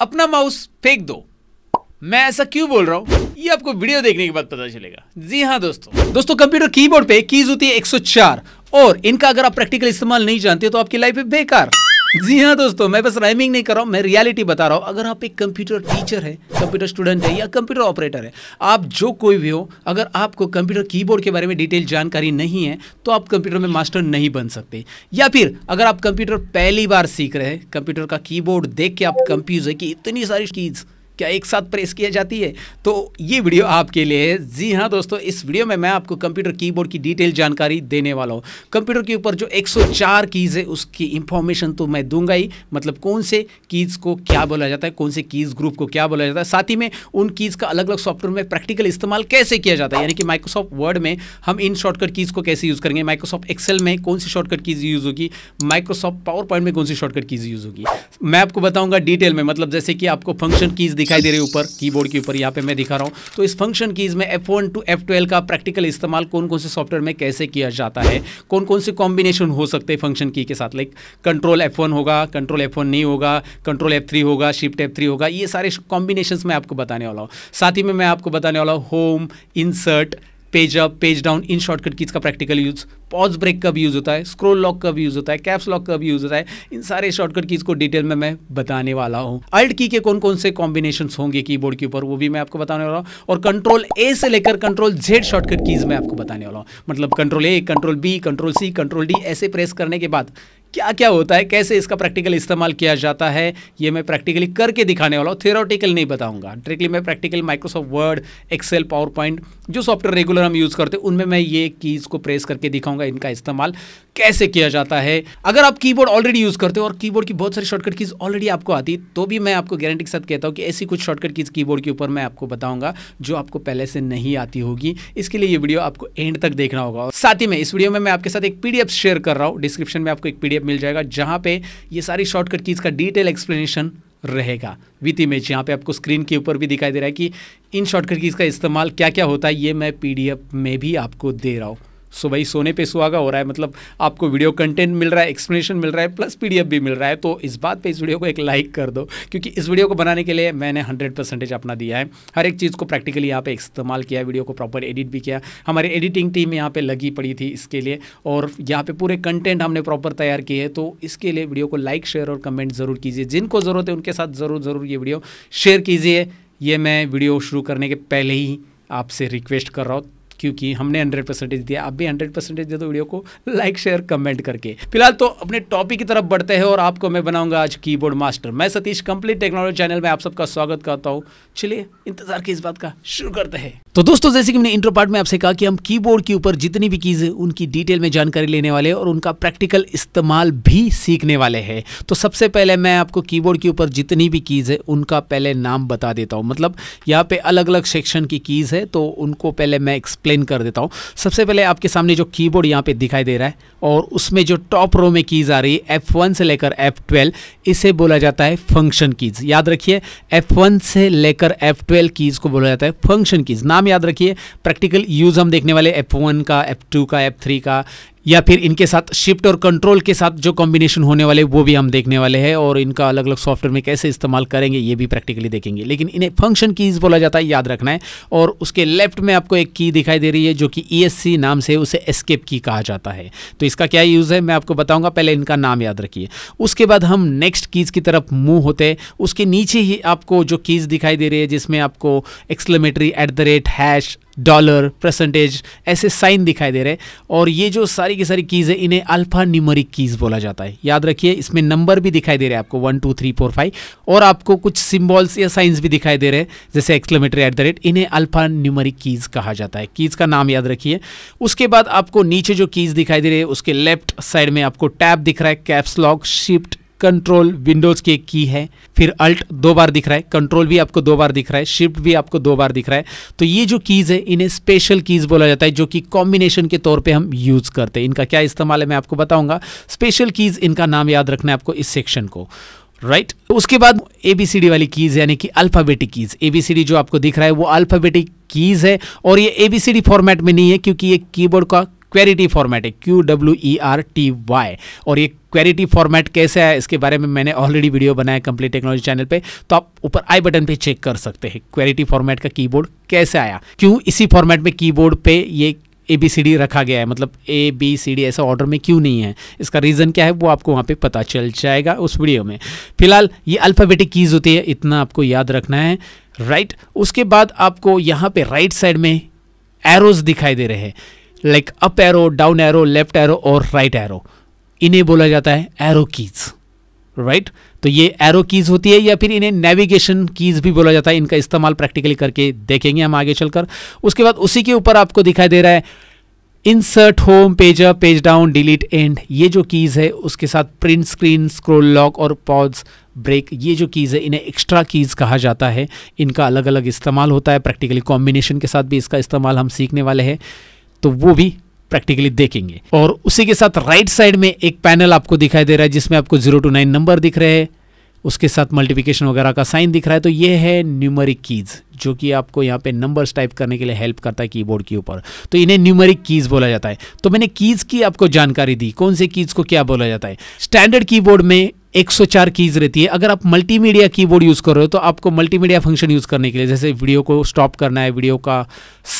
अपना माउस फेंक दो मैं ऐसा क्यों बोल रहा हूँ ये आपको वीडियो देखने के बाद पता चलेगा जी हाँ दोस्तों दोस्तों कंप्यूटर कीबोर्ड पे कीज होती है 104 और इनका अगर आप प्रैक्टिकल इस्तेमाल नहीं जानते तो आपकी लाइफ में बेकार जी हाँ दोस्तों मैं बस राइमिंग नहीं कर रहा हूँ मैं रियलिटी बता रहा हूँ अगर आप एक कंप्यूटर टीचर है कंप्यूटर स्टूडेंट है या कंप्यूटर ऑपरेटर है आप जो कोई भी हो अगर आपको कंप्यूटर कीबोर्ड के बारे में डिटेल जानकारी नहीं है तो आप कंप्यूटर में मास्टर नहीं बन सकते या फिर अगर आप कंप्यूटर पहली बार सीख रहे हैं कंप्यूटर का की देख के आप कंफ्यूज है कि इतनी सारी चीज़ क्या एक साथ प्रेस किया जाती है तो ये वीडियो आपके लिए है जी हाँ दोस्तों इस वीडियो में मैं आपको कंप्यूटर कीबोर्ड की डिटेल जानकारी देने वाला हूँ कंप्यूटर के ऊपर जो 104 कीज़ है उसकी इंफॉर्मेशन तो मैं दूंगा ही मतलब कौन से कीज़ को क्या बोला जाता है कौन से कीज़ ग्रुप को क्या बोला जाता है साथ ही में उन कीज़ का अलग अलग सॉफ्टवेयर में प्रैक्टिकल इस्तेमाल कैसे किया जाता है यानी कि माइक्रोसॉफ्ट वर्ड में हम इन शॉर्टकट कीज़ को कैसे यूज़ करेंगे माइक्रोसॉफ्ट एक्सेल में कौन सी शॉर्टकट कीज़ यूज़ होगी माइक्रोसॉफ्ट पावर पॉइंट में कौन सी शॉर्टकट कीज़ यूज़ होगी मैं आपको बताऊँगा डिटेल में मतलब जैसे कि आपको फंक्शन कीज़ दिखाई दे रही है ऊपर कीबोर्ड के ऊपर यहाँ पे मैं दिखा रहा हूँ तो इस फंक्शन की इसमें F one to F twelve का प्रैक्टिकल इस्तेमाल कौन कौन से सॉफ्टवेयर में कैसे किया जाता है कौन कौन से कॉम्बिनेशन हो सकते हैं फंक्शन की के साथ लाइक कंट्रोल एफ वन होगा कंट्रोल एफ वन नहीं होगा कंट्रोल एफ थ्री होगा शिफ्ट एफ थ्री होगा ये सारे कॉम्बिनेशन मैं आपको बताने वाला हूँ साथ ही में मैं आपको बताने वाला हूँ home insert page up page down इन शॉर्टकट कीज का प्रैक्टिकल यूज़ पॉज ब्रेक का भी यूज़ होता है स्क्रोल लॉक का भी यूज़ होता है कैप्स लॉक का भी यूज़ होता है इन सारे शॉर्टकट कीज़ को डिटेल में मैं बताने वाला हूँ अल्ट की के कौन कौन से कॉम्बिनेशन होंगे कीबोर्ड के ऊपर वो भी मैं आपको बताने वाला हूँ और कंट्रोल ए से लेकर कंट्रोल जेड शॉर्टकट कीज़ मैं आपको बताने वाला हूँ मतलब control A control B control C control D ऐसे प्रेस करने के बाद क्या क्या होता है कैसे इसका प्रैक्टिकल इस्तेमाल किया जाता है ये मैं प्रैक्टिकली करके दिखाने वाला हूँ थियोरटिकल नहीं बताऊंगा डायरेक्टली मैं practical Microsoft Word Excel power point जो सॉफ्टवेयर रेगुलर हम यूज़ करते हैं उनमें मैं ये कीज़ को प्रेस करके दिखाऊंगा इनका इस्तेमाल कैसे किया जाता है अगर आप कीबोर्ड ऑलरेडी यूज़ करते हो और की की बहुत सारी शॉर्टकट कीज़ ऑलरेडी आपको आती तो भी मैं आपको गारंटी के साथ कहता हूँ कि ऐसी कुछ शॉर्टकट कीज़ की के ऊपर मैं आपको बताऊँगा जो आपको पहले से नहीं आती होगी इसके लिए ये वीडियो आपको एंड तक देखना होगा साथ ही में इस वीडियो में मैं आपके साथ एक पीडीएफ शेयर कर रहा हूँ डिस्क्रिप्शन में आपको एक पी पीडीएफ मिल जाएगा जहाँ पे ये सारी शॉर्टकट कीज़ का डिटेल एक्सप्लेनेशन रहेगा विथ इमेज यहाँ पे आपको स्क्रीन के ऊपर भी दिखाई दे रहा है कि इन शॉर्टकट कीज़ का इस्तेमाल क्या क्या होता है ये मैं पीडीएफ में भी आपको दे रहा हूँ सुबह ही सोने पे सुहागा हो रहा है मतलब आपको वीडियो कंटेंट मिल रहा है एक्सप्लेनेशन मिल रहा है प्लस पीडीएफ भी मिल रहा है तो इस बात पे इस वीडियो को एक लाइक कर दो क्योंकि इस वीडियो को बनाने के लिए मैंने हंड्रेड परसेंटेज अपना दिया है हर एक चीज़ को प्रैक्टिकली यहाँ पे इस्तेमाल किया वीडियो को प्रॉपर एडिट भी किया हमारी एडिटिंग टीम यहाँ पर लगी पड़ी थी इसके लिए और यहाँ पर पूरे कंटेंट हमने प्रॉपर तैयार किए तो इसके लिए वीडियो को लाइक शेयर और कमेंट ज़रूर कीजिए जिनको ज़रूरत है उनके साथ ज़रूर ज़रूर ये वीडियो शेयर कीजिए ये मैं वीडियो शुरू करने के पहले ही आपसे रिक्वेस्ट कर रहा हूँ क्योंकि हमने हंड्रेड परसेंटेज दिया आप भी हंड्रेड परसेंटेज दे दो वीडियो को लाइक शेयर कमेंट करके फिलहाल तो अपने टॉपिक की तरफ बढ़ते हैं और आपको मैं बनाऊंगा आज कीबोर्ड मास्टर मैं सतीश कंप्लीट टेक्नोलॉजी चैनल में आप सबका स्वागत करता हूँ चलिए इंतजार की इस बात का शुरू करते हैं तो दोस्तों जैसे कि मैंने इंट्रो पार्ट में आपसे कहा कि हम कीबोर्ड के ऊपर जितनी भी कीज उनकी डिटेल में जानकारी लेने वाले और उनका प्रैक्टिकल इस्तेमाल भी सीखने वाले हैं तो सबसे पहले मैं आपको कीबोर्ड के ऊपर जितनी भी कीज़ है उनका पहले नाम बता देता हूं मतलब यहाँ पे अलग अलग सेक्शन की कीज़ है तो उनको पहले मैं एक्सप्लेन एक्सप्लेन कर देता हूँ सबसे पहले आपके सामने जो कीबोर्ड यहाँ पे दिखाई दे रहा है और उसमें जो टॉप रो में कीज़ आ रही है एफ से लेकर एफ इसे बोला जाता है फंक्शन कीज़ याद रखिए एफ से लेकर एफ कीज़ को बोला जाता है फंक्शन कीज़ नाम याद रखिए प्रैक्टिकल यूज़ हम देखने वाले एफ का एफ का एफ का या फिर इनके साथ शिफ्ट और कंट्रोल के साथ जो कॉम्बिनेशन होने वाले वो भी हम देखने वाले हैं और इनका अलग अलग सॉफ्टवेयर में कैसे इस्तेमाल करेंगे ये भी प्रैक्टिकली देखेंगे लेकिन इन्हें फंक्शन कीज़ बोला जाता है याद रखना है और उसके लेफ्ट में आपको एक की दिखाई दे रही है जो कि ई e नाम से उसे एस्केप की कहा जाता है तो इसका क्या यूज़ है मैं आपको बताऊँगा पहले इनका नाम याद रखिए उसके बाद हम नेक्स्ट कीज़ की तरफ मूव होते हैं उसके नीचे ही आपको जो कीज़ दिखाई दे रही है जिसमें आपको exclamatory at the rate hash dollar percentage ऐसे साइन दिखाई दे रहे हैं और ये जो सारी की सारी कीज़ है इन्हें अल्फा न्यूमरिक कीज़ बोला जाता है याद रखिए इसमें नंबर भी दिखाई दे रहे हैं आपको one two three four five और आपको कुछ सिम्बॉल्स या साइंस भी दिखाई दे रहे हैं जैसे एक्सक्लेमेटरी एट द रेट इन्हें अल्फा न्यूमरिक कीज़ कहा जाता है कीज़ का नाम याद रखिए उसके बाद आपको नीचे जो कीज़ दिखाई दे रही है उसके लेफ्ट साइड में आपको टैब दिख रहा है caps lock shift control Windows के की है फिर अल्ट दो बार दिख रहा है कंट्रोल भी आपको दो बार दिख रहा है शिफ्ट भी आपको दो बार दिख रहा है तो ये जो कीज़ है इन्हें स्पेशल कीज़ बोला जाता है जो कि कॉम्बिनेशन के तौर पर हम यूज़ करते हैं इनका क्या इस्तेमाल है मैं आपको बताऊंगा स्पेशल कीज़ इनका नाम याद रखना है आपको इस सेक्शन को राइट right? उसके बाद एबीसीडी वाली कीज़ यानी कि अल्फ़ाबेटिक कीज़ एबीसीडी जो आपको दिख रहा है वो अल्फ़ाबेटिक कीज़ है और ये एबीसीडी फॉर्मेट में नहीं है क्योंकि ये कीबोर्ड का क्वेरिटी फॉर्मेट है Q W E R T Y और ये क्वेरिटी फॉर्मेट कैसे है इसके बारे में मैंने ऑलरेडी वीडियो बनाया कंप्लीट टेक्नोलॉजी चैनल पे तो आप ऊपर आई बटन पे चेक कर सकते हैं क्वेरिटी फॉर्मेट का कीबोर्ड कैसे आया क्यों इसी फॉर्मेट में कीबोर्ड पे ये ए बी सी डी रखा गया है मतलब ए बी सी डी ऐसा ऑर्डर में क्यों नहीं है इसका रीज़न क्या है वो आपको वहाँ पे पता चल जाएगा उस वीडियो में फिलहाल ये अल्फ़ाबेटिक कीज़ होती है इतना आपको याद रखना है राइट उसके बाद आपको यहाँ पे राइट साइड में एरोज़ दिखाई दे रहे हैं like up arrow down arrow left arrow और राइट right एरो इन्हें बोला जाता है एरो कीज़ राइट तो ये एरो कीज़ होती है या फिर इन्हें नेविगेशन कीज़ भी बोला जाता है इनका इस्तेमाल प्रैक्टिकली करके देखेंगे हम आगे चलकर उसके बाद उसी के ऊपर आपको दिखाई दे रहा है insert home page up page down delete end ये जो कीज़ है उसके साथ प्रिंट स्क्रीन स्क्रोल लॉक और पॉज ब्रेक ये जो कीज़ है इन्हें एक्स्ट्रा कीज़ कहा जाता है इनका अलग अलग इस्तेमाल होता है प्रैक्टिकली कॉम्बिनेशन के साथ भी इसका इस्तेमाल हम सीखने वाले हैं तो वो भी प्रैक्टिकली देखेंगे और उसी के साथ राइट साइड में एक पैनल आपको दिखाई दे रहा है जिसमें आपको जीरो टू नाइन नंबर दिख रहे हैं उसके साथ मल्टीप्लिकेशन वगैरह का साइन दिख रहा है तो ये है न्यूमरिक कीज़ जो कि आपको यहाँ पे नंबर्स टाइप करने के लिए हेल्प करता है कीबोर्ड के की ऊपर तो इन्हें न्यूमरिक कीज़ बोला जाता है तो मैंने कीज़ की आपको जानकारी दी कौन से कीज़ को क्या बोला जाता है स्टैंडर्ड कीबोर्ड में 104 कीज रहती है अगर आप मल्टीमीडिया कीबोर्ड यूज़ कर रहे हो तो आपको मल्टीमीडिया फंक्शन यूज़ करने के लिए जैसे वीडियो को स्टॉप करना है वीडियो का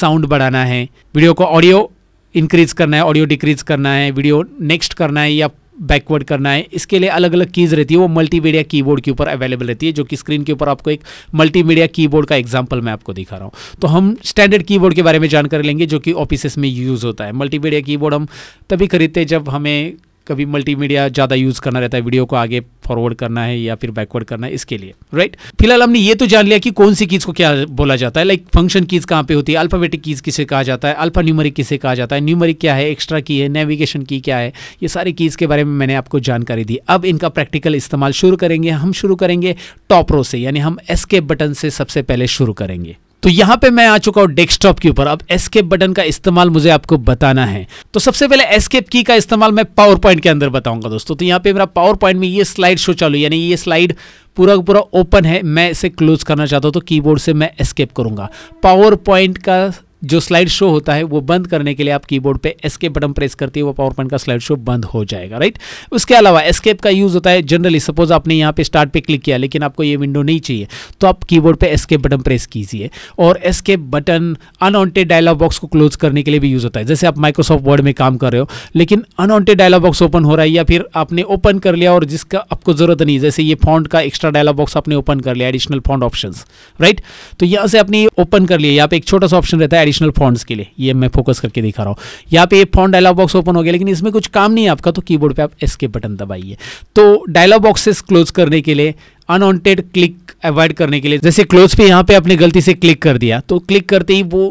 साउंड बढ़ाना है वीडियो को ऑडियो इंक्रीज करना है ऑडियो डिक्रीज करना है वीडियो नेक्स्ट करना है या बैकवर्ड करना है इसके लिए अलग अलग कीज़ रहती है वो मल्टीमीडिया कीबोर्ड के ऊपर अवेलेबल रहती है जो कि स्क्रीन के ऊपर आपको एक मल्टीमीडिया कीबोर्ड का एग्जांपल मैं आपको दिखा रहा हूँ तो हम स्टैंडर्ड कीबोर्ड के बारे में जानकारी लेंगे जो कि ऑफिस में यूज़ होता है मल्टीमीडिया कीबोर्ड हम तभी खरीदते हैं जब हमें कभी मल्टीमीडिया ज़्यादा यूज़ करना रहता है वीडियो को आगे फॉरवर्ड करना है या फिर बैकवर्ड करना है इसके लिए राइट फिलहाल हमने ये तो जान लिया कि कौन सी कीज़ को क्या बोला जाता है लाइक फंक्शन कीज़ कहाँ पे होती है अल्फ़ाबेटिक कीज़ किसे कहा जाता है अल्फ़ा न्यूमरिक किसे कहा जाता है न्यूमरिक क्या है एक्स्ट्रा की है नेविगेशन की क्या है ये सारी कीज़ के बारे में मैंने आपको जानकारी दी अब इनका प्रैक्टिकल इस्तेमाल शुरू करेंगे हम शुरू करेंगे टॉपरो से यानी हम एस्केप बटन से सबसे पहले शुरू करेंगे तो यहां पे मैं आ चुका हूं डेस्कटॉप के ऊपर अब एस्केप बटन का इस्तेमाल मुझे आपको बताना है तो सबसे पहले एस्केप की का इस्तेमाल मैं पावर पॉइंट के अंदर बताऊंगा दोस्तों तो यहां पे मेरा पावर पॉइंट में ये स्लाइड शो चालू यानी ये स्लाइड पूरा पूरा ओपन है मैं इसे क्लोज करना चाहता हूं तो कीबोर्ड से मैं एस्केप करूंगा पावर पॉइंट का जो स्लाइड शो होता है वो बंद करने के लिए आप कीबोर्ड पे एस्केप बटन प्रेस करती है वो पावर पॉइंट का स्लाइड शो बंद हो जाएगा राइट उसके अलावा एस्केप का यूज़ होता है जनरली सपोज आपने यहाँ पे स्टार्ट पे क्लिक किया लेकिन आपको ये विंडो नहीं चाहिए तो आप कीबोर्ड पे एस्केप बटन प्रेस कीजिए और escape button unwanted dialog box को क्लोज करने के लिए भी यूज़ होता है जैसे आप माइक्रोसॉफ्ट वर्ड में काम कर रहे हो लेकिन अनवांटेड डायलॉग बॉक्स ओपन हो रहा है या फिर आपने ओपन कर लिया और जिसका आपको ज़रूरत नहीं जैसे ये फॉन्ट का एक्स्ट्रा डायलॉग बॉक्स आपने ओपन कर लिया एडिशनल फॉन्ट ऑप्शन राइट तो यहाँ से आपने ओपन कर लिया यहाँ पे एक छोटा सा ऑप्शन रहता है एडिशनल फॉन्ट्स के लिए ये मैं फोकस करके दिखा रहा हूँ यहाँ पे ये फॉन्ट डायलॉग बॉक्स ओपन हो गया लेकिन इसमें कुछ काम नहीं है आपका तो कीबोर्ड पे आप एस्केप बटन दबाइए तो डायलॉग बॉक्सेस क्लोज करने के लिए अनवांटेड क्लिक अवॉइड करने के लिए जैसे क्लोज पे यहाँ पे आपने गलती से क्लिक कर दिया तो क्लिक करते ही वो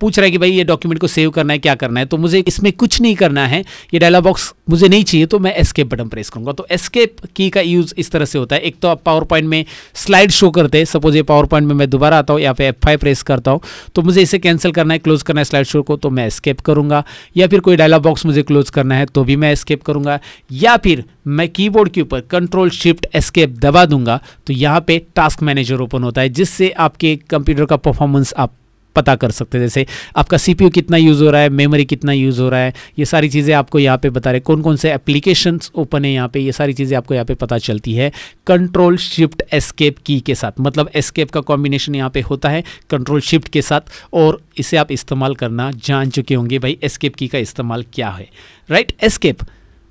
पूछ रहा है कि भाई ये डॉक्यूमेंट को सेव करना है क्या करना है तो मुझे इसमें कुछ नहीं करना है ये डायलॉग बॉक्स मुझे नहीं चाहिए तो मैं एस्केप बटन प्रेस करूंगा तो एस्केप की का यूज़ इस तरह से होता है एक तो आप पावर पॉइंट में स्लाइड शो करते हैं सपोज ये पावर पॉइंट में मैं दोबारा आता हूँ या फिर एफ प्रेस करता हूँ तो मुझे इसे कैंसिल करना है क्लोज करना है स्लाइड शो को तो मैं एस्केप करूंगा या फिर कोई डायलॉग बॉक्स मुझे क्लोज करना है तो भी मैं एस्केप करूंगा या फिर मैं कीबोर्ड के ऊपर कंट्रोल शिफ्ट एस्केप दबा दूंगा तो यहाँ पे टास्क मैनेजर ओपन होता है जिससे आपके कंप्यूटर का परफॉर्मेंस आप पता कर सकते जैसे आपका सी कितना यूज़ हो रहा है मेमोरी कितना यूज़ हो रहा है ये सारी चीज़ें आपको यहाँ पर बता रहे कौन कौन से एप्लीकेशंस ओपन है यहाँ पर ये सारी चीज़ें आपको यहाँ पर पता चलती है कंट्रोल शिफ्ट एस्केप की के साथ मतलब एस्केप का कॉम्बिनेशन यहाँ पर होता है कंट्रोल शिफ्ट के साथ और इसे आप इस्तेमाल करना जान चुके होंगे भाई एस्केप की का इस्तेमाल क्या है राइट एस्केप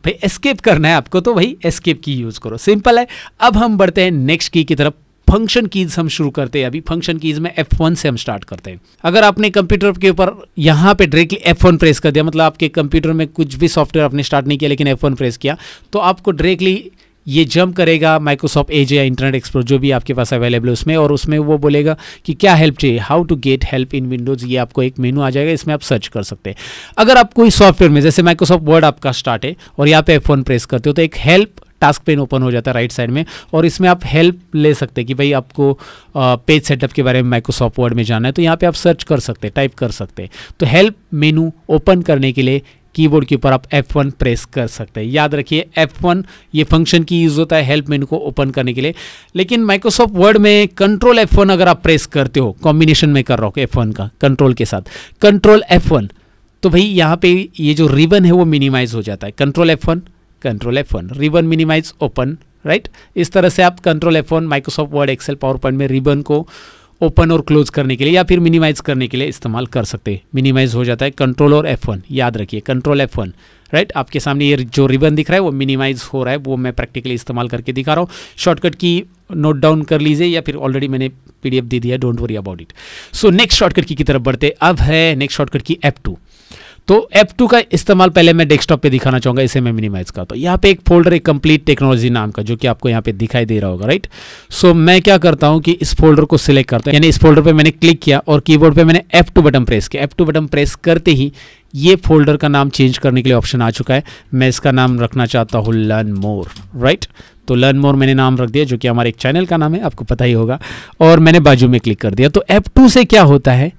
भाई एस्केप करना है आपको तो भाई एस्केप की यूज़ करो सिंपल है अब हम बढ़ते हैं नेक्स्ट की की तरफ फंक्शन कीज हम शुरू करते हैं अभी फंक्शन कीज में F1 से हम स्टार्ट करते हैं अगर आपने कंप्यूटर के ऊपर यहाँ पे डायरेक्टली F1 प्रेस कर दिया मतलब आपके कंप्यूटर में कुछ भी सॉफ्टवेयर आपने स्टार्ट नहीं किया लेकिन F1 प्रेस किया तो आपको डायरेक्टली ये जंप करेगा माइक्रोसॉफ्ट एज या इंटरनेट एक्सप्लोर जो भी आपके पास अवेलेबल है उसमें और उसमें वो बोलेगा कि क्या हेल्प चाहिए how to get help in Windows ये आपको एक मेनू आ जाएगा इसमें आप सर्च कर सकते हैं अगर आप कोई सॉफ्टवेयर में जैसे माइक्रोसॉफ्ट वर्ड आपका स्टार्ट है और यहाँ पे एफ प्रेस करते हो तो एक हेल्प टास्क पेन ओपन हो जाता है राइट साइड में और इसमें आप हेल्प ले सकते हैं कि भाई आपको पेज सेटअप के बारे में माइक्रोसॉफ्ट वर्ड में जाना है तो यहाँ पे आप सर्च कर सकते हैं टाइप कर सकते हैं तो हेल्प मेनू ओपन करने के लिए कीबोर्ड के ऊपर आप F1 प्रेस कर सकते हैं याद रखिए F1 ये फंक्शन की यूज़ होता है हेल्प मेनू को ओपन करने के लिए लेकिन माइक्रोसॉफ्ट वर्ड में कंट्रोल F1 अगर आप प्रेस करते हो कॉम्बिनेशन में कर रहा हो F1 का कंट्रोल के साथ कंट्रोल F1 तो भाई यहाँ पे ये जो रिबन है वो मिनिमाइज हो जाता है control F control F one ribbon minimise open right इस तरह से आप control F one Microsoft Word Excel PowerPoint में रिबन को ओपन और क्लोज करने के लिए या फिर मिनिमाइज करने के लिए इस्तेमाल कर सकते हैं मिनिमाइज हो जाता है कंट्रोल और एफ वन याद रखिए कंट्रोल एफ वन राइट आपके सामने ये जो रिबन दिख रहा है वो मिनिमाइज हो रहा है वो मैं प्रैक्टिकली इस्तेमाल करके दिखा रहा हूँ शॉर्टकट की नोट डाउन कर लीजिए या फिर ऑलरेडी मैंने पीडीएफ दे दिया don't worry about it so next shortcut की तरफ बढ़ते अब है नेक्स्ट शॉर्टकट की एफ टू तो F2 का इस्तेमाल पहले मैं डेस्कटॉप पे दिखाना चाहूंगा इसे मैं मिनिमाइज करता हूँ यहाँ पे एक फोल्डर एक कंप्लीट टेक्नोलॉजी नाम का जो कि आपको यहाँ पे दिखाई दे रहा होगा राइट सो so, मैं क्या करता हूँ कि इस फोल्डर को सिलेक्ट करता हूँ यानी इस फोल्डर पे मैंने क्लिक किया और कीबोर्ड पे मैंने F2 बटन प्रेस किया F2 बटन प्रेस करते ही ये फोल्डर का नाम चेंज करने के लिए ऑप्शन आ चुका है मैं इसका नाम रखना चाहता हूँ लर्न मोर राइट तो लर्न मोर मैंने नाम रख दिया जो कि हमारे एक चैनल का नाम है आपको पता ही होगा और मैंने बाजू में क्लिक कर दिया तो F2 से क्या होता है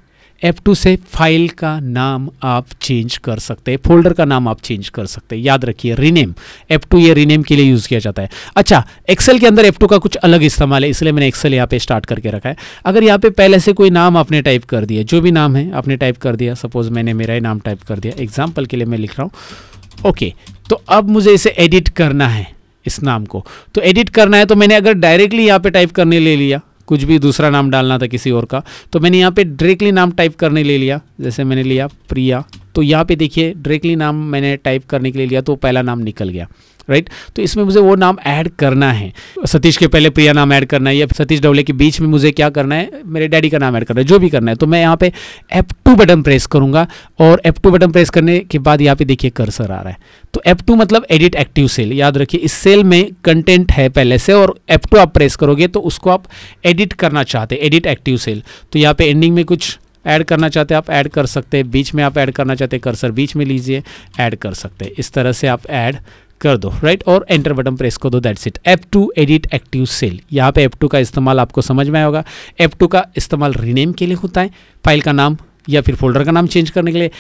एफ टू से फाइल का नाम आप चेंज कर सकते हैं फोल्डर का नाम आप चेंज कर सकते हैं याद रखिए रीनेम F2 टू ये रीनेम के लिए यूज़ किया जाता है अच्छा एक्सेल के अंदर एफ टू का कुछ अलग इस्तेमाल है इसलिए मैंने एक्सेल यहाँ पे स्टार्ट करके रखा है अगर यहाँ पे पहले से कोई नाम आपने टाइप कर दिया जो भी नाम है आपने टाइप कर दिया सपोज मैंने मेरा ही नाम टाइप कर दिया एग्जाम्पल के लिए मैं लिख रहा हूँ ओके तो अब मुझे इसे एडिट करना है इस नाम को तो एडिट करना है तो मैंने अगर डायरेक्टली यहाँ पे टाइप करने ले लिया कुछ भी दूसरा नाम डालना था किसी और का तो मैंने यहाँ पे डायरेक्टली नाम टाइप करने ले लिया जैसे मैंने लिया प्रिया तो यहाँ पे देखिए डायरेक्टली नाम मैंने टाइप करने के लिए लिया तो पहला नाम निकल गया राइट तो इसमें मुझे वो नाम ऐड करना है सतीश के पहले प्रिया नाम ऐड करना है या सतीश डवले के बीच में मुझे क्या करना है मेरे डैडी का नाम ऐड करना है जो भी करना है तो मैं यहाँ पे एप टू बटन प्रेस करूँगा और एप टू बटन प्रेस करने के बाद यहाँ पे देखिए कर्सर आ रहा है तो एप टू मतलब एडिट एक्टिव सेल याद रखिए इस सेल में कंटेंट है पहले से और एप टू आप प्रेस करोगे तो उसको आप एडिट करना चाहते एडिट एक्टिव सेल तो यहाँ पे एंडिंग में कुछ ऐड करना चाहते हैं आप ऐड कर सकते हैं बीच में आप ऐड करना चाहते हैं कर्सर बीच में लीजिए ऐड कर सकते हैं इस तरह से आप ऐड कर दो राइट और एंटर बटन प्रेस कर दो that's it F two edit active cell यहाँ पे एप टू का इस्तेमाल आपको समझ में आएगा एफ एप टू का इस्तेमाल रीनेम के लिए होता है फाइल का नाम या फिर फोल्डर का नाम चेंज करने के लिए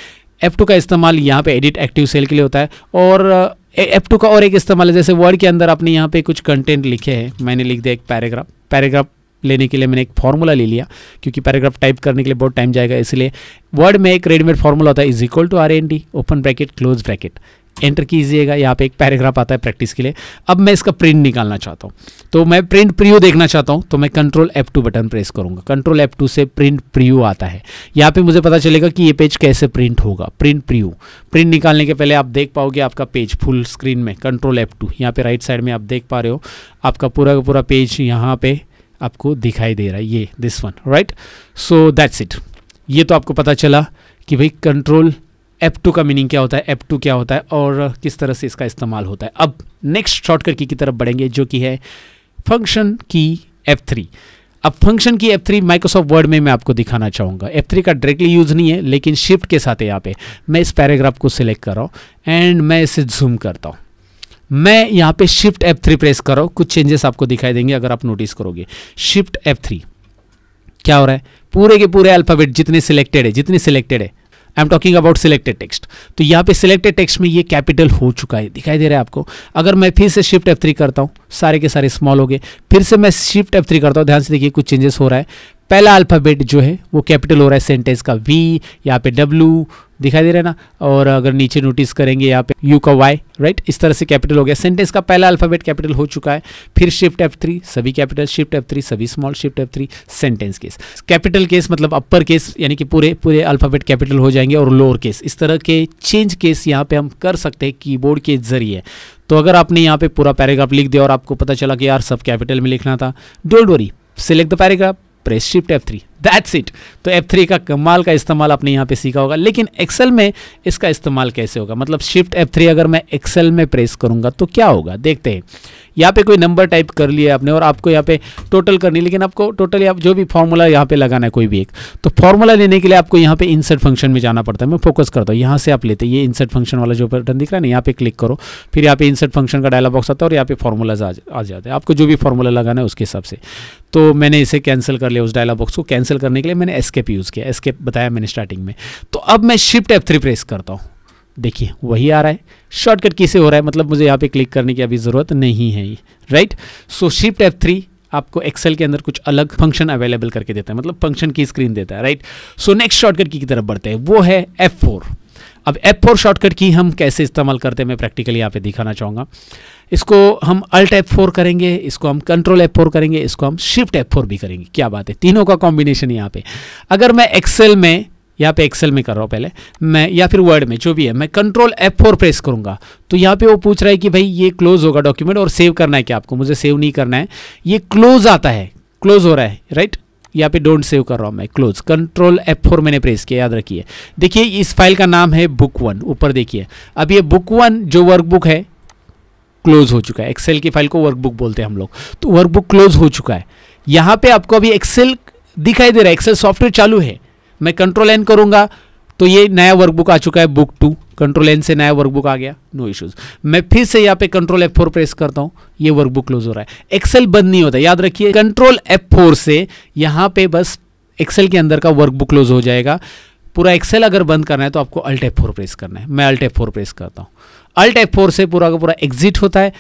एप टू का इस्तेमाल यहाँ पे एडिट एक्टिव सेल के लिए होता है और एप टू का और एक इस्तेमाल है जैसे वर्ड के अंदर आपने यहाँ पे कुछ कंटेंट लिखे हैं मैंने लिख दिया एक पैराग्राफ पैराग्राफ लेने के लिए मैंने एक फॉर्मूला ले लिया क्योंकि पैराग्राफ टाइप करने के लिए बहुत टाइम जाएगा इसलिए वर्ड में एक रेडीमेड फॉर्मूला होता है is equal to R N D open bracket close bracket enter कीजिएगा यहाँ पे एक पैराग्राफ आता है प्रैक्टिस के लिए अब मैं इसका प्रिंट निकालना चाहता हूँ तो मैं प्रिंट प्रियो देखना चाहता हूँ तो मैं control F two button press करूँगा कंट्रोल एफ टू से प्रिंट प्रियो आता है यहाँ पे मुझे पता चलेगा कि ये पेज कैसे प्रिंट होगा प्रिंट प्रियो प्रिंट निकालने के पहले आप देख पाओगे आपका पेज फुल स्क्रीन में कंट्रोल एफ टू यहाँ पर राइट साइड में आप देख पा रहे हो आपका पूरा का पूरा पेज यहाँ पे आपको दिखाई दे रहा है ये this one right so that's it ये तो आपको पता चला कि भाई कंट्रोल एप टू का मीनिंग क्या होता है एप टू क्या होता है और किस तरह से इसका इस्तेमाल होता है अब नेक्स्ट शॉर्टकट की, की तरफ बढ़ेंगे जो कि है फंक्शन की एफ थ्री अब function key F three Microsoft Word में मैं आपको दिखाना चाहूँगा एफ थ्री का डायरेक्टली यूज़ नहीं है लेकिन शिफ्ट के साथ यहाँ पे मैं इस पैराग्राफ को सिलेक्ट कर रहा हूँ एंड मैं इसे जूम करता हूँ मैं यहाँ पे शिफ्ट एफ थ्री प्रेस कर रहा हूँ कुछ चेंजेस आपको दिखाई देंगे अगर आप नोटिस करोगे शिफ्ट एफ थ्री क्या हो रहा है पूरे के पूरे अल्फ़ाबेट जितने सिलेक्टेड है जितने सिलेक्टेड है I am talking about selected text तो यहाँ पे सिलेक्टेड टेक्स्ट में ये कैपिटल हो चुका है दिखाई दे रहा है आपको अगर मैं फिर से शिफ्ट एफ थ्री करता हूँ सारे के सारे स्मॉल हो गए फिर से मैं शिफ्ट एफ थ्री करता हूँ ध्यान से देखिए कुछ चेंजेस हो रहा है पहला अल्फ़ाबेट जो है वो कैपिटल हो रहा है सेंटेंस का वी यहाँ पे डब्लू दिखाई दे रहा है ना और अगर नीचे नोटिस करेंगे यहाँ पे यू का वाई राइट इस तरह से कैपिटल हो गया सेंटेंस का पहला अल्फाबेट कैपिटल हो चुका है फिर शिफ्ट एफ थ्री सभी कैपिटल शिफ्ट एफ थ्री सभी small shift F three sentence case capital case मतलब अपर केस यानी कि पूरे पूरे अल्फाबेट कैपिटल हो जाएंगे और लोअर केस इस तरह के चेंज केस यहाँ पे हम कर सकते हैं कीबोर्ड के जरिए तो अगर आपने यहाँ पे पूरा पैराग्राफ लिख दिया और आपको पता चला कि यार सब कैपिटल में लिखना था don't worry select the paragraph press shift F three that's it तो एफ थ्री का कमाल का इस्तेमाल आपने यहाँ पे सीखा होगा लेकिन एक्सेल में इसका इस्तेमाल कैसे होगा मतलब शिफ्ट एफ थ्री अगर मैं एक्सेल में प्रेस करूंगा तो क्या होगा देखते हैं यहाँ पे कोई नंबर टाइप कर लिया आपने और आपको यहाँ पे टोटल करनी लेकिन आपको टोटल आप जो भी फॉर्मूला यहाँ पे लगाना है कोई भी एक तो फॉर्मूला लेने के लिए आपको यहाँ पे इंसर्ट फंक्शन में जाना पड़ता है मैं फोकस करता हूँ यहाँ से आप लेते हैं ये इंसर्ट फंक्शन वाला जो बटन दिख रहा है ना यहाँ पे क्लिक करो फिर यहाँ पे इंसर्ट फंक्शन का डायलॉग बॉक्स आता है और यहाँ पे फॉर्मूलाज आ जाते हैं आपको जो भी फॉर्मूला लगाना है उसके हिसाब से तो मैंने इसे कैंसिल कर लिया उस डायलॉग बॉक्स को कैंसिल कैंसिल करने के लिए मैंने एस्केप यूज़ किया एस्केप बताया मैंने स्टार्टिंग में तो अब मैं शिफ्ट एफ थ्री प्रेस करता हूँ देखिए वही आ रहा है शॉर्टकट किसे हो रहा है मतलब मुझे यहाँ पे क्लिक करने की अभी ज़रूरत नहीं है right so shift F three आपको एक्सेल के अंदर कुछ अलग फंक्शन अवेलेबल करके देता है मतलब फंक्शन की स्क्रीन देता है राइट सो नेक्स्ट शॉर्टकट की तरफ बढ़ते हैं वो है एफ फोर अब एफ फोर शॉर्टकट की हम कैसे इस्तेमाल करते हैं मैं प्रैक्टिकली यहाँ पे दिखाना चाहूँगा इसको हम अल्ट एफ फोर करेंगे इसको हम कंट्रोल एफ फोर करेंगे इसको हम शिफ्ट एफ फोर भी करेंगे क्या बात है तीनों का कॉम्बिनेशन यहाँ पे अगर मैं एक्सेल में यहाँ पे एक्सेल में कर रहा हूँ पहले मैं या फिर वर्ड में जो भी है मैं कंट्रोल एफ फोर प्रेस करूँगा तो यहाँ पे वो पूछ रहा है कि भाई ये क्लोज होगा डॉक्यूमेंट और सेव करना है क्या आपको मुझे सेव नहीं करना है ये क्लोज आता है क्लोज हो रहा है राइट यहाँ पे डोंट सेव कर रहा हूँ मैं क्लोज कंट्रोल एफ फोर मैंने प्रेस किया याद रखिए देखिए इस फाइल का नाम है बुक वन ऊपर देखिए अब ये बुक वन जो बुक है क्लोज हो चुका है एक्सेल की फाइल को वर्कबुक बोलते हैं हम लोग तो वर्कबुक क्लोज हो चुका है यहाँ पे आपको अभी एक्सेल दिखाई दे रहा है एक्सेल सॉफ्टवेयर चालू है मैं कंट्रोल एन करूँगा तो ये नया वर्कबुक आ चुका है बुक टू कंट्रोल एन से नया वर्कबुक आ गया नो इश्यूज मैं फिर से यहाँ पे कंट्रोल एफ फोर प्रेस करता हूँ ये वर्कबुक क्लोज हो रहा है एक्सेल बंद नहीं होता याद रखिए कंट्रोल एफ फोर से यहाँ पे बस एक्सेल के अंदर का वर्कबुक क्लोज हो जाएगा पूरा एक्सेल अगर बंद करना है तो आपको अल्ट एफ फोर प्रेस करना है मैं अल्ट एफ फोर प्रेस करता हूँ अल्ट एफ फोर से पूरा का पूरा एग्जिट होता है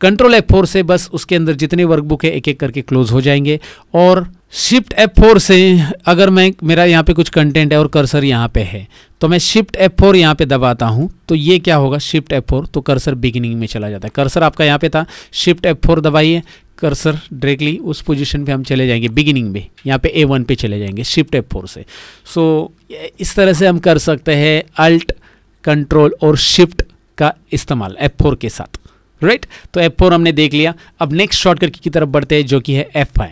कंट्रोल एफ फोर से बस उसके अंदर जितने वर्कबुक है एक एक करके क्लोज हो जाएंगे और शिफ्ट एफ फोर से अगर मैं मेरा यहाँ पे कुछ कंटेंट है और कर्सर यहाँ पे है तो मैं शिफ्ट एफ फोर यहाँ पे दबाता हूँ तो ये क्या होगा शिफ्ट एफ फोर तो कर्सर बिगिनिंग में चला जाता है कर्सर आपका यहाँ पे था शिफ्ट एफ फोर दबाइए कर्सर डायरेक्टली उस पोजीशन पे हम चले जाएंगे बिगिनिंग में यहाँ पे ए वन पे चले जाएंगे शिफ्ट एफ फोर से सो so, इस तरह से हम कर सकते हैं अल्ट कंट्रोल और शिफ्ट का इस्तेमाल F4 के साथ राइट right? तो F4 हमने देख लिया अब नेक्स्ट शॉर्टकट की तरफ बढ़ते हैं जो कि है F5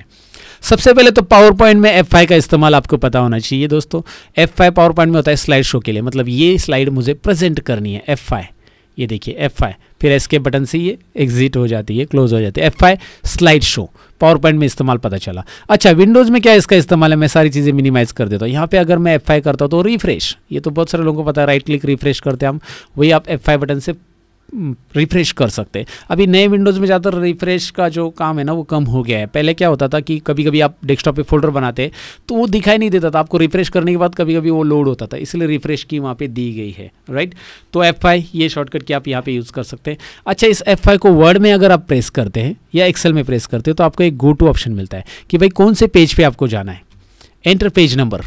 सबसे पहले तो पावर पॉइंट में F5 का इस्तेमाल आपको पता होना चाहिए दोस्तों F5 पावर पॉइंट में होता है स्लाइड शो के लिए मतलब ये स्लाइड मुझे प्रेजेंट करनी है F5 ये देखिए एफ आई फिर एस्केप बटन से ये एग्जिट हो जाती है क्लोज हो जाती है F five slide show PowerPoint में इस्तेमाल पता चला अच्छा विंडोज़ में क्या इसका इस्तेमाल है मैं सारी चीज़ें मिनिमाइज़ कर देता हूँ यहाँ पे अगर मैं एफ आई करता हूँ तो रिफ्रेश ये तो बहुत सारे लोगों को पता है राइट क्लिक रिफ्रेश करते हैं हम वही आप एफ आई बटन से रिफ़्रेश कर सकते हैं अभी नए विंडोज़ में ज़्यादातर रिफ़्रेश का जो काम है ना वो कम हो गया है पहले क्या होता था कि कभी कभी आप डेस्कटॉप पे फोल्डर बनाते तो वो दिखाई नहीं देता था आपको रिफ़्रेश करने के बाद कभी कभी वो लोड होता था इसलिए रिफ़्रेश की वहाँ पे दी गई है राइट तो एफ ये शॉर्टकट की आप यहाँ पर यूज़ कर सकते हैं अच्छा इस एफ को वर्ड में अगर आप प्रेस करते हैं या एक्सेल में प्रेस करते हैं तो आपको एक गो टू ऑप्शन मिलता है कि भाई कौन से पेज पर आपको जाना है enter page number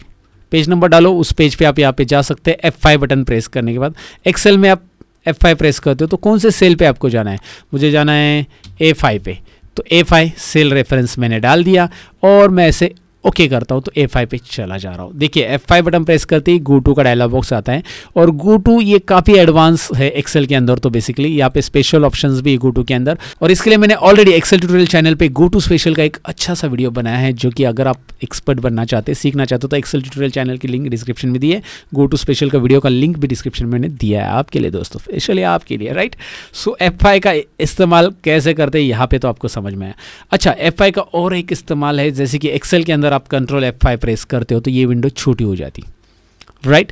page number डालो उस पेज पे आप यहाँ पे जा सकते हैं F5 बटन प्रेस करने के बाद एक्सेल में आप F5 प्रेस करते हो तो कौन से सेल पे आपको जाना है मुझे जाना है A5 पे तो A5 सेल रेफरेंस मैंने डाल दिया और मैं इसे ओके okay करता हूँ तो F5 पे चला जा रहा हूँ देखिए F5 बटन प्रेस करते ही गो टू का डायलॉग बॉक्स आता है और गो टू ये काफ़ी एडवांस है एक्सेल के अंदर तो बेसिकली यहाँ पे स्पेशल ऑप्शंस भी गो टू के अंदर और इसके लिए मैंने ऑलरेडी एक्सेल ट्यूटोरियल चैनल पे गो टू स्पेशल का एक अच्छा सा वीडियो बनाया है जो कि अगर आप एक्सपर्ट बनना चाहते सीखना चाहते हो तो एक्सेल ट्यूटोरियल चैनल की लिंक डिस्क्रिप्शन में दी है गो टू स्पेशल का वीडियो का लिंक भी डिस्क्रिप्शन में दिया है आपके लिए दोस्तों स्पेशली आपके लिए राइट सो एफ का इस्तेमाल कैसे करते हैं यहाँ पे तो आपको समझ में आया अच्छा एफ का और एक इस्तेमाल है जैसे कि एक्सेल के अंदर अगर आप कंट्रोल एफ फाइव प्रेस करते हो तो ये विंडो छोटी हो जाती राइट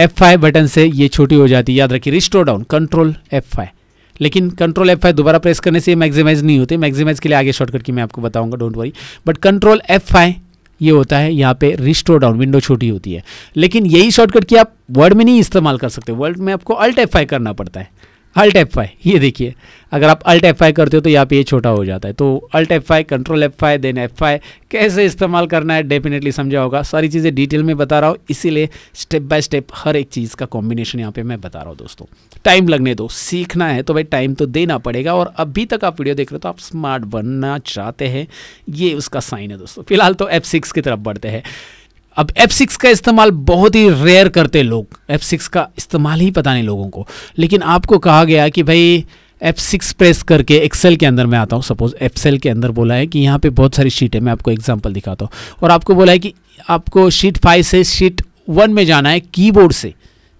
एफ फाइव बटन से ये छोटी हो जाती याद रखिए restore down control F five लेकिन कंट्रोल एफ फाइव दोबारा प्रेस करने से ये मैक्सिमाइज नहीं होते मैक्सिमाइज के लिए आगे शॉर्टकट की मैं आपको बताऊंगा don't worry but control F five ये होता है यहाँ पे रिस्टोर डाउन विंडो छोटी होती है लेकिन यही शॉर्टकट की आप वर्ड में नहीं इस्तेमाल कर सकते वर्ड में आपको अल्ट एफ फाइव करना पड़ता है अल्ट एफ फाइव ये देखिए अगर आप अल्ट एफ फाइव करते हो तो यहाँ पे ये छोटा हो जाता है तो alt F five control F five then F five कैसे इस्तेमाल करना है डेफिनेटली समझा होगा सारी चीज़ें डिटेल में बता रहा हूँ इसीलिए स्टेप बाय स्टेप हर एक चीज़ का कॉम्बिनेशन यहाँ पे मैं बता रहा हूँ दोस्तों टाइम लगने दो सीखना है तो भाई टाइम तो देना पड़ेगा और अभी तक आप वीडियो देख रहे हो तो आप स्मार्ट बनना चाहते हैं ये उसका साइन है दोस्तों फिलहाल तो एफ सिक्स की तरफ बढ़ते हैं अब F6 का इस्तेमाल बहुत ही रेयर करते लोग F6 का इस्तेमाल ही पता नहीं लोगों को लेकिन आपको कहा गया कि भाई F6 प्रेस करके एक्सेल के अंदर मैं आता हूँ सपोज़ एक्सेल के अंदर बोला है कि यहाँ पे बहुत सारी शीट है मैं आपको एग्जांपल दिखाता हूँ और आपको बोला है कि आपको शीट फाइव से शीट वन में जाना है कीबोर्ड से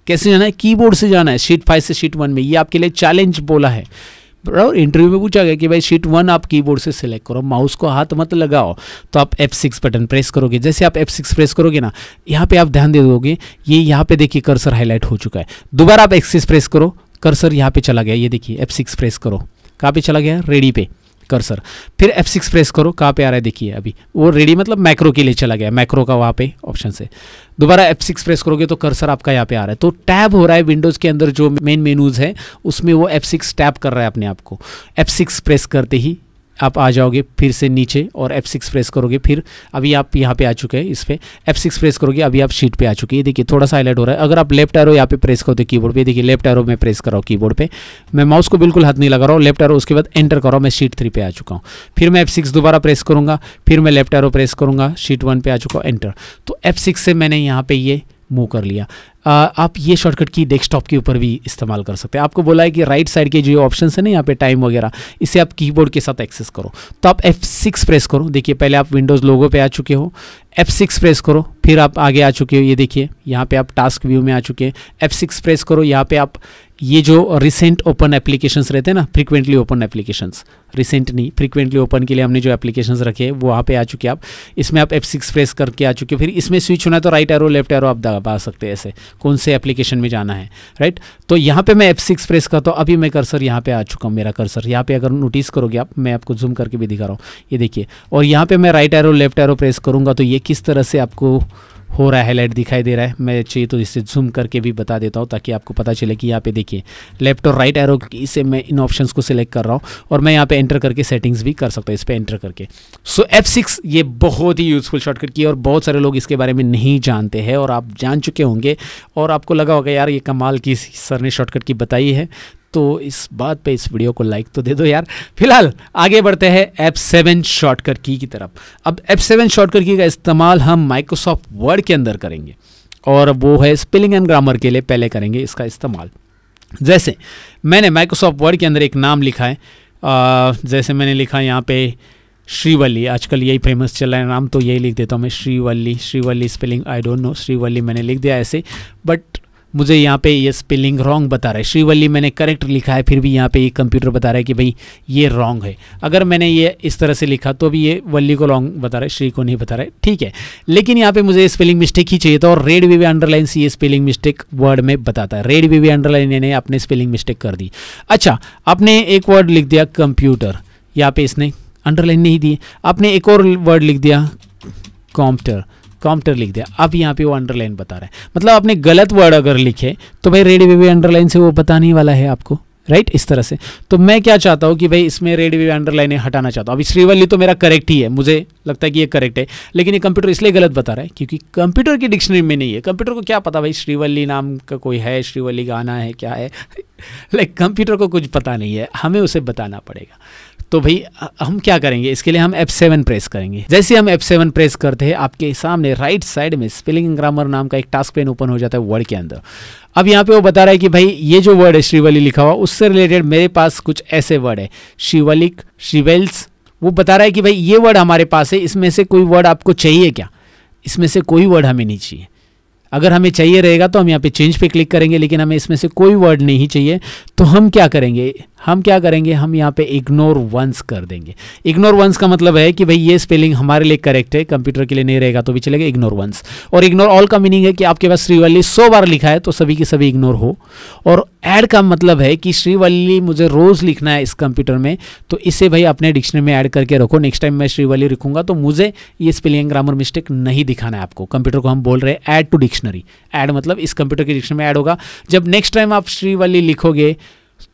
कैसे जाना है कीबोर्ड से जाना है शीट फाइव से शीट वन में ये आपके लिए चैलेंज बोला है और इंटरव्यू में पूछा गया कि भाई शीट वन आप कीबोर्ड से सिलेक्ट करो माउस को हाथ मत लगाओ तो आप एफ सिक्स बटन प्रेस करोगे जैसे आप एफ सिक्स प्रेस करोगे ना यहाँ पे आप ध्यान दे दोगे ये यहाँ पे देखिए कर्सर हाईलाइट हो चुका है दोबारा आप एक्सिस प्रेस करो कर्सर यहाँ पे चला गया ये देखिए एफ सिक्स प्रेस करो कहाँ पे चला गया रेडी पे कर्सर फिर एफ सिक्स प्रेस करो कहाँ पे आ रहा है देखिए अभी वो रेडी मतलब मैक्रो के लिए चला गया मैक्रो का वहाँ पे ऑप्शन से दोबारा एफ सिक्स प्रेस करोगे तो कर्सर आपका यहाँ पे आ रहा है तो टैब हो रहा है विंडोज़ के अंदर जो मेन मेनूज़ है उसमें वो एफ सिक्स टैब कर रहा है अपने आप को एफ सिक्स प्रेस करते ही आप आ जाओगे फिर से नीचे और F6 प्रेस करोगे फिर अभी आप यहाँ पे आ चुके हैं इस पर एफ प्रेस करोगे अभी आप शीट पे आ चुके हैं देखिए थोड़ा सा हाईलाइट हो रहा है अगर आप लेफ्ट एरो यहाँ पे प्रेस करते हो कीबोर्ड पे देखिए लेफ्ट एरो मैं प्रेस कर रहा हूँ कीबोर्ड पे मैं माउस को बिल्कुल हाथ नहीं लगा रहा हूँ लेफ्ट एरो उसके बाद एंटर करो मैं शीट थ्री पे आ चुका हूँ फिर मैं एफ दोबारा प्रेस करूँगा फिर मैं लेफ्ट एरो प्रेस करूँगा शीट वन पर आ चुका हूँ एंटर तो एफ से मैंने यहाँ पर ये मूव कर लिया आ, आप ये शॉर्टकट की डेस्कटॉप के ऊपर भी इस्तेमाल कर सकते हैं आपको बोला है कि राइट साइड के जो ऑप्शन है ना यहाँ पे टाइम वगैरह इसे आप कीबोर्ड के साथ एक्सेस करो तो आप F6 प्रेस करो देखिए पहले आप विंडोज़ लोगो पे आ चुके हो F6 प्रेस करो फिर आप आगे आ चुके हो ये देखिए यहाँ पे आप टास्क व्यू में आ चुके हैं F6 प्रेस करो यहाँ पे आप ये जो रिसेंट ओपन एप्लीकेशंस रहते हैं ना फ्रीक्वेंटली ओपन एप्लीकेशंस रिसेंट नहीं फ्रीक्वेंटली ओपन के लिए हमने जो एप्लीकेशंस रखे हैं वहाँ पे आ चुके आप इसमें आप एफ सिक्स प्रेस करके आ चुके फिर इसमें स्विच होना है तो राइट एरो लेफ्ट एरो आप दबा सकते हैं ऐसे कौन से एप्लीकेशन में जाना है राइट तो यहाँ पर मैं एफ सिक्स प्रेस करता हूँ अभी मैं कर्सर यहाँ पर आ चुका हूँ मेरा कर्सर यहाँ पर अगर नोटिस करोगे आप मैं आपको जूम करके भी दिखा रहा हूँ ये देखिए और यहाँ पर मैं right arrow left arrow press करूँगा तो ये किस तरह से आपको हो रहा है हाईलाइट दिखाई दे रहा है मैं चाहिए तो इसे जूम करके भी बता देता हूँ ताकि आपको पता चले कि यहाँ पे देखिए लेफ्ट और राइट एरो इसे मैं इन ऑप्शंस को सिलेक्ट कर रहा हूँ और मैं यहाँ पे एंटर करके सेटिंग्स भी कर सकता हूँ इस पर एंटर करके सो एफ़ सिक्स ये बहुत ही यूज़फुल शॉर्टकट की और बहुत सारे लोग इसके बारे में नहीं जानते हैं और आप जान चुके होंगे और आपको लगा होगा यार ये कमाल की सर ने शॉर्टकट की बताई है तो इस बात पे इस वीडियो को लाइक तो दे दो यार फिलहाल आगे बढ़ते हैं एप सेवन शॉर्टकट की की तरफ अब एप सेवन शॉर्टकट की का इस्तेमाल हम माइक्रोसॉफ्ट वर्ड के अंदर करेंगे और वो है स्पेलिंग एंड ग्रामर के लिए पहले करेंगे इसका इस्तेमाल जैसे मैंने माइक्रोसॉफ्ट वर्ड के अंदर एक नाम लिखा है आ, जैसे मैंने लिखा है यहाँ पे श्रीवल्ली आजकल यही फेमस चल रहा है नाम तो यही लिख देता हूँ मैं Srivalli Srivalli spelling I don't know Srivalli मैंने लिख दिया ऐसे बट मुझे यहाँ पे ये स्पेलिंग रॉन्ग बता रहा है श्रीवल्ली मैंने करेक्ट लिखा है फिर भी यहाँ पे ये कंप्यूटर बता रहा है कि भाई ये रॉन्ग है अगर मैंने ये इस तरह से लिखा तो भी ये वल्ली को रॉन्ग बता रहा है श्री को नहीं बता रहा है ठीक है लेकिन यहाँ पे मुझे स्पेलिंग मिस्टेक ही चाहिए था और रेड वी वी अंडरलाइन ये स्पेलिंग मिस्टेक वर्ड में बताता है रेड वी वी अंडरलाइन ने अपने स्पेलिंग मिस्टेक कर दी अच्छा आपने एक वर्ड लिख दिया कंप्यूटर यहाँ पे इसने अंडरलाइन नहीं दिए आपने एक और वर्ड लिख दिया कॉम्प्यूटर कॉम्प्टर लिख दिया अब यहाँ पे वो अंडरलाइन बता रहा है मतलब आपने गलत वर्ड अगर लिखे तो भाई रेड वे अंडरलाइन से वो बताने वाला है आपको राइट right? इस तरह से तो मैं क्या चाहता हूँ कि भाई इसमें रेड वे अंडरलाइन हटाना चाहता हूँ अभी श्रीवल्ली तो मेरा करेक्ट ही है मुझे लगता है कि ये करेक्ट है लेकिन ये कंप्यूटर इसलिए गलत बता रहा है क्योंकि कंप्यूटर की डिक्शनरी में नहीं है कंप्यूटर को क्या पता भाई श्रीवल्ली नाम का कोई है श्रीवल्ली गाना है क्या है लाइक कंप्यूटर को कुछ पता नहीं है हमें उसे बताना पड़ेगा तो भाई हम क्या करेंगे इसके लिए हम एफ सेवन प्रेस करेंगे जैसे हम एफ सेवन प्रेस करते हैं आपके सामने राइट साइड में स्पेलिंग एंड ग्रामर नाम का एक टास्क पेन ओपन हो जाता है वर्ड के अंदर अब यहाँ पे वो बता रहा है कि भाई ये जो वर्ड है श्रीवली लिखा हुआ उससे रिलेटेड मेरे पास कुछ ऐसे वर्ड है शिवलिक शिवेल्स वो बता रहा है कि भाई ये वर्ड हमारे पास है इसमें से कोई वर्ड आपको चाहिए क्या इसमें से कोई वर्ड हमें नहीं चाहिए अगर हमें चाहिए रहेगा तो हम यहाँ पे चेंज पे क्लिक करेंगे लेकिन हमें इसमें से कोई वर्ड नहीं चाहिए तो हम क्या करेंगे हम क्या करेंगे हम यहाँ पे इग्नोर वंस कर देंगे इग्नोर वंस का मतलब है कि भाई ये स्पेलिंग हमारे लिए करेक्ट है कंप्यूटर के लिए नहीं रहेगा तो भी चलेगा इग्नोर वंस और इग्नोर ऑल का मीनिंग है कि आपके पास श्रीवल्ली सौ बार लिखा है तो सभी के सभी इग्नोर हो और ऐड का मतलब है कि श्रीवल्ली मुझे रोज़ लिखना है इस कंप्यूटर में तो इसे भाई अपने डिक्शनरी में ऐड करके रखो नेक्स्ट टाइम मैं श्रीवल्ली लिखूंगा तो मुझे ये स्पेलिंग ग्रामर मिस्टेक नहीं दिखाना है आपको कंप्यूटर को हम बोल रहे हैं ऐड टू डिक्शनरी ऐड मतलब इस कंप्यूटर के डिक्शनरी में ऐड होगा जब नेक्स्ट टाइम आप श्रीवल्ली लिखोगे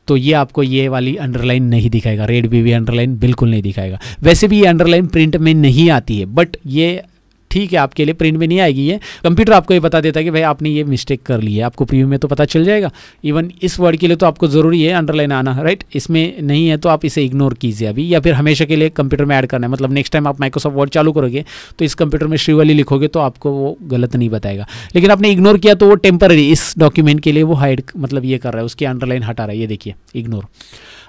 तो ये आपको ये वाली अंडरलाइन नहीं दिखाएगा रेड बीवी अंडरलाइन बिल्कुल नहीं दिखाएगा वैसे भी ये अंडरलाइन प्रिंट में नहीं आती है बट ये ठीक है आपके लिए प्रिंट में नहीं आएगी ये कंप्यूटर आपको ये बता देता है कि भाई आपने ये मिस्टेक कर ली है आपको प्रीव्यू में तो पता चल जाएगा इवन इस वर्ड के लिए तो आपको ज़रूरी है अंडरलाइन आना राइट इसमें नहीं है तो आप इसे इग्नोर कीजिए अभी या फिर हमेशा के लिए कंप्यूटर में ऐड करना है मतलब नेक्स्ट टाइम आप माइक्रोसॉफ्ट वर्ड चालू करोगे तो इस कंप्यूटर में श्रीवली लिखोगे तो आपको वो गलत नहीं बताएगा लेकिन आपने इग्नोर किया तो वो टेम्पररी इस डॉक्यूमेंट के लिए वो हाइड मतलब ये कर रहा है उसकी अंडरलाइन हटा रहा है ये देखिए इग्नोर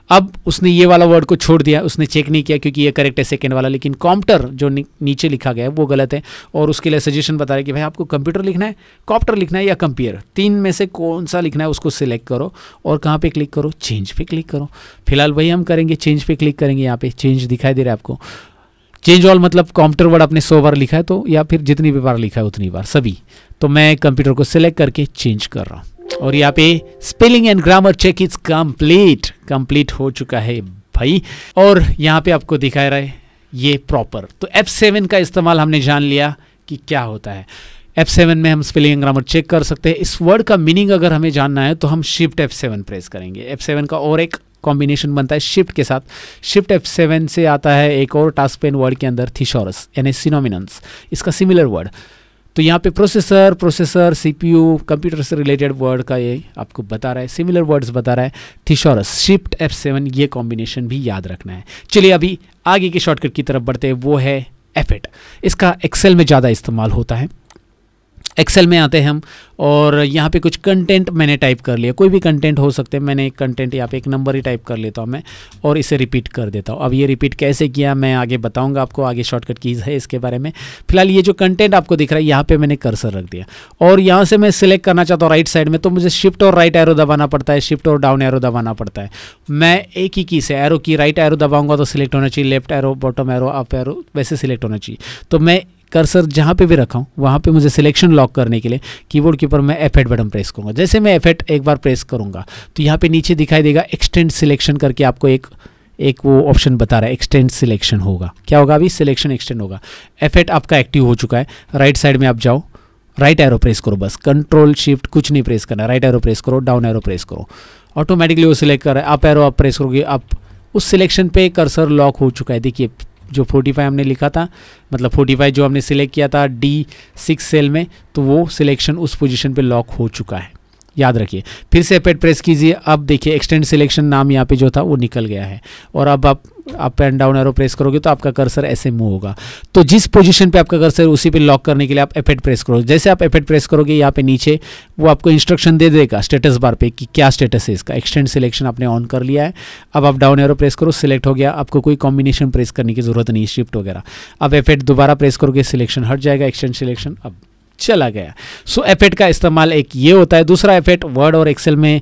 अब उसने ये वाला वर्ड को छोड़ दिया उसने चेक नहीं किया क्योंकि ये करेक्ट है सेकेंड वाला लेकिन कॉम्प्टर जो नीचे लिखा गया है वो गलत है और उसके लिए सजेशन बता रहे कि भाई आपको कंप्यूटर लिखना है कॉप्टर लिखना है या कंपेयर तीन में से कौन सा लिखना है उसको सिलेक्ट करो और कहाँ पर क्लिक करो चेंज पर क्लिक करो फिलहाल वही हम करेंगे चेंज पर क्लिक करेंगे यहाँ पर चेंज दिखाई दे रहा है आपको चेंज ऑल मतलब कॉम्प्यूटर वर्ड आपने सौ बार लिखा है तो या फिर जितनी भी बार लिखा है उतनी बार सभी तो मैं कंप्यूटर को सिलेक्ट करके चेंज कर रहा हूँ और यहाँ पे spelling and grammar check is complete complete हो चुका है भाई और यहाँ पे आपको दिखा रहा है ये प्रॉपर तो F7 का इस्तेमाल हमने जान लिया कि क्या होता है F7 में हम स्पेलिंग ग्रामर चेक कर सकते हैं इस वर्ड का मीनिंग अगर हमें जानना है तो हम शिफ्ट F7 प्रेस करेंगे F7 का और एक कॉम्बिनेशन बनता है शिफ्ट के साथ शिफ्ट F7 से आता है एक और टास्क पेन वर्ड के अंदर थीशोरस यानी सिनोमिनस इसका सिमिलर वर्ड तो यहाँ पे प्रोसेसर प्रोसेसर सीपीयू कंप्यूटर से रिलेटेड वर्ड का ये आपको बता रहा है सिमिलर वर्ड्स बता रहा है थिशोरस शिफ्ट एफ सेवन ये कॉम्बिनेशन भी याद रखना है चलिए अभी आगे के शॉर्टकट की तरफ बढ़ते हैं वो है एफेट इसका एक्सेल में ज़्यादा इस्तेमाल होता है एक्सेल में आते हैं हम और यहाँ पे कुछ कंटेंट मैंने टाइप कर लिया कोई भी कंटेंट हो सकते हैं मैंने एक कंटेंट यहाँ पे एक नंबर ही टाइप कर लेता हूँ मैं और इसे रिपीट कर देता हूँ अब ये रिपीट कैसे किया मैं आगे बताऊँगा आपको आगे शॉर्टकट कीज़ है इसके बारे में फिलहाल ये जो कंटेंट आपको दिख रहा है यहाँ पर मैंने कर्सर रख दिया और यहाँ से मैं सिलेक्ट करना चाहता हूँ राइट साइड में तो मुझे शिफ्ट और राइट एरो दबाना पड़ता है शिफ्ट और डाउन एरो दबाना पड़ता है मैं एक ही की से एरो की राइट एरो दबाऊँगा तो सिलेक्ट होना चाहिए left arrow bottom arrow up arrow वैसे सिलेक्ट होना चाहिए तो मैं कर्सर जहाँ पे भी रखा हूँ वहाँ पे मुझे सिलेक्शन लॉक करने के लिए कीबोर्ड के ऊपर मैं एफ बटन प्रेस करूँगा जैसे मैं एफ एक बार प्रेस करूँगा तो यहाँ पे नीचे दिखाई देगा एक्सटेंड सिलेक्शन करके आपको एक एक वो ऑप्शन बता रहा है एक्सटेंड सिलेक्शन होगा क्या होगा अभी सिलेक्शन एक्सटेंड होगा एफ आपका एक्टिव हो चुका है राइट साइड में आप जाओ राइट एरो प्रेस करो बस कंट्रोल शिफ्ट कुछ नहीं प्रेस करना राइट एरो प्रेस करो डाउन एरो प्रेस करो ऑटोमेटिकली वो सिलेक्ट कर रहा है आप एरो आप प्रेस करोगे आप उस सिलेक्शन पे कर्सर लॉक हो चुका है देखिए जो 45 हमने लिखा था मतलब 45 जो हमने सिलेक्ट किया था डी सिक्स सेल में तो वो सिलेक्शन उस पोजीशन पे लॉक हो चुका है याद रखिए फिर से पेड प्रेस कीजिए अब देखिए एक्सटेंड सिलेक्शन नाम यहाँ पे जो था वो निकल गया है और अब आप आप एंड डाउन एरो प्रेस करोगे तो आपका कर्सर ऐसे मूव होगा तो जिस पोजीशन पे आपका कर्सर उसी पे लॉक करने के लिए आप एफेट प्रेस करो जैसे आप एफेट प्रेस करोगे यहाँ पे नीचे वो आपको इंस्ट्रक्शन दे देगा स्टेटस बार पे कि क्या स्टेटस है इसका एक्सटेंड सिलेक्शन आपने ऑन कर लिया है अब आप डाउन एरो प्रेस करो सिलेक्ट हो गया आपको कोई कॉम्बिनेशन प्रेस करने की ज़रूरत नहीं शिफ्ट वगैरह अब एफेट दोबारा प्रेस करोगे सिलेक्शन हट जाएगा एक्सटेंड सिलेक्शन अब चला गया सो so, एफेट का इस्तेमाल एक ये होता है दूसरा एफेट वर्ड और एक्सेल में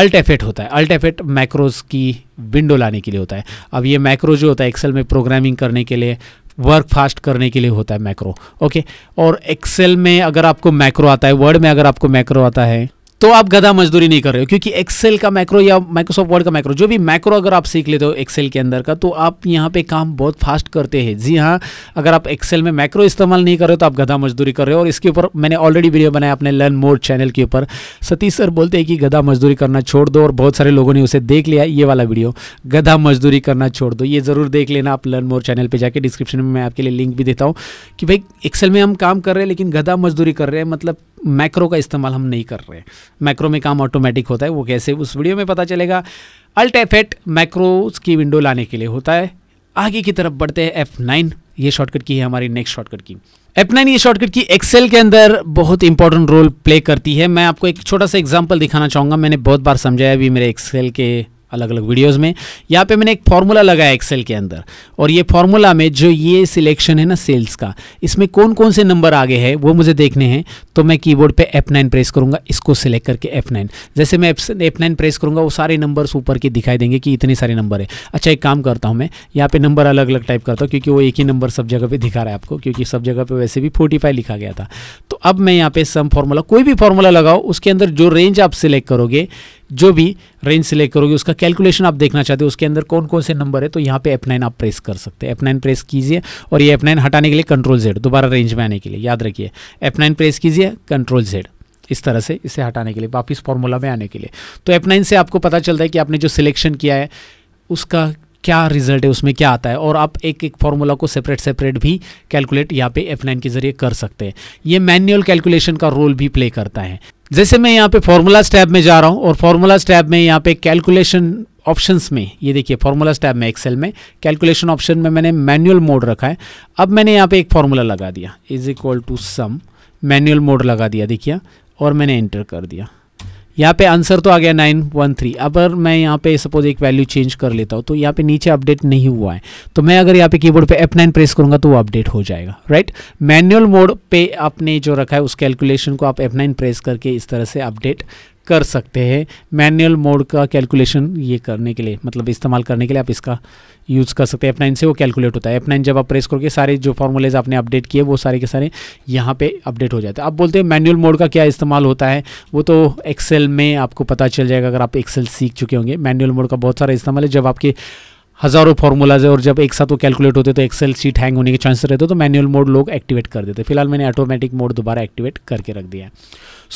अल्ट एफेट होता है अल्ट एफेट मैक्रोज की विंडो लाने के लिए होता है अब ये मैक्रो जो होता है एक्सेल में प्रोग्रामिंग करने के लिए वर्क फास्ट करने के लिए होता है मैक्रो ओके और एक्सेल में अगर आपको मैक्रो आता है वर्ड में अगर आपको मैक्रो आता है तो आप गधा मजदूरी नहीं कर रहे हो क्योंकि एक्सेल का मैक्रो या माइक्रोसॉफ्ट वर्ड का मैक्रो जो भी मैक्रो अगर आप सीख लेते हो एक्सेल के अंदर का तो आप यहाँ पे काम बहुत फास्ट करते हैं जी हाँ अगर आप एक्सेल में मैक्रो इस्तेमाल नहीं कर रहे हो तो आप गधा मजदूरी कर रहे हो और इसके ऊपर मैंने ऑलरेडी वीडियो बनाया अपने लर्न मोड चैनल के ऊपर सतीश सर बोलते हैं कि गधा मजदूरी करना छोड़ दो और बहुत सारे लोगों ने उसे देख लिया ये वाला वीडियो गधा मजदूरी करना छोड़ दो ये ज़रूर देख लेना आप लर्न मोर चैनल पर जाकर डिस्क्रिप्शन में मैं आपके लिए लिंक भी देता हूँ कि भाई एक्सेल में हम काम कर रहे हैं लेकिन गधा मजदूरी कर रहे हैं मतलब मैक्रो का इस्तेमाल हम नहीं कर रहे हैं मैक्रो में काम ऑटोमेटिक होता है वो कैसे उस वीडियो में पता चलेगा अल्ट एफ एट मैक्रोज की विंडो लाने के लिए होता है आगे की तरफ बढ़ते हैं एफ नाइन ये शॉर्टकट की है हमारी नेक्स्ट शॉर्टकट की एफ नाइन ये शॉर्टकट की एक्सेल के अंदर बहुत इंपॉर्टेंट रोल प्ले करती है मैं आपको एक छोटा सा एग्जाम्पल दिखाना चाहूँगा मैंने बहुत बार समझाया अभी मेरे एक्सेल के अलग अलग वीडियोस में यहाँ पे मैंने एक फार्मूला लगाया एक्सेल के अंदर और ये फार्मूला में जो ये सिलेक्शन है ना सेल्स का इसमें कौन कौन से नंबर आगे है वो मुझे देखने हैं तो मैं कीबोर्ड पे F9 प्रेस करूँगा इसको सिलेक्ट करके F9 जैसे मैं F9 प्रेस करूँगा वो सारे नंबर्स ऊपर के दिखाई देंगे कि इतने सारे नंबर है अच्छा एक काम करता हूँ मैं यहाँ पर नंबर अलग अलग टाइप करता हूँ क्योंकि वो एक ही नंबर सब जगह पर दिखा रहा है आपको क्योंकि सब जगह पर वैसे भी फोर्टी लिखा गया था तो अब मैं यहाँ पे सम फार्मूला कोई भी फार्मूला लगाओ उसके अंदर जो रेंज आप सिलेक्ट करोगे जो भी रेंज सिलेक्ट करोगे उसका कैलकुलेशन आप देखना चाहते हो उसके अंदर कौन कौन से नंबर है तो यहाँ पे F9 आप प्रेस कर सकते हैं F9 प्रेस कीजिए और ये F9 हटाने के लिए कंट्रोल जेड दोबारा रेंज में आने के लिए याद रखिए F9 प्रेस कीजिए कंट्रोल जेड इस तरह से इसे हटाने के लिए वापिस फॉर्मूला में आने के लिए तो नाइन से आपको पता चलता है कि आपने जो सिलेक्शन किया है उसका क्या रिजल्ट है उसमें क्या आता है और आप एक एक फार्मूला को सेपरेट सेपरेट भी कैलकुलेट यहाँ पे F9 के ज़रिए कर सकते हैं ये मैनुअल कैलकुलेशन का रोल भी प्ले करता है जैसे मैं यहाँ पे फार्मूला स्टैब में जा रहा हूँ और फार्मूला स्टैब में यहाँ पे कैलकुलेशन ऑप्शंस में ये देखिए फार्मूला स्टैब में एक्सेल में कैलकुलेशन ऑप्शन में मैंने मैनुअल मोड रखा है अब मैंने यहाँ पे एक फार्मूला लगा दिया is equal to sum manual mode लगा दिया देखिए और मैंने एंटर कर दिया यहाँ पे आंसर तो आ गया नाइन वन थ्री अगर मैं यहाँ पे सपोज एक वैल्यू चेंज कर लेता हूँ तो यहाँ पे नीचे अपडेट नहीं हुआ है तो मैं अगर यहाँ पे कीबोर्ड पे एफ नाइन प्रेस करूँगा तो वो अपडेट हो जाएगा राइट मैनुअल मोड पे आपने जो रखा है उस कैलकुलेशन को आप एफ नाइन प्रेस करके इस तरह से अपडेट कर सकते हैं मैनुअल मोड का कैलकुलेशन ये करने के लिए मतलब इस्तेमाल करने के लिए आप इसका यूज़ कर सकते हैं एफ नाइन से वो कैलकुलेट होता है एफ नाइन जब आप प्रेस करोगे सारे जो फॉर्मूलेज आपने अपडेट किए वो सारे के सारे यहाँ पे अपडेट हो जाते हैं आप बोलते हैं मैनुअल मोड का क्या इस्तेमाल होता है वो तो एक्सेल में आपको पता चल जाएगा अगर आप एक्सेल सीख चुके होंगे मैनुअल मोड का बहुत सारा इस्तेमाल है जब आपके हज़ारों फार्मूलाज है और जब एक साथ वो कैलकुलेट होते तो एक्सेल सीट हैंग होने के चांसेस रहते तो मैनुअल मोड लोग एक्टिवेट कर देते फिलहाल मैंने ऑटोमेटिक मोड दोबारा एक्टिवेट करके रख दिया है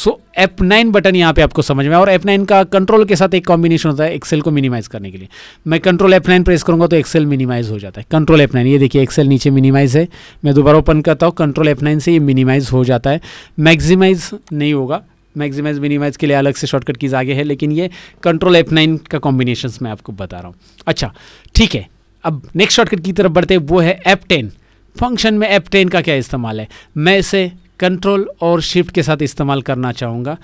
सो एफ नाइन बटन यहाँ पे आपको समझ में और एफ नाइन का कंट्रोल के साथ एक कॉम्बिनेशन होता है एक्सेल को मिनिमाइज करने के लिए मैं कंट्रोल एफ नाइन प्रेस करूँगा तो एक्सेल मिनिमाइज हो जाता है कंट्रोल एफ नाइन ये देखिए एक्सेल नीचे मिनिमाइज है मैं दोबारा ओपन करता हूँ कंट्रोल एफ नाइन से ये मिनिमाइज हो जाता है मैक्सिमाइज नहीं होगा मैक्सिमाइज मिनिमाइज के लिए अलग से शॉर्टकट कीज आगे है लेकिन ये कंट्रोल एफ नाइन का कॉम्बिनेशन मैं आपको बता रहा हूँ अच्छा ठीक है अब नेक्स्ट शॉर्टकट की तरफ बढ़ते हैं वो है एप टेन फंक्शन में एप टेन का क्या इस्तेमाल है मैं इसे कंट्रोल और शिफ्ट के साथ इस्तेमाल करना चाहूँगा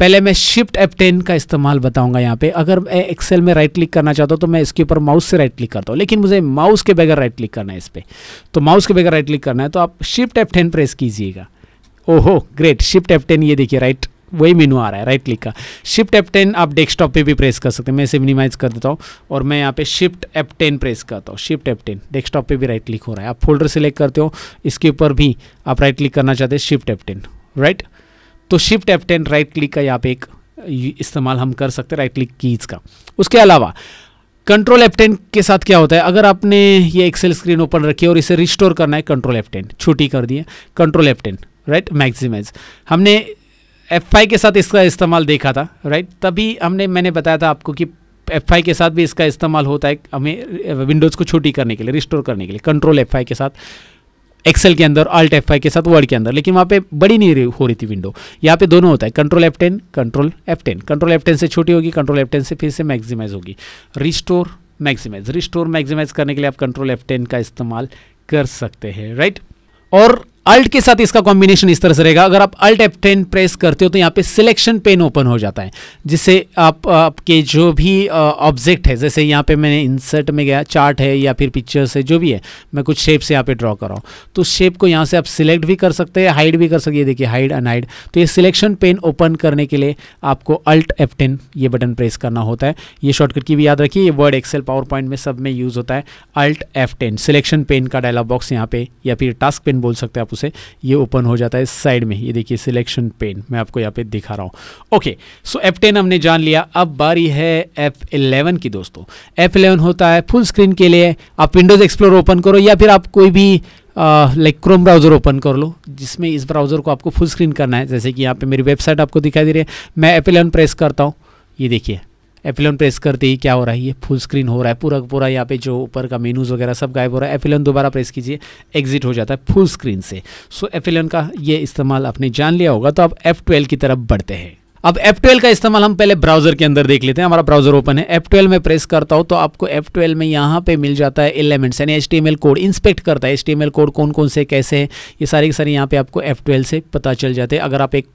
पहले मैं शिफ्ट एप टेन का इस्तेमाल बताऊंगा यहाँ पे अगर मैं एक्सेल में राइट क्लिक करना चाहता हूँ तो मैं इसके ऊपर माउस से राइट क्लिक करता हूँ लेकिन मुझे माउस के बगैर राइट क्लिक करना है इस पर तो माउस के बगैर राइट क्लिक करना है तो आप शिफ्ट एप टेन प्रेस कीजिएगा ओहो ग्रेट शिफ्ट एप टेन ये देखिए राइट वही मेनू आ रहा है राइट क्लिक का शिफ्ट एप टेन आप डेस्कटॉप पे भी प्रेस कर सकते हैं मैं इसे मिनिमाइज कर देता हूँ और मैं यहाँ पे शिफ्ट एप टेन प्रेस करता हूँ शिफ्ट एप टेन डेस्कटॉप पे भी राइट क्लिक हो रहा है आप फोल्डर सेलेक्ट करते हो इसके ऊपर भी आप राइट क्लिक करना चाहते हैं शिफ्ट एप टेन राइट तो shift F ten right click का यहाँ पे एक इस्तेमाल हम कर सकते हैं राइट क्लिक कीज का उसके अलावा कंट्रोल एफ टेन के साथ क्या होता है अगर आपने ये एक्सेल स्क्रीन ओपन रखी है और इसे रिस्टोर करना है कंट्रोल एफ टेन छोटी कर दिए control F ten right maximise हमने एफ के साथ इसका इस्तेमाल देखा था राइट तभी हमने मैंने बताया था आपको कि एफ के साथ भी इसका इस्तेमाल होता है हमें विंडोज़ को छोटी करने के लिए रिस्टोर करने के लिए कंट्रोल एफ के साथ एक्सेल के अंदर आल्ट एफ के साथ वर्ड के अंदर लेकिन वहाँ पे बड़ी नहीं हो रही थी विंडो यहाँ पे दोनों होता है control F ten control F ten control F ten से छोटी होगी कंट्रोल एफ टेन से फिर से मैक्सिमाइज होगी रिस्टोर मैक्सिमाइज रिस्टोर मैक्सिमाइज करने के लिए आप कंट्रोल एफ टेन का इस्तेमाल कर सकते हैं राइट और अल्ट के साथ इसका कॉम्बिनेशन इस तरह से रहेगा अगर आप अल्ट एफ टेन प्रेस करते हो तो यहाँ पे सिलेक्शन पेन ओपन हो जाता है जिससे आप आपके जो भी ऑब्जेक्ट है जैसे यहाँ पे मैंने इंसर्ट में गया चार्ट है या फिर पिक्चर्स है जो भी है मैं कुछ शेप से यहाँ पे ड्रॉ कर रहा हूँ तो शेप को यहाँ से आप सिलेक्ट भी कर सकते हैं हाइड भी कर सकिए देखिए हाइड अनहाइड तो ये सिलेक्शन पेन ओपन करने के लिए आपको अल्ट एफ टेन ये बटन प्रेस करना होता है ये शॉर्टकट की भी याद रखिए ये वर्ड एक्सेल पावर पॉइंट में सब में यूज़ होता है alt F ten selection pane का डायलॉग बॉक्स यहाँ पे या फिर टास्क पेन बोल सकते हैं आप से ये ओपन हो जाता है साइड में ये देखिए सिलेक्शन पेन मैं आपको यहाँ पे दिखा रहा हूँ ओके सो एफ टेन हमने जान लिया अब बारी है एफ इलेवन की दोस्तों एफ इलेवन होता है फुल स्क्रीन के लिए आप विंडोज़ एक्सप्लोर ओपन करो या फिर आप कोई भी लाइक क्रोम ब्राउज़र ओपन कर लो जिसमें इस ब्राउज़र को आपको फुल स्क्रीन करना है जैसे कि यहाँ पे मेरी वेबसाइट आपको दिखाई दे रही है मैं एफ इलेवन प्रेस करता हूँ ये देखिए एफिलोन प्रेस करते ही क्या हो रहा है ये फुल स्क्रीन हो रहा है पूरा पूरा यहाँ पे जो ऊपर का मेनूज़ वगैरह सब गायब हो रहा है एफिलोन दोबारा प्रेस कीजिए एग्जिट हो जाता है फुल स्क्रीन से सो so, का ये इस्तेमाल आपने जान लिया होगा तो आप एफ ट्वेल्व की तरफ बढ़ते हैं अब F12 का इस्तेमाल हम पहले ब्राउजर के अंदर देख लेते हैं हमारा ब्राउजर ओपन है F12 में प्रेस करता हूं तो आपको F12 में यहां पे मिल जाता है एलिमेंट्स यानी HTML कोड इंस्पेक्ट करता है HTML कोड कौन कौन से कैसे हैं ये सारे के सारे यहां पे आपको F12 से पता चल जाते हैं अगर आप एक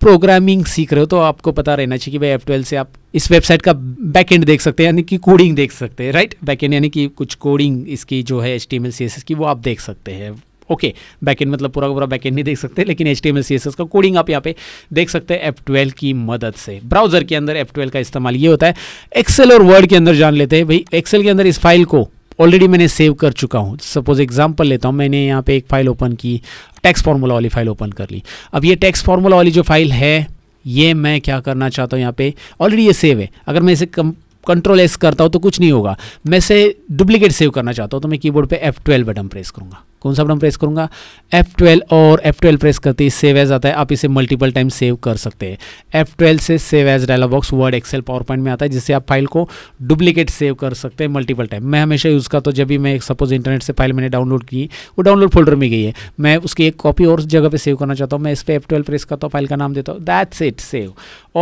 प्रोग्रामिंग सीख रहे हो तो आपको पता रहना चाहिए कि भाई एफ ट्वेल्व से आप इस वेबसाइट का बैक एंड देख सकते हैं यानी कि कोडिंग देख सकते हैं राइट बैक यानी कि कुछ कोडिंग इसकी जो है एच टी की वो आप देख सकते हैं ओके बैकएंड मतलब पूरा पूरा बैकएंड नहीं देख सकते लेकिन एच टी एम का कोडिंग आप यहाँ पे देख सकते हैं एफ ट्वेल्व की मदद से ब्राउजर के अंदर एफ ट्वेल्व का इस्तेमाल ये होता है एक्सेल और वर्ड के अंदर जान लेते हैं भाई एक्सेल के अंदर इस फाइल को ऑलरेडी मैंने सेव कर चुका हूँ सपोज एग्जाम्पल लेता हूँ मैंने यहाँ पे एक फाइल ओपन की टैक्स फार्मूला वाली फाइल ओपन कर ली अब ये टैक्स फार्मूला वाली जो फाइल है ये मैं क्या करना चाहता हूँ यहाँ पे ऑलरेडी ये सेव है अगर मैं इसे कम कंट्रोल एस करता हूँ तो कुछ नहीं होगा मैं इसे डुप्लीकेट सेव करना चाहता हूँ तो मैं कीबोर्ड पे F12 बटन प्रेस करूँगा कौन सा बटन प्रेस करूंगा F12 और F12 प्रेस करते ही सेव एज आता है आप इसे मल्टीपल टाइम सेव कर सकते हैं F12 से save as dialog box Word Excel PowerPoint में आता है जिससे आप फाइल को डुप्लीकेट सेव कर सकते हैं मल्टीपल टाइम मैं हमेशा यूज़ करता हूँ जब भी मैं एक सपोज इंटरनेट से फाइल मैंने डाउनलोड की वो डाउनलोड फोल्डर में गई है मैं उसकी एक कॉपी और जगह पर सेव करना चाहता हूँ मैं इस पर एफ प्रेस करता हूँ फाइल का नाम देता हूँ दैट्स इट सेव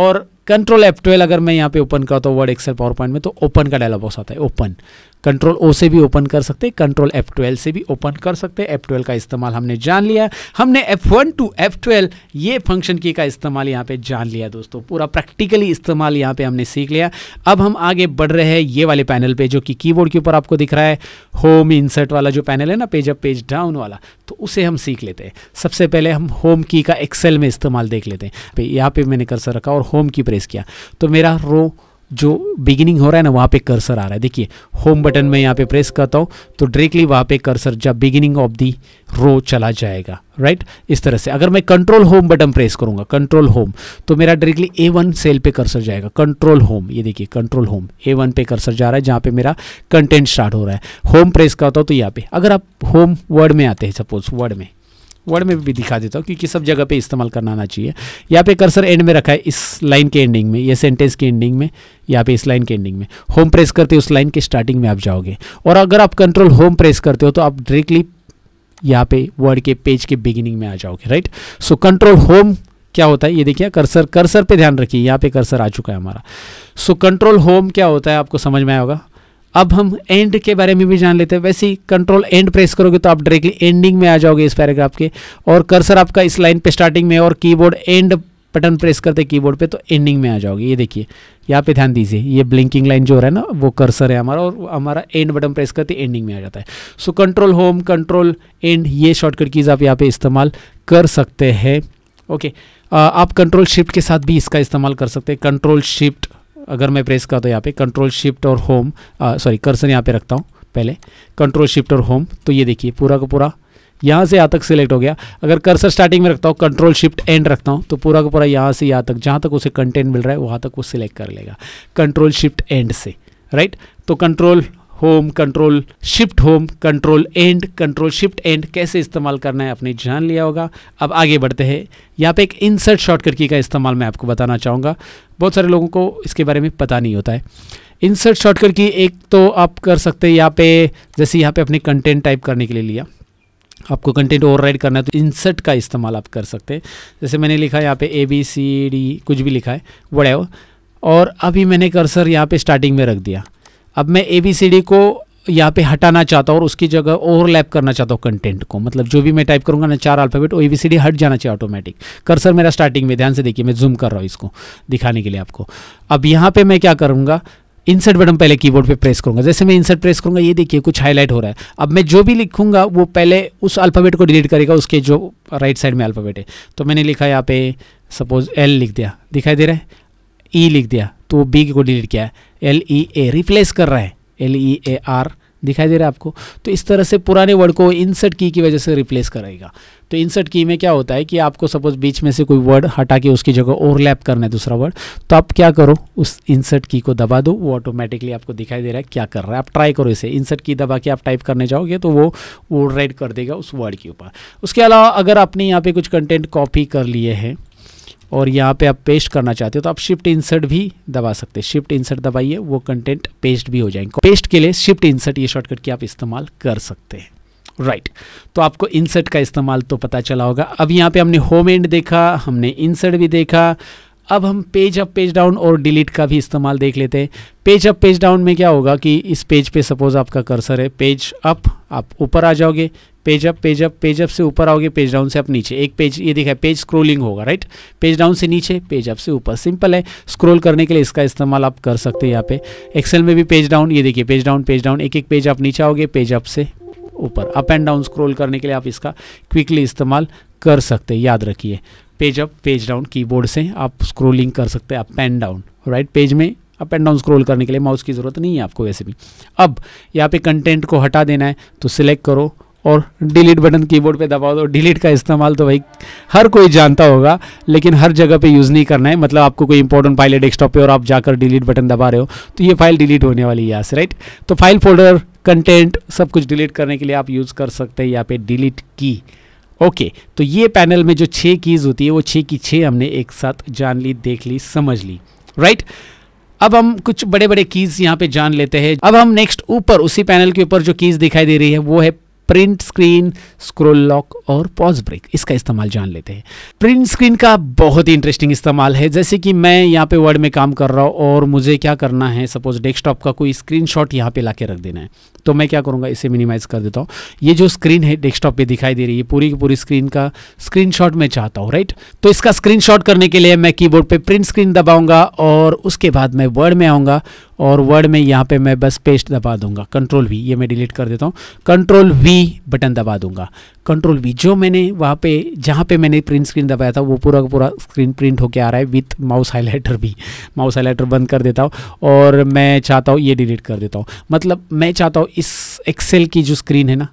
और कंट्रोल एफ ट्वेल्व अगर मैं यहाँ पे ओपन करता हूँ वर्ड एक्सेल पावर पॉइंट में तो ओपन का डायलॉग बॉक्स आता है ओपन कंट्रोल ओ से भी ओपन कर सकते हैं कंट्रोल एफ ट्वेल्व से भी ओपन कर सकते हैं एफ ट्वेल्व का इस्तेमाल हमने जान लिया हमने F one to F twelve ये फंक्शन की का इस्तेमाल यहाँ पे जान लिया दोस्तों पूरा प्रैक्टिकली इस्तेमाल यहाँ पे हमने सीख लिया अब हम आगे बढ़ रहे हैं ये वाले पैनल पे जो कि कीबोर्ड के ऊपर आपको दिख रहा है होम इंसर्ट वाला जो पैनल है ना पेज अप पेज डाउन वाला तो उसे हम सीख लेते हैं सबसे पहले हम होम की का एक्सेल में इस्तेमाल देख लेते हैं यहाँ पर मैंने कर रखा और होम की प्रेस किया तो मेरा रो जो बिगिनिंग हो रहा है ना वहाँ पे कर्सर आ रहा है देखिए होम बटन में यहाँ पे प्रेस करता हूँ तो डायरेक्टली वहाँ पे कर्सर जब बिगिनिंग ऑफ दी रो चला जाएगा राइट इस तरह से अगर मैं कंट्रोल होम बटन प्रेस करूँगा कंट्रोल होम तो मेरा डायरेक्टली ए वन सेल पे कर्सर जाएगा कंट्रोल होम ये देखिए कंट्रोल होम ए वन पे कर्सर जा रहा है जहाँ पे मेरा कंटेंट स्टार्ट हो रहा है होम प्रेस करता हूँ तो यहाँ पे अगर आप होम वर्ड में आते हैं सपोज वर्ड में वर्ड में भी दिखा देता हूँ क्योंकि सब जगह पे इस्तेमाल करना आना चाहिए यहाँ पे कर्सर एंड में रखा है इस लाइन के एंडिंग में ये सेंटेंस की एंडिंग में यहाँ पे इस लाइन के एंडिंग में होम प्रेस करते उस लाइन के स्टार्टिंग में आप जाओगे और अगर आप कंट्रोल होम प्रेस करते हो तो आप डायरेक्टली यहाँ पे वर्ड के पेज के बिगिनिंग में आ जाओगे राइट सो कंट्रोल होम क्या होता है ये देखिए कर्सर कर्सर पे ध्यान रखिए यहाँ पे कर्सर आ चुका है हमारा सो कंट्रोल होम क्या होता है आपको समझ में आया होगा अब हम एंड के बारे में भी जान लेते हैं वैसे ही कंट्रोल एंड प्रेस करोगे तो आप डायरेक्टली एंडिंग में आ जाओगे इस पैराग्राफ के और कर्सर आपका इस लाइन पे स्टार्टिंग में और कीबोर्ड एंड बटन प्रेस करते कीबोर्ड पे तो एंडिंग में आ जाओगे ये देखिए यहाँ पे ध्यान दीजिए ये ब्लिंकिंग लाइन जो है ना वो कर्सर है हमारा और हमारा एंड बटन प्रेस करते एंडिंग में आ जाता है so control home control end ये शॉर्टकट कीज़ आप यहाँ पे इस्तेमाल कर सकते हैं ओके आप कंट्रोल शिफ्ट के साथ भी इसका इस्तेमाल कर सकते हैं कंट्रोल शिफ्ट अगर मैं प्रेस करता हूँ यहाँ पे कंट्रोल शिफ्ट और होम सॉरी कर्सन यहाँ पे रखता हूँ पहले कंट्रोल शिफ्ट और होम तो ये देखिए पूरा का पूरा यहाँ से यहाँ तक सिलेक्ट हो गया अगर कर्सर स्टार्टिंग में रखता हूँ कंट्रोल शिफ्ट एंड रखता हूँ तो पूरा का पूरा यहाँ से यहाँ तक जहाँ तक उसे कंटेंट मिल रहा है वहाँ तक वो सिलेक्ट कर लेगा कंट्रोल शिफ्ट एंड से राइट तो control home control shift home control end control shift end कैसे इस्तेमाल करना है आपने जान लिया होगा अब आगे बढ़ते हैं यहाँ पे एक इंसर्ट शॉर्टकट की का इस्तेमाल मैं आपको बताना चाहूँगा बहुत सारे लोगों को इसके बारे में पता नहीं होता है इंसर्ट शॉर्टकट की एक तो आप कर सकते हैं यहाँ पे जैसे यहाँ पे अपने कंटेंट टाइप करने के लिए लिया आपको कंटेंट ओवरराइड करना है तो इंसर्ट का इस्तेमाल आप कर सकते हैं जैसे मैंने लिखा है यहाँ पे ए बी सी डी कुछ भी लिखा है वड़े और अभी मैंने कर्सर यहाँ पे स्टार्टिंग में रख दिया अब मैं ए बी सी डी को यहाँ पे हटाना चाहता हूँ और उसकी जगह ओवरलैप करना चाहता हूँ कंटेंट को मतलब जो भी मैं टाइप करूँगा ना चार alphabet O A B C D हट जाना चाहिए ऑटोमेटिक कर्सर मेरा स्टार्टिंग में ध्यान से देखिए मैं जूम कर रहा हूँ इसको दिखाने के लिए आपको अब यहाँ पर मैं क्या करूँगा इंसर्ट बटन पहले कीबोर्ड पे प्रेस करूंगा जैसे मैं इंसर्ट प्रेस करूंगा ये देखिए कुछ हाईलाइट हो रहा है अब मैं जो भी लिखूंगा वो पहले उस अल्फ़ाबेट को डिलीट करेगा उसके जो राइट साइड में अल्फ़ाबेट है तो मैंने लिखा यहाँ पे सपोज एल लिख दिया दिखाई दे रहा है ई e लिख दिया तो वो बी को डिलीट किया है एल ई ए रिप्लेस कर रहा है L E e A R दिखाई दे रहा है आपको तो इस तरह से पुराने वर्ड को इंसर्ट की की वजह से रिप्लेस करेगा तो इंसर्ट की में क्या होता है कि आपको सपोज बीच में से कोई वर्ड हटा के उसकी जगह ओवरलैप करना है दूसरा वर्ड तो आप क्या करो उस इंसर्ट की को दबा दो वो ऑटोमेटिकली आपको दिखाई दे रहा है क्या कर रहा है आप ट्राई करो इसे इंसर्ट की दबा के आप टाइप करने जाओगे तो वो ओवर कर देगा उस वर्ड के ऊपर उसके अलावा अगर आपने यहाँ पर कुछ कंटेंट कॉपी कर लिए हैं और यहाँ पे आप पेस्ट करना चाहते हो तो आप शिफ्ट इंसर्ट भी दबा सकते हैं शिफ्ट इंसर्ट दबाइए वो कंटेंट पेस्ट भी हो जाएंगे पेस्ट के लिए शिफ्ट इंसर्ट ये शॉर्टकट की आप इस्तेमाल कर सकते हैं राइट right. तो आपको इंसर्ट का इस्तेमाल तो पता चला होगा अब यहाँ पे हमने होम एंड देखा हमने इंसर्ट भी देखा अब हम पेज अप पेज डाउन और डिलीट का भी इस्तेमाल देख लेते हैं पेज अप पेज डाउन में क्या होगा कि इस पेज पे सपोज आपका कर्सर है पेज अप आप ऊपर आ जाओगे page up page up page up से ऊपर आओगे पेज डाउन से आप नीचे एक पेज ये देखा है पेज स्क्रोलिंग होगा राइट पेज डाउन से नीचे पेज अप से ऊपर सिंपल है स्क्रोल करने के लिए इसका इस्तेमाल आप कर सकते हैं यहाँ पे एक्सेल में भी पेज डाउन ये देखिए पेज डाउन पेज डाउन एक एक पेज आप नीचे आओगे पेज अप से ऊपर अप एंड डाउन स्क्रोल करने के लिए आप इसका क्विकली इस्तेमाल कर सकते हैं याद रखिए page up page down keyboard से आप स्क्रोलिंग कर सकते हैं आप पेन डाउन राइट पेज में अप एंड डाउन स्क्रोल करने के लिए माउस की ज़रूरत नहीं है आपको वैसे भी अब यहाँ पे कंटेंट को हटा देना है तो सिलेक्ट करो और डिलीट बटन कीबोर्ड पे दबाओ दो तो डिलीट का इस्तेमाल तो भाई हर कोई जानता होगा लेकिन हर जगह पे यूज़ नहीं करना है मतलब आपको कोई इंपॉर्टेंट फाइल है डेस्कटॉप पे और आप जाकर डिलीट बटन दबा रहे हो तो ये फाइल डिलीट होने वाली है यहाँ से राइट तो फाइल फोल्डर कंटेंट सब कुछ डिलीट करने के लिए आप यूज़ कर सकते हैं यहाँ पे डिलीट की ओके तो ये पैनल में जो छः कीज़ होती है वो छः की छः हमने एक साथ जान ली देख ली समझ ली राइट अब हम कुछ बड़े बड़े कीज़ यहाँ पे जान लेते हैं अब हम नेक्स्ट ऊपर उसी पैनल के ऊपर जो कीज़ दिखाई दे रही है वो है प्रिंट स्क्रीन स्क्रोल लॉक और पॉज ब्रेक इसका इस्तेमाल जान लेते हैं प्रिंट स्क्रीन का बहुत ही इंटरेस्टिंग इस्तेमाल है जैसे कि मैं यहाँ पे वर्ड में काम कर रहा हूँ और मुझे क्या करना है सपोज डेस्कटॉप का कोई स्क्रीन शॉट यहाँ पे ला के रख देना है तो मैं क्या करूँगा इसे मिनिमाइज़ कर देता हूँ ये जो स्क्रीन है डेस्कटॉप पर दिखाई दे रही है पूरी की पूरी स्क्रीन का स्क्रीन मैं चाहता हूँ राइट तो इसका स्क्रीन करने के लिए मैं बोर्ड पर प्रिंट स्क्रीन दबाऊँगा और उसके बाद मैं वर्ड में आऊँगा और वर्ड में यहाँ पे मैं बस पेस्ट दबा दूंगा कंट्रोल वी ये मैं डिलीट कर देता हूँ कंट्रोल वी बटन दबा दूंगा कंट्रोल वी जो मैंने वहाँ पे जहाँ पे मैंने प्रिंट स्क्रीन दबाया था वो पूरा का पूरा स्क्रीन प्रिंट होके आ रहा है विथ माउस हाईलाइटर भी माउस हाईलाइटर बंद कर देता हूँ और मैं चाहता हूँ ये डिलीट कर देता हूँ मतलब मैं चाहता हूँ इस एक्सेल की जो स्क्रीन है ना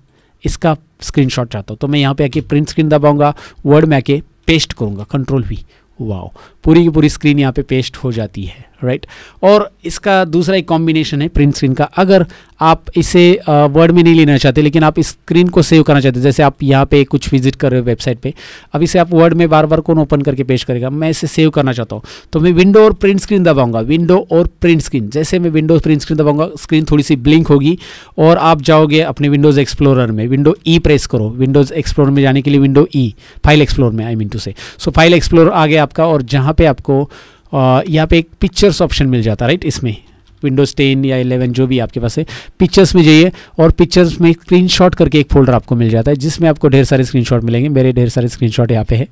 इसका स्क्रीन चाहता हूँ तो मैं यहाँ पर आके प्रिंट स्क्रीन दबाऊँगा वर्ड में आके पेस्ट करूँगा कंट्रोल वी वाओ पूरी की पूरी स्क्रीन यहाँ पे पेस्ट हो जाती है राइट right? और इसका दूसरा एक कॉम्बिनेशन है प्रिंट स्क्रीन का अगर आप इसे वर्ड में नहीं लेना चाहते लेकिन आप इस स्क्रीन को सेव करना चाहते जैसे आप यहाँ पे कुछ विजिट कर रहे हो वेबसाइट पे अब इसे आप वर्ड में बार बार कौन ओपन करके पेश करेगा मैं इसे सेव करना चाहता हूँ तो मैं विंडो और प्रिंट स्क्रीन दबाऊंगा विंडो और प्रिंट स्क्रीन जैसे मैं विंडो प्रिंट स्क्रीन दबाऊंगा स्क्रीन थोड़ी सी ब्लिंक होगी और आप जाओगे अपने विंडोज़ एक्सप्लोरर में विंडो ई प्रेस करो विंडोज़ एक्सप्लोर में जाने के लिए विंडो ई फाइल एक्सप्लोर में आई मीन टू से सो फाइल एक्सप्लोर आ गया आपका और जहाँ पर आपको Uh, यहाँ पे एक पिक्चर्स ऑप्शन मिल जाता है राइट इसमें विंडोज़ टेन या इलेवन जो भी आपके पास है पिक्चर्स में जाइए और पिक्चर्स में स्क्रीनशॉट करके एक फोल्डर आपको मिल जाता है जिसमें आपको ढेर सारे स्क्रीनशॉट मिलेंगे मेरे ढेर सारे स्क्रीनशॉट यहाँ पे है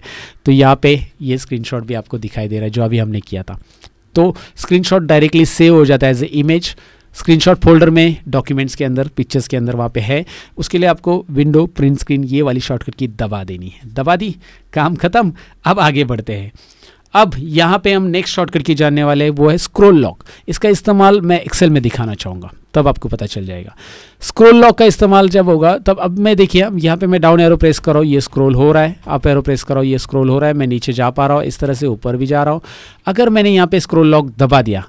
तो यहाँ पे ये स्क्रीनशॉट भी आपको दिखाई दे रहा है जो अभी हमने किया था तो स्क्रीनशॉट डायरेक्टली सेव हो जाता है as a image screenshot folder में डॉक्यूमेंट्स के अंदर पिक्चर्स के अंदर वहाँ पे है उसके लिए आपको विंडो प्रिंट स्क्रीन ये वाली शॉर्टकट की दबा देनी है दबा दी काम खत्म अब आगे बढ़ते हैं अब यहाँ पे हम नेक्स्ट शॉर्टकट की जानने वाले हैं वो है स्क्रोल लॉक इसका इस्तेमाल मैं एक्सेल में दिखाना चाहूँगा तब आपको पता चल जाएगा स्क्रोल लॉक का इस्तेमाल जब होगा तब अब मैं देखिए अब यहाँ पे मैं डाउन एरो प्रेस कर रहा हूँ ये स्क्रोल हो रहा है अप एरो प्रेस कर रहा हूँ ये स्क्रोल हो रहा है मैं नीचे जा पा रहा हूँ इस तरह से ऊपर भी जा रहा हूँ अगर मैंने यहाँ पे स्क्रोल लॉक दबा दिया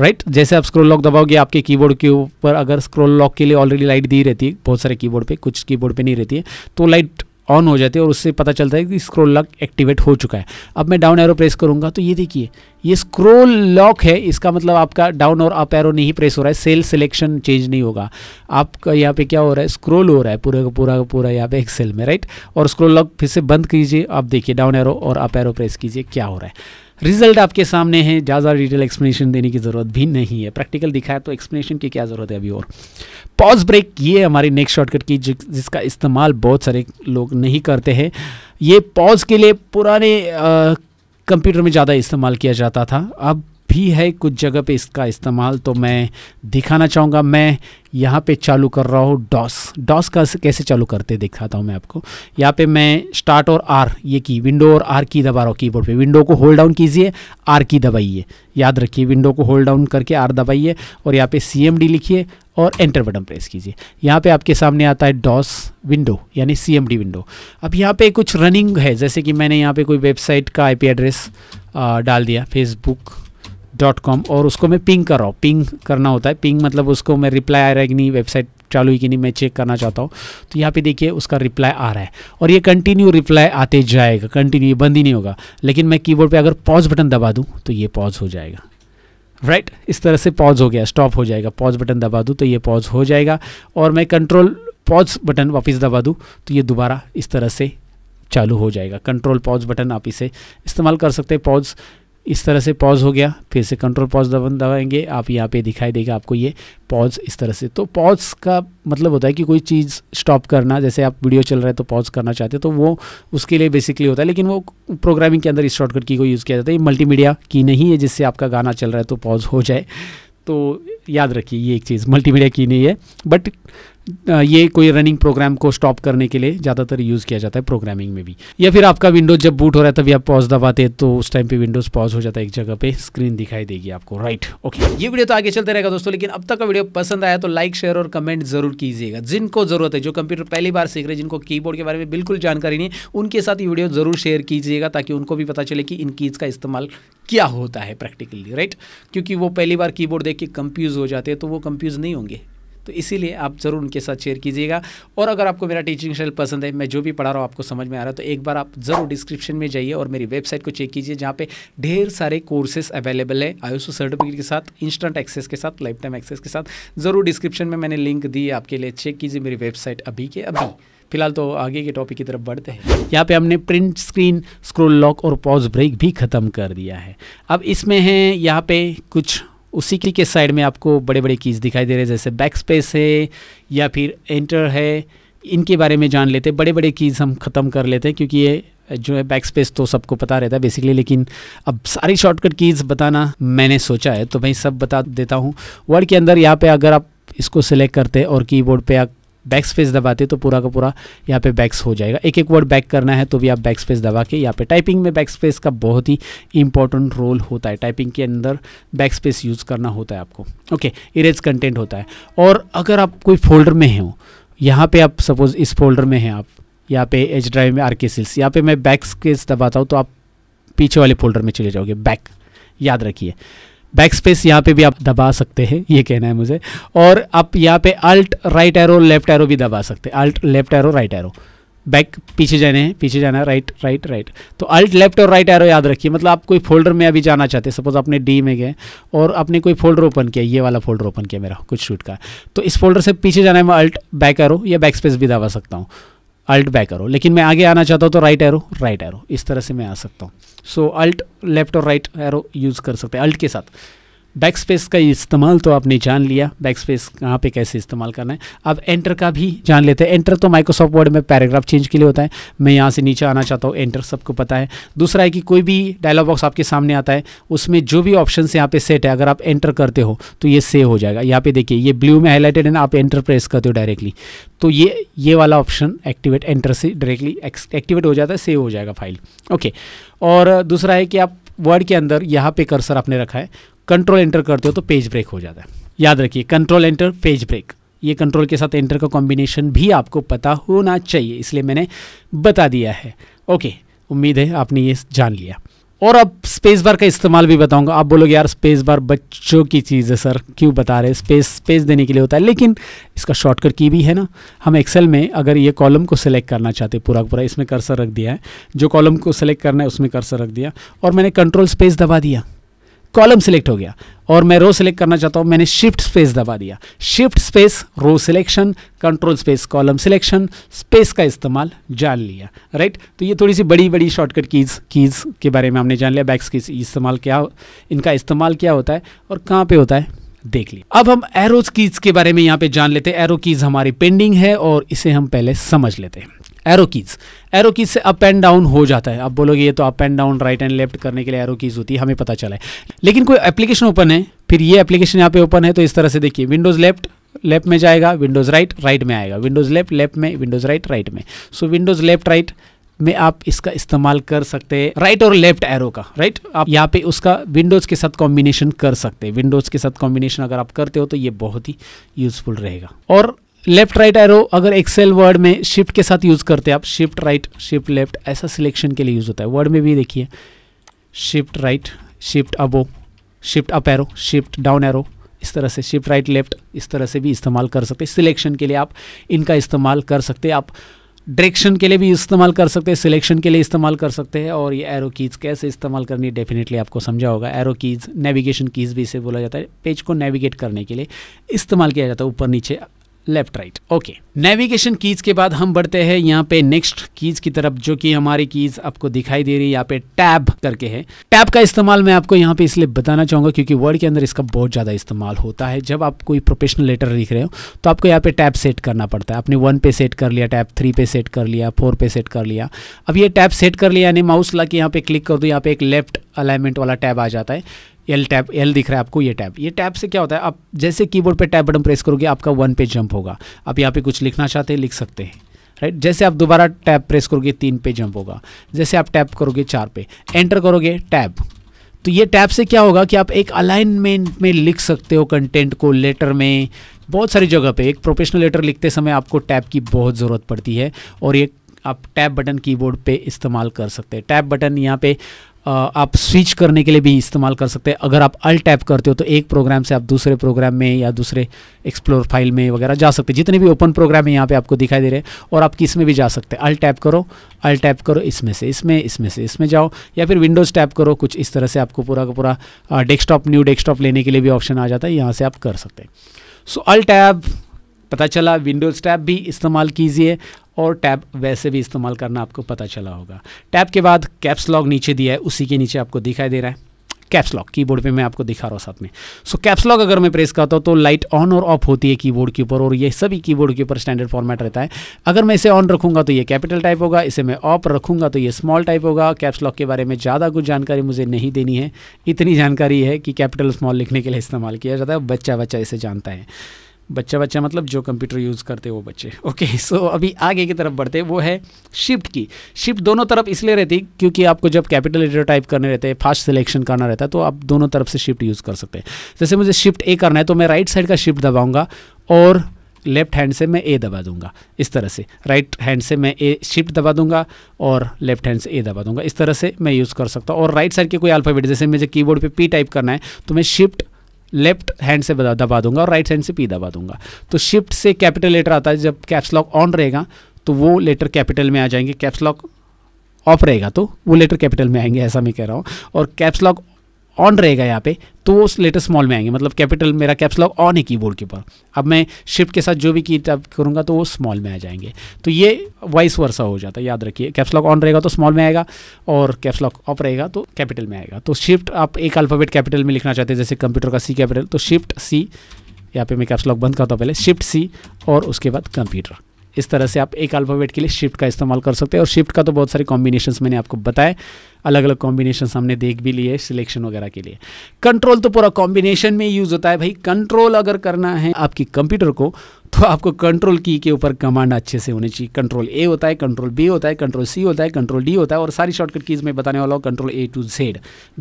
राइट right? जैसे आप स्क्रोल लॉक दबाओगे आपके कीबोर्ड के ऊपर अगर स्क्रोल लॉक के लिए ऑलरेडी लाइट दी रहती है बहुत सारे कीबोर्ड पे कुछ कीबोर्ड पे नहीं रहती है तो लाइट ऑन हो जाती है और उससे पता चलता है कि स्क्रोल लॉक एक्टिवेट हो चुका है अब मैं डाउन एरो प्रेस करूंगा तो ये देखिए ये स्क्रोल लॉक है इसका मतलब आपका डाउन और अप एरो नहीं प्रेस हो रहा है सेल सिलेक्शन चेंज नहीं होगा आपका यहाँ पे क्या हो रहा है स्क्रोल हो रहा है पूरे का पूरा का पूरा यहाँ पे सेल में राइट और स्क्रोल लॉक फिर से बंद कीजिए आप देखिए डाउन एरो और अप एरो प्रेस कीजिए क्या हो रहा है रिजल्ट आपके सामने है ज़्यादा डिटेल एक्सप्लेनेशन देने की ज़रूरत भी नहीं है प्रैक्टिकल दिखाया तो एक्सप्लेनेशन की क्या ज़रूरत है अभी और पॉज ब्रेक ये हमारी नेक्स्ट शॉर्टकट की जिसका इस्तेमाल बहुत सारे लोग नहीं करते हैं ये पॉज के लिए पुराने कंप्यूटर में ज़्यादा इस्तेमाल किया जाता था अब भी है कुछ जगह पे इसका इस्तेमाल तो मैं दिखाना चाहूँगा मैं यहाँ पे चालू कर रहा हूँ डॉस डॉस का कैसे चालू करते दिखाता हूँ मैं आपको यहाँ पे मैं स्टार्ट और आर ये की विंडो और आर की दबा रहा हूँ कीबोर्ड पे विंडो को होल्ड डाउन कीजिए आर की दबाइए याद रखिए विंडो को होल्ड डाउन करके आर दबाइए और यहाँ पर सी लिखिए और एंटर बटन प्रेस कीजिए यहाँ पे आपके सामने आता है डॉस विंडो यानी सी विंडो अब यहाँ पे कुछ रनिंग है जैसे कि मैंने यहाँ पे कोई वेबसाइट का आईपी एड्रेस डाल दिया फेसबुक डॉट कॉम और उसको मैं पिंग कर रहा हूँ पिंग करना होता है पिंग मतलब उसको मैं रिप्लाई आ रहा है कि नहीं वेबसाइट चालू है कि नहीं मैं चेक करना चाहता हूँ तो यहाँ पे देखिए उसका रिप्लाई आ रहा है और ये कंटिन्यू रिप्लाई आते जाएगा कंटिन्यू ये बंद ही नहीं होगा लेकिन मैं कीबोर्ड पे अगर पॉज बटन दबा दूँ तो ये पॉज हो जाएगा राइट right? इस तरह से पॉज हो गया स्टॉप हो जाएगा पॉज बटन दबा दूँ तो ये पॉज हो जाएगा और मैं कंट्रोल पॉज बटन वापस दबा दूँ तो ये दोबारा इस तरह से चालू हो जाएगा कंट्रोल पॉज बटन आप इसे इस्तेमाल कर सकते हैं पॉज इस तरह से पॉज हो गया फिर से कंट्रोल पॉज दबाएंगे आप यहाँ पे दिखाई देगा आपको ये पॉज इस तरह से तो पॉज का मतलब होता है कि कोई चीज़ स्टॉप करना जैसे आप वीडियो चल रहा है तो पॉज करना चाहते हैं तो वो उसके लिए बेसिकली होता है लेकिन वो प्रोग्रामिंग के अंदर इस शॉर्टकट की को यूज़ किया जाता है ये मल्टी की नहीं है जिससे आपका गाना चल रहा है तो पॉज हो जाए तो याद रखिए ये एक चीज़ मल्टी की नहीं है बट ये कोई रनिंग प्रोग्राम को स्टॉप करने के लिए ज़्यादातर यूज़ किया जाता है प्रोग्रामिंग में भी या फिर आपका विंडोज जब बूट हो रहा है तभी आप पॉज दबाते हैं तो उस टाइम पे विंडोज पॉज हो जाता है एक जगह पे स्क्रीन दिखाई देगी आपको राइट ओके ये वीडियो तो आगे चलते रहेगा दोस्तों लेकिन अब तक का वीडियो पसंद आया तो लाइक शेयर और कमेंट जरूर कीजिएगा जिनको जरूरत है जो कंप्यूटर पहली बार सीख रहे जिनको की के बारे में बिल्कुल जानकारी नहीं उनके साथ ये वीडियो जरूर शेयर कीजिएगा ताकि उनको भी पता चले कि इन कीज़ का इस्तेमाल क्या होता है प्रैक्टिकली राइट क्योंकि वो पहली बार की देख के कंफ्यूज हो जाते हैं तो वो कंफ्यूज नहीं होंगे तो इसीलिए आप ज़रूर उनके साथ शेयर कीजिएगा और अगर आपको मेरा टीचिंग स्टाइल पसंद है मैं जो भी पढ़ा रहा हूँ आपको समझ में आ रहा है तो एक बार आप ज़रूर डिस्क्रिप्शन में जाइए और मेरी वेबसाइट को चेक कीजिए जहाँ पे ढेर सारे कोर्सेस अवेलेबल है आयुष सर्टिफिकेट के साथ इंस्टेंट एक्सेस के साथ लाइफ टाइम एक्सेस के साथ ज़रूर डिस्क्रिप्शन में मैंने लिंक दी आपके लिए चेक कीजिए मेरी वेबसाइट अभी के अभी फिलहाल तो आगे के टॉपिक की तरफ बढ़ते हैं यहाँ पे हमने प्रिंट स्क्रीन स्क्रोल लॉक और पॉज ब्रेक भी ख़त्म कर दिया है अब इसमें है यहाँ पे कुछ उसी की के साइड में आपको बड़े बड़े कीज़ दिखाई दे रहे हैं जैसे बैक स्पेस है या फिर एंटर है इनके बारे में जान लेते बड़े बड़े कीज़ हम ख़त्म कर लेते हैं क्योंकि ये जो है बैक स्पेस तो सबको पता रहता है बेसिकली लेकिन अब सारी शॉर्टकट कीज़ बताना मैंने सोचा है तो भाई सब बता देता हूँ वर्ड के अंदर यहाँ पर अगर आप इसको सिलेक्ट करते और कीबोर्ड पे आप बैक स्पेस दबाते तो पूरा का पूरा यहाँ पे बैक्स हो जाएगा एक एक वर्ड बैक करना है तो भी आप बैक स्पेस दबा के यहाँ पे टाइपिंग में बैक स्पेस का बहुत ही इंपॉर्टेंट रोल होता है टाइपिंग के अंदर बैक स्पेस यूज़ करना होता है आपको ओके इरेज कंटेंट होता है और अगर आप कोई फोल्डर में हो यहाँ पे आप सपोज इस फोल्डर में हैं आप यहाँ पे एच ड्राइव में आर के सिल्स यहाँ पे मैं बैक स्पेस दबाता हूँ तो आप पीछे वाले फोल्डर में चले जाओगे बैक याद रखिए बैक स्पेस यहाँ पे भी आप दबा सकते हैं ये कहना है मुझे और आप यहाँ पे alt right arrow left arrow भी दबा सकते हैं alt left arrow right arrow back पीछे जाने हैं पीछे जाना है राइट राइट राइट तो अल्ट लेफ्ट और राइट एरो याद रखिए मतलब आप कोई फोल्डर में अभी जाना चाहते हैं सपोज आपने डी में गए और आपने कोई फोल्डर ओपन किया ये वाला फोल्डर ओपन किया मेरा कुछ शूट का तो इस फोल्डर से पीछे जाना है मैं अल्ट बैक एरो या बैक स्पेस भी दबा सकता हूँ अल्ट बैक एरो लेकिन मैं आगे आना चाहता हूँ तो राइट एरो राइट एरो इस तरह से मैं आ सकता हूँ सो अल्ट लेफ्ट और राइट एरो यूज़ कर सकते हैं अल्ट के साथ बैक स्पेस का इस्तेमाल तो आपने जान लिया बैक स्पेस कहाँ पर कैसे इस्तेमाल करना है अब एंटर का भी जान लेते हैं एंटर तो माइक्रोसॉफ्ट वर्ड में पैराग्राफ चेंज के लिए होता है मैं यहाँ से नीचे आना चाहता हूँ एंटर सबको पता है दूसरा है कि कोई भी डायलॉग बॉक्स आपके सामने आता है उसमें जो भी ऑप्शन यहाँ पे सेट है अगर आप एंटर करते हो तो ये सेव हो जाएगा यहाँ पे देखिए ये ब्लू में हाईलाइटेड है ना आप एंटर प्रेस करते हो डायरेक्टली तो ये ये वाला ऑप्शन एक्टिवेट एंटर से डायरेक्टली एक्टिवेट हो जाता है सेव हो जाएगा फाइल ओके और दूसरा है कि आप वर्ड के अंदर यहाँ पे कर्सर आपने रखा है कंट्रोल एंटर करते हो तो पेज ब्रेक हो जाता है याद रखिए कंट्रोल एंटर पेज ब्रेक ये कंट्रोल के साथ एंटर का कॉम्बिनेशन भी आपको पता होना चाहिए इसलिए मैंने बता दिया है ओके उम्मीद है आपने ये जान लिया और अब स्पेस बार का इस्तेमाल भी बताऊंगा आप बोलोगे यार स्पेस बार बच्चों की चीज़ है सर क्यों बता रहे स्पेस स्पेस देने के लिए होता है लेकिन इसका शॉर्टकट की भी है ना हम एक्सेल में अगर ये कॉलम को सिलेक्ट करना चाहते पूरा पूरा इसमें कर्सर रख दिया है जो कॉलम को सिलेक्ट करना है उसमें कर्सर रख दिया और मैंने कंट्रोल स्पेस दबा दिया कॉलम सिलेक्ट हो गया और मैं रो सिलेक्ट करना चाहता हूँ मैंने शिफ्ट स्पेस दबा दिया shift space row selection control space column selection space का इस्तेमाल जान लिया राइट तो ये थोड़ी सी बड़ी बड़ी शॉर्टकट कीज़ कीज़ के बारे में हमने जान लिया बैक्स की इस्तेमाल क्या इनका इस्तेमाल क्या होता है और कहाँ पर होता है देख लिया अब हम एरोज कीज़ के बारे में यहाँ पे जान लेते हैं एरो कीज़ हमारी पेंडिंग है और इसे हम पहले समझ लेते हैं एरो कीज़ एरो कीज़ से अप एंड डाउन हो जाता है आप बोलोगे ये तो up and down right and left करने के लिए एरो कीज़ होती है हमें पता चला है लेकिन कोई एप्लीकेशन ओपन है फिर ये एप्लीकेशन यहाँ पे ओपन है तो इस तरह से देखिए विंडोज़ लेफ्ट लेफ्ट में जाएगा विंडोज़ राइट राइट में आएगा विंडोज़ लेफ्ट लेफ्ट में विंडोज़ राइट राइट में सो विंडोज़ लेफ्ट राइट में आप इसका इस्तेमाल कर सकते हैं राइट और लेफ्ट एरो का राइट आप यहाँ पे उसका विंडोज़ के साथ कॉम्बिनेशन कर सकते हैं विंडोज़ के साथ कॉम्बिनेशन अगर आप करते हो तो ये बहुत ही यूज़फुल रहेगा और लेफ्ट राइट एरो अगर एक्सेल वर्ड में शिफ्ट के साथ यूज़ करते हैं आप शिफ्ट राइट शिफ्ट लेफ्ट ऐसा सिलेक्शन के लिए यूज़ होता है वर्ड में भी देखिए shift right shift above shift up arrow shift down arrow इस तरह से शिफ्ट राइट लेफ्ट इस तरह से भी इस्तेमाल कर सकते हैं सिलेक्शन के लिए आप इनका इस्तेमाल कर सकते हैं आप डायरेक्शन के लिए भी इस्तेमाल कर सकते हैं सिलेक्शन के लिए इस्तेमाल कर सकते हैं और ये एरो कीज़ कैसे इस्तेमाल करनी है डेफिनेटली आपको समझा होगा एरो कीज़ नेविगेशन कीज़ भी इसे बोला जाता है पेज को नेविगेट करने के लिए इस्तेमाल किया जाता है ऊपर नीचे left right okay navigation keys के बाद हम बढ़ते हैं यहाँ पे नेक्स्ट कीज की तरफ जो कि हमारी कीज आपको दिखाई दे रही है यहाँ पे टैब करके है टैब का इस्तेमाल मैं आपको यहाँ पे इसलिए बताना चाहूंगा क्योंकि वर्ड के अंदर इसका बहुत ज़्यादा इस्तेमाल होता है जब आप कोई प्रोफेशनल लेटर लिख रहे हो तो आपको यहाँ पे टैब सेट करना पड़ता है आपने वन पे सेट कर लिया टैब थ्री पे सेट कर लिया फोर पे सेट कर लिया अब ये टैब सेट कर लिया यानी माउस ला के यहाँ पे क्लिक कर दो यहाँ पे एक लेफ्ट अलाइनमेंट वाला टैब आ जाता है एल टैब एल दिख रहा है आपको ये टैब ये टैब से क्या होता है आप जैसे कीबोर्ड पे टैब बटन प्रेस करोगे आपका वन पेज जंप होगा आप यहाँ पे कुछ लिखना चाहते हैं लिख सकते हैं राइट जैसे आप दोबारा टैब प्रेस करोगे तीन पे जंप होगा जैसे आप टैप करोगे चार पे एंटर करोगे टैब तो ये टैब से क्या होगा कि आप एक अलाइनमेंट में लिख सकते हो कंटेंट को लेटर में बहुत सारी जगह पर एक प्रोफेशनल लेटर लिखते समय आपको टैब की बहुत ज़रूरत पड़ती है और ये आप टैब बटन कीबोर्ड पे इस्तेमाल कर सकते हैं टैब बटन यहाँ पे आप स्विच करने के लिए भी इस्तेमाल कर सकते हैं अगर आप अल टैप करते हो तो एक प्रोग्राम से आप दूसरे प्रोग्राम में या दूसरे एक्सप्लोर फाइल में वगैरह जा सकते हैं जितने भी ओपन प्रोग्राम है यहाँ पे आपको दिखाई दे रहे हैं और आप किस में भी जा सकते हैं अल टैप करो अल टैप करो इसमें से इसमें इसमें से इसमें जाओ या फिर विंडोज़ टैप करो कुछ इस तरह से आपको पूरा का पूरा डेस्कटॉप न्यू डेस्कटॉप लेने के लिए भी ऑप्शन आ जाता है यहाँ से आप कर सकते हैं सो अल टैब पता चला विंडोज़ टैब भी इस्तेमाल कीजिए और टैब वैसे भी इस्तेमाल करना आपको पता चला होगा टैब के बाद कैप्स लॉक नीचे दिया है उसी के नीचे आपको दिखाई दे रहा है कैप्स लॉक कीबोर्ड पे मैं आपको दिखा रहा हूँ साथ में सो कैप्स लॉक अगर मैं प्रेस करता हूँ तो लाइट ऑन और ऑफ होती है कीबोर्ड के ऊपर और ये सभी कीबोर्ड के ऊपर स्टैंडर्ड फॉर्मेट रहता है अगर मैं इसे ऑन रखूंगा तो ये कैपिटल टाइप होगा इसे मैं ऑफ रखूंगा तो ये स्मॉल टाइप होगा कैप्स लॉक के बारे में ज़्यादा कुछ जानकारी मुझे नहीं देनी है इतनी जानकारी है कि कैपिटल स्मॉल लिखने के लिए इस्तेमाल किया जाता है बच्चा बच्चा इसे जानता है बच्चा बच्चा मतलब जो कंप्यूटर यूज़ करते हैं वो बच्चे ओके सो अभी आगे की तरफ बढ़ते वो है शिफ्ट की शिफ्ट दोनों तरफ इसलिए रहती क्योंकि आपको जब कैपिटल एडिटर टाइप करने रहते हैं फास्ट सिलेक्शन करना रहता है तो आप दोनों तरफ से शिफ्ट यूज़ कर सकते हैं जैसे मुझे शिफ्ट ए करना है तो मैं राइट साइड का शिफ्ट दबाऊँगा और लेफ्ट हैंड से मैं ए दबा दूंगा इस तरह से राइट हैंड से मैं ए शिफ्ट दबा दूंगा और लेफ्ट हैंड से ए दबा दूंगा इस तरह से मैं यूज़ कर सकता हूँ और राइट साइड के कोई अल्फ़ाबेट जैसे मुझे कीबोर्ड पे पी टाइप करना है तो मैं शिफ्ट लेफ्ट हैंड से दबा दूंगा और राइट हैंड से पी दबा दूंगा तो शिफ्ट से कैपिटल लेटर आता है जब कैप्स लॉक ऑन रहेगा तो वो लेटर कैपिटल में आ जाएंगे कैप्स लॉक ऑफ रहेगा तो वो लेटर कैपिटल में आएंगे ऐसा मैं कह रहा हूँ और कैप्स लॉक ऑन रहेगा यहाँ पे तो वो लेटेस्ट स्मॉल में आएंगे मतलब कैपिटल मेरा कैप्स लॉक ऑन है कीबोर्ड के ऊपर अब मैं शिफ्ट के साथ जो भी की टाइप करूँगा तो वो स्मॉल में आ जाएंगे तो ये वाइस वर्षा हो जाता है याद रखिए कैप्स लॉक ऑन रहेगा तो स्मॉल में आएगा और कैप्स लॉक ऑफ रहेगा तो कैपिटल में आएगा तो शिफ्ट आप एक अल्फ़ाबेट कैपिटल में लिखना चाहते हैं जैसे कंप्यूटर का सी कैपिटल तो शिफ्ट सी यहाँ पे मैं कैप्स लॉक बंद करता हूँ पहले शिफ्ट सी और उसके बाद कंप्यूटर इस तरह से आप एक अल्फ़ाबेट के लिए शिफ्ट का इस्तेमाल कर सकते हैं और शिफ्ट का तो बहुत सारे कॉम्बिनेशन मैंने आपको बताया अलग अलग कॉम्बिनेशन हमने देख भी लिए सिलेक्शन वगैरह के लिए कंट्रोल तो पूरा कॉम्बिनेशन में यूज़ होता है भाई कंट्रोल अगर करना है आपकी कंप्यूटर को तो आपको कंट्रोल की के ऊपर कमांड अच्छे से होनी चाहिए कंट्रोल ए होता है कंट्रोल बी होता है कंट्रोल सी होता है कंट्रोल डी होता है और सारी शॉर्टकट कीज़ में बताने वाला हूँ control A to Z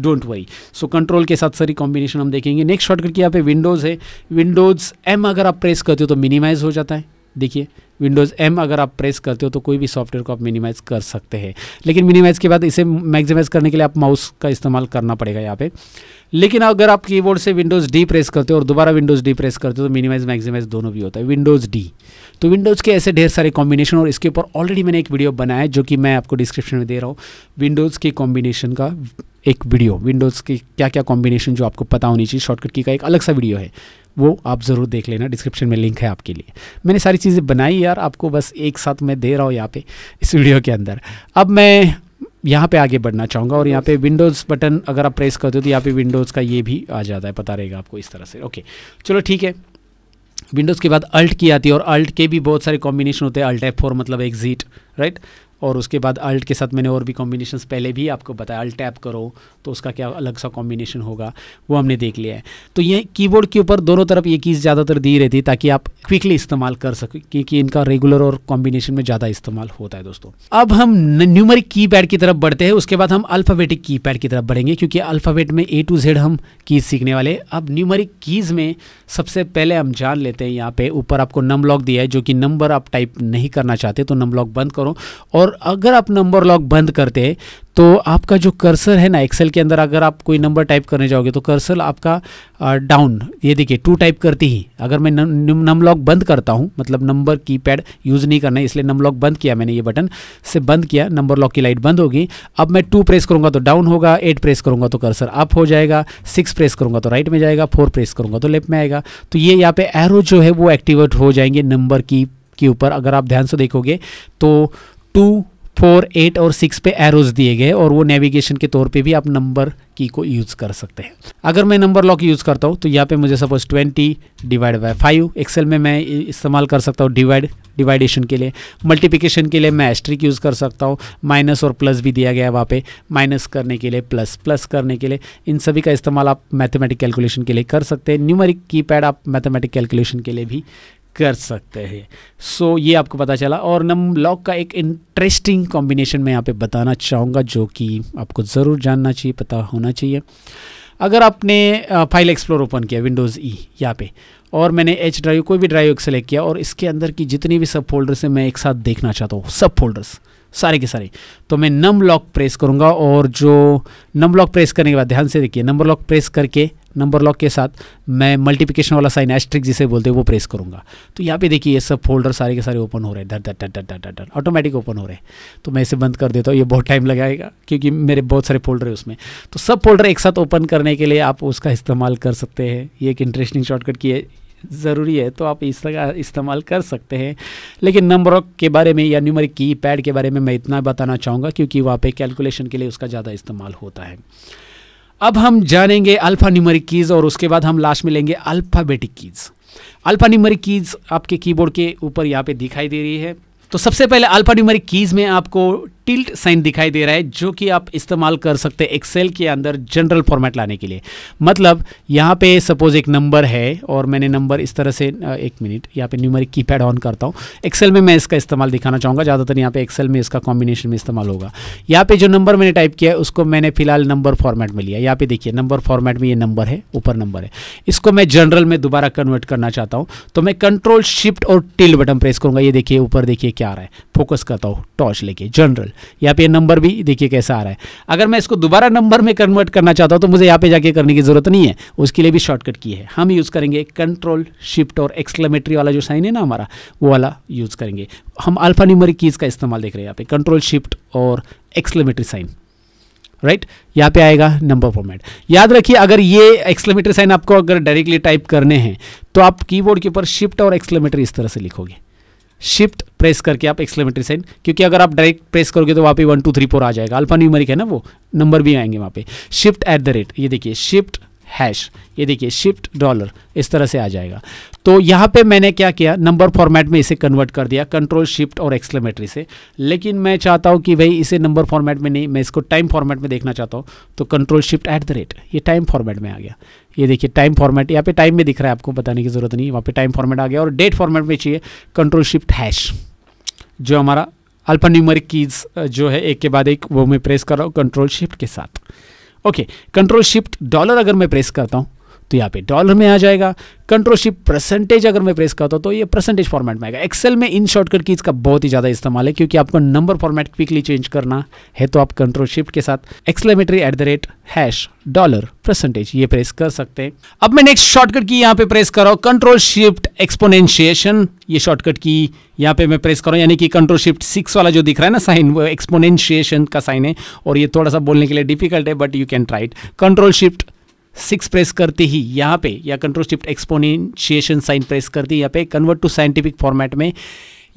don't worry so control के साथ सारी कॉम्बिनेशन हम देखेंगे नेक्स्ट शॉर्टकट की यहाँ पे विंडोज़ है विंडोज़ एम अगर आप प्रेस करते हो तो मिनिमाइज़ हो जाता है देखिए विंडोज़ एम अगर आप प्रेस करते हो तो कोई भी सॉफ्टवेयर को आप मिनिमाइज कर सकते हैं लेकिन मिनिमाइज के बाद इसे मैक्सिमाइज करने के लिए आप माउस का इस्तेमाल करना पड़ेगा यहाँ पे लेकिन अगर आप कीबोर्ड से विंडोज़ डी प्रेस करते हो और दोबारा विंडोज़ डी प्रेस करते हो तो मिनिमाइज मैक्सिमाइज दोनों भी होता है विंडोज़ डी तो विंडोज़ के ऐसे ढेर सारे कॉम्बिनेशन और इसके ऊपर ऑलरेडी मैंने एक वीडियो बनाया है जो कि मैं आपको डिस्क्रिप्शन में दे रहा हूँ विंडोज़ के कॉम्बिनेशन का एक वीडियो विंडोज़ के क्या क्या कॉम्बिनेशन जो आपको पता होनी चाहिए शॉर्टकट की का एक अलग सा वीडियो है वो आप ज़रूर देख लेना डिस्क्रिप्शन में लिंक है आपके लिए मैंने सारी चीज़ें बनाई है यार आपको बस एक साथ मैं दे रहा हूँ यहाँ पे इस वीडियो के अंदर अब मैं यहाँ पे आगे बढ़ना चाहूँगा और यहाँ पे विंडोज़ बटन अगर आप प्रेस करते हो तो यहाँ पे विंडोज़ का ये भी आ जाता है पता रहेगा आपको इस तरह से ओके चलो ठीक है विंडोज़ के बाद अल्ट की आती है और अल्ट के भी बहुत सारे कॉम्बिनेशन होते हैं अल्ट एफ फोर मतलब एग्जिट राइट और उसके बाद अल्ट के साथ मैंने और भी कॉम्बिनेशन पहले भी आपको बताया अल्ट टैप करो तो उसका क्या अलग सा कॉम्बिनेशन होगा वो हमने देख लिया है तो ये कीबोर्ड के ऊपर दोनों तरफ ये कीज़ ज़्यादातर दी रहती है ताकि आप क्विकली इस्तेमाल कर सकें क्योंकि इनका रेगुलर और कॉम्बिनेशन में ज़्यादा इस्तेमाल होता है दोस्तों अब हम न्यूमरिक की पैड की तरफ बढ़ते हैं उसके बाद हम अल्फ़ाबेटिक की पैड की तरफ बढ़ेंगे क्योंकि अल्फ़ाबेट में ए टू जेड हम कीज़ सीखने वाले अब न्यूमरिक कीज़ में सबसे पहले हम जान लेते हैं यहाँ पे ऊपर आपको नम लॉक दिया है जो कि नंबर आप टाइप नहीं करना चाहते तो नम लॉक बंद करो और और अगर आप नंबर लॉक बंद करते हैं तो आपका जो कर्सर है ना एक्सेल के अंदर अगर आप कोई नंबर टाइप करने जाओगे तो कर्सर आपका डाउन ये देखिए टू टाइप करती ही अगर मैं नम लॉक बंद करता हूँ मतलब नंबर की पैड यूज़ नहीं करना है इसलिए नम लॉक बंद किया मैंने ये बटन से बंद किया नंबर लॉक की लाइट बंद होगी अब मैं टू प्रेस करूँगा तो डाउन होगा एट प्रेस करूँगा तो कर्सर अप हो जाएगा सिक्स प्रेस करूँगा तो राइट में जाएगा फोर प्रेस करूँगा तो लेफ्ट में आएगा तो ये यहाँ पर एरो जो है वो एक्टिवेट हो जाएंगे नंबर की के ऊपर अगर आप ध्यान से देखोगे तो टू फोर एट और सिक्स पे एरोज दिए गए और वो नेविगेशन के तौर पे भी आप नंबर की को यूज़ कर सकते हैं अगर मैं नंबर लॉक यूज़ करता हूँ तो यहाँ पे मुझे suppose twenty divide by five Excel में मैं इस्तेमाल कर सकता हूँ डिवाइड डिवाइडेशन के लिए मल्टीप्लिकेशन के लिए मैं एस्ट्रिक यूज़ कर सकता हूँ माइनस और प्लस भी दिया गया है वहाँ पे माइनस करने के लिए प्लस प्लस करने के लिए इन सभी का इस्तेमाल आप मैथमेटिक कैलकुलेशन के लिए कर सकते हैं न्यूमरिक कीपैड आप मैथमेटिक कैलकुलेशन के लिए भी कर सकते हैं सो so, ये आपको पता चला और नम लॉक का एक इंटरेस्टिंग कॉम्बिनेशन मैं यहाँ पे बताना चाहूँगा जो कि आपको ज़रूर जानना चाहिए पता होना चाहिए अगर आपने फाइल एक्सप्लोर ओपन किया विंडोज़ ई e, यहाँ पे और मैंने एच ड्राइव कोई भी ड्राइव सेलेक्ट किया और इसके अंदर की जितनी भी सब फोल्डर्स हैं मैं एक साथ देखना चाहता हूँ सब फोल्डर्स सारे के सारे तो मैं नम लॉक प्रेस करूँगा और जो नम लॉक प्रेस करने के बाद ध्यान से देखिए नंबर लॉक प्रेस करके नंबर लॉक के साथ मैं मल्टीप्लिकेशन वाला साइन एस्ट्रिक जिसे बोलते हैं वो प्रेस करूँगा तो यहाँ पे देखिए ये सब फोल्डर सारे के सारे ओपन हो रहे हैं डर डर डर डर डर डर ऑटोमेटिक ओपन हो रहे हैं तो मैं इसे बंद कर देता हूँ ये बहुत टाइम लगाएगा क्योंकि मेरे बहुत सारे फोल्डर है उसमें तो सब फोल्डर एक साथ ओपन करने के लिए आप उसका इस्तेमाल कर सकते हैं ये एक इंटरेस्टिंग शॉर्टकट की है ज़रूरी है तो आप इसका इस्तेमाल कर सकते हैं लेकिन नंबर के बारे में या न्यूमर की पैड के बारे में मैं इतना बताना चाहूँगा क्योंकि वहाँ पे कैलकुलेशन के लिए उसका ज़्यादा इस्तेमाल होता है अब हम जानेंगे अल्फा न्यूमरिक कीज़ और उसके बाद हम लास्ट में लेंगे alphabetic keys alpha numeric keys आपके कीबोर्ड के ऊपर यहाँ पे दिखाई दे रही है तो सबसे पहले अल्फा न्यूमेरिक कीज़ में आपको टिल्ट साइन दिखाई दे रहा है जो कि आप इस्तेमाल कर सकते हैं एक्सेल के अंदर जनरल फॉर्मेट लाने के लिए मतलब यहाँ पे सपोज एक नंबर है और मैंने नंबर इस तरह से एक मिनट यहाँ पे न्यूमेरिक कीपैड ऑन करता हूँ एक्सेल में मैं इसका इस्तेमाल दिखाना चाहूँगा ज़्यादातर यहाँ पे एक्सेल में इसका कॉम्बिनेशन में इस्तेमाल होगा यहाँ पे जो नंबर मैंने टाइप किया है उसको मैंने फिलहाल नंबर फॉर्मेट में लिया यहाँ पे देखिए नंबर फॉर्मेट में ये नंबर है ऊपर नंबर है इसको मैं जनरल में दोबारा कन्वर्ट करना चाहता हूँ तो मैं कंट्रोल शिफ्ट और टिल बटन प्रेस करूँगा ये देखिए ऊपर देखिए क्या आ रहा है फोकस करता हूँ टॉर्च लेके जनरल यहाँ पे नंबर भी देखिए कैसा आ रहा है अगर मैं इसको दोबारा नंबर में कन्वर्ट करना चाहता हूँ तो मुझे यहाँ पे जाके करने की ज़रूरत नहीं है उसके लिए भी शॉर्टकट की है हम यूज़ करेंगे कंट्रोल शिफ्ट और एक्सक्लेमेटरी वाला जो साइन है ना हमारा वो वाला यूज़ करेंगे हम अल्फा न्यूमरिक कीज़ का इस्तेमाल देख रहे हैं यहाँ पे कंट्रोल शिफ्ट और एक्सक्लेमेटरी साइन राइट right? यहाँ पे आएगा नंबर फॉर्मेट याद रखिए अगर ये एक्सक्लेमेटरी साइन आपको अगर डायरेक्टली टाइप करने हैं तो आप कीबोर्ड के ऊपर शिफ्ट और एक्सक्लेमेटरी इस तरह से लिखोगे शिफ्ट प्रेस करके आप एक्सलेमेटरी साइन क्योंकि अगर आप डायरेक्ट प्रेस करोगे तो वहाँ पे वन टू थ्री फोर आ जाएगा अल्फा न्यूमरिक है ना वो नंबर भी आएंगे वहाँ पे शिफ्ट एट द रेट ये देखिए शिफ्ट हैश ये देखिए शिफ्ट डॉलर इस तरह से आ जाएगा तो यहाँ पे मैंने क्या किया नंबर फॉर्मेट में इसे कन्वर्ट कर दिया कंट्रोल शिफ्ट और एक्सक्लेमेटरी से लेकिन मैं चाहता हूँ कि भाई इसे नंबर फॉर्मेट में नहीं मैं इसको टाइम फॉर्मेट में देखना चाहता हूँ तो control shift at the rate ये टाइम फॉर्मेट में आ गया ये देखिए टाइम फॉर्मेट यहाँ पे टाइम में दिख रहा है आपको बताने की ज़रूरत नहीं वहाँ पे टाइम फॉर्मेट आ गया और डेट फॉर्मेट में चाहिए कंट्रोल शिफ्ट हैश जो हमारा अल्फा कीज जो है एक के बाद एक वो मैं प्रेस कर रहा हूँ कंट्रोल शिफ्ट के साथ ओके कंट्रोल शिफ्ट डॉलर अगर मैं प्रेस करता हूँ तो यहाँ पे डॉलर में आ जाएगा कंट्रोल शिप परसेंटेज अगर मैं प्रेस करता हूँ तो ये परसेंटेज फॉर्मेट में आएगा एक्सेल में इन शॉर्टकट की इसका बहुत ही ज़्यादा इस्तेमाल है क्योंकि आपको नंबर फॉर्मेट क्विकली चेंज करना है तो आप कंट्रोल शिफ्ट के साथ exclamatory at the rate hash dollar percentage ये प्रेस कर सकते हैं अब मैं नेक्स्ट शॉर्टकट की यहाँ पे प्रेस कर रहा हूँ कंट्रोल शिफ्ट एक्सपोनेंशिएशन ये शॉर्टकट की यहाँ पे मैं प्रेस कर रहा हूँ यानी कि कंट्रोल शिफ्ट सिक्स वाला जो दिख रहा है ना साइन वो एक्सपोनेंशिएशन का साइन है और ये थोड़ा सा बोलने के लिए डिफिकल्ट है but you can try it control shift six press करते ही यहाँ पे या control shift exponentiation sign press करते ही यहाँ पे कन्वर्ट टू साइंटिफिक फॉर्मेट में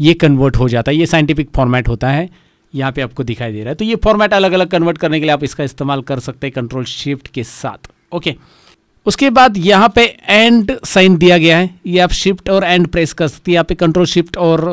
ये कन्वर्ट हो जाता है ये साइंटिफिक फॉर्मेट होता है यहाँ पे आपको दिखाई दे रहा है तो ये फॉर्मेट अलग अलग कन्वर्ट करने के लिए आप इसका इस्तेमाल कर सकते हैं कंट्रोल शिफ्ट के साथ ओके उसके बाद यहाँ पे एंड साइन दिया गया है ये आप शिफ्ट और एंड प्रेस कर सकते हैं यहाँ पे कंट्रोल शिफ्ट और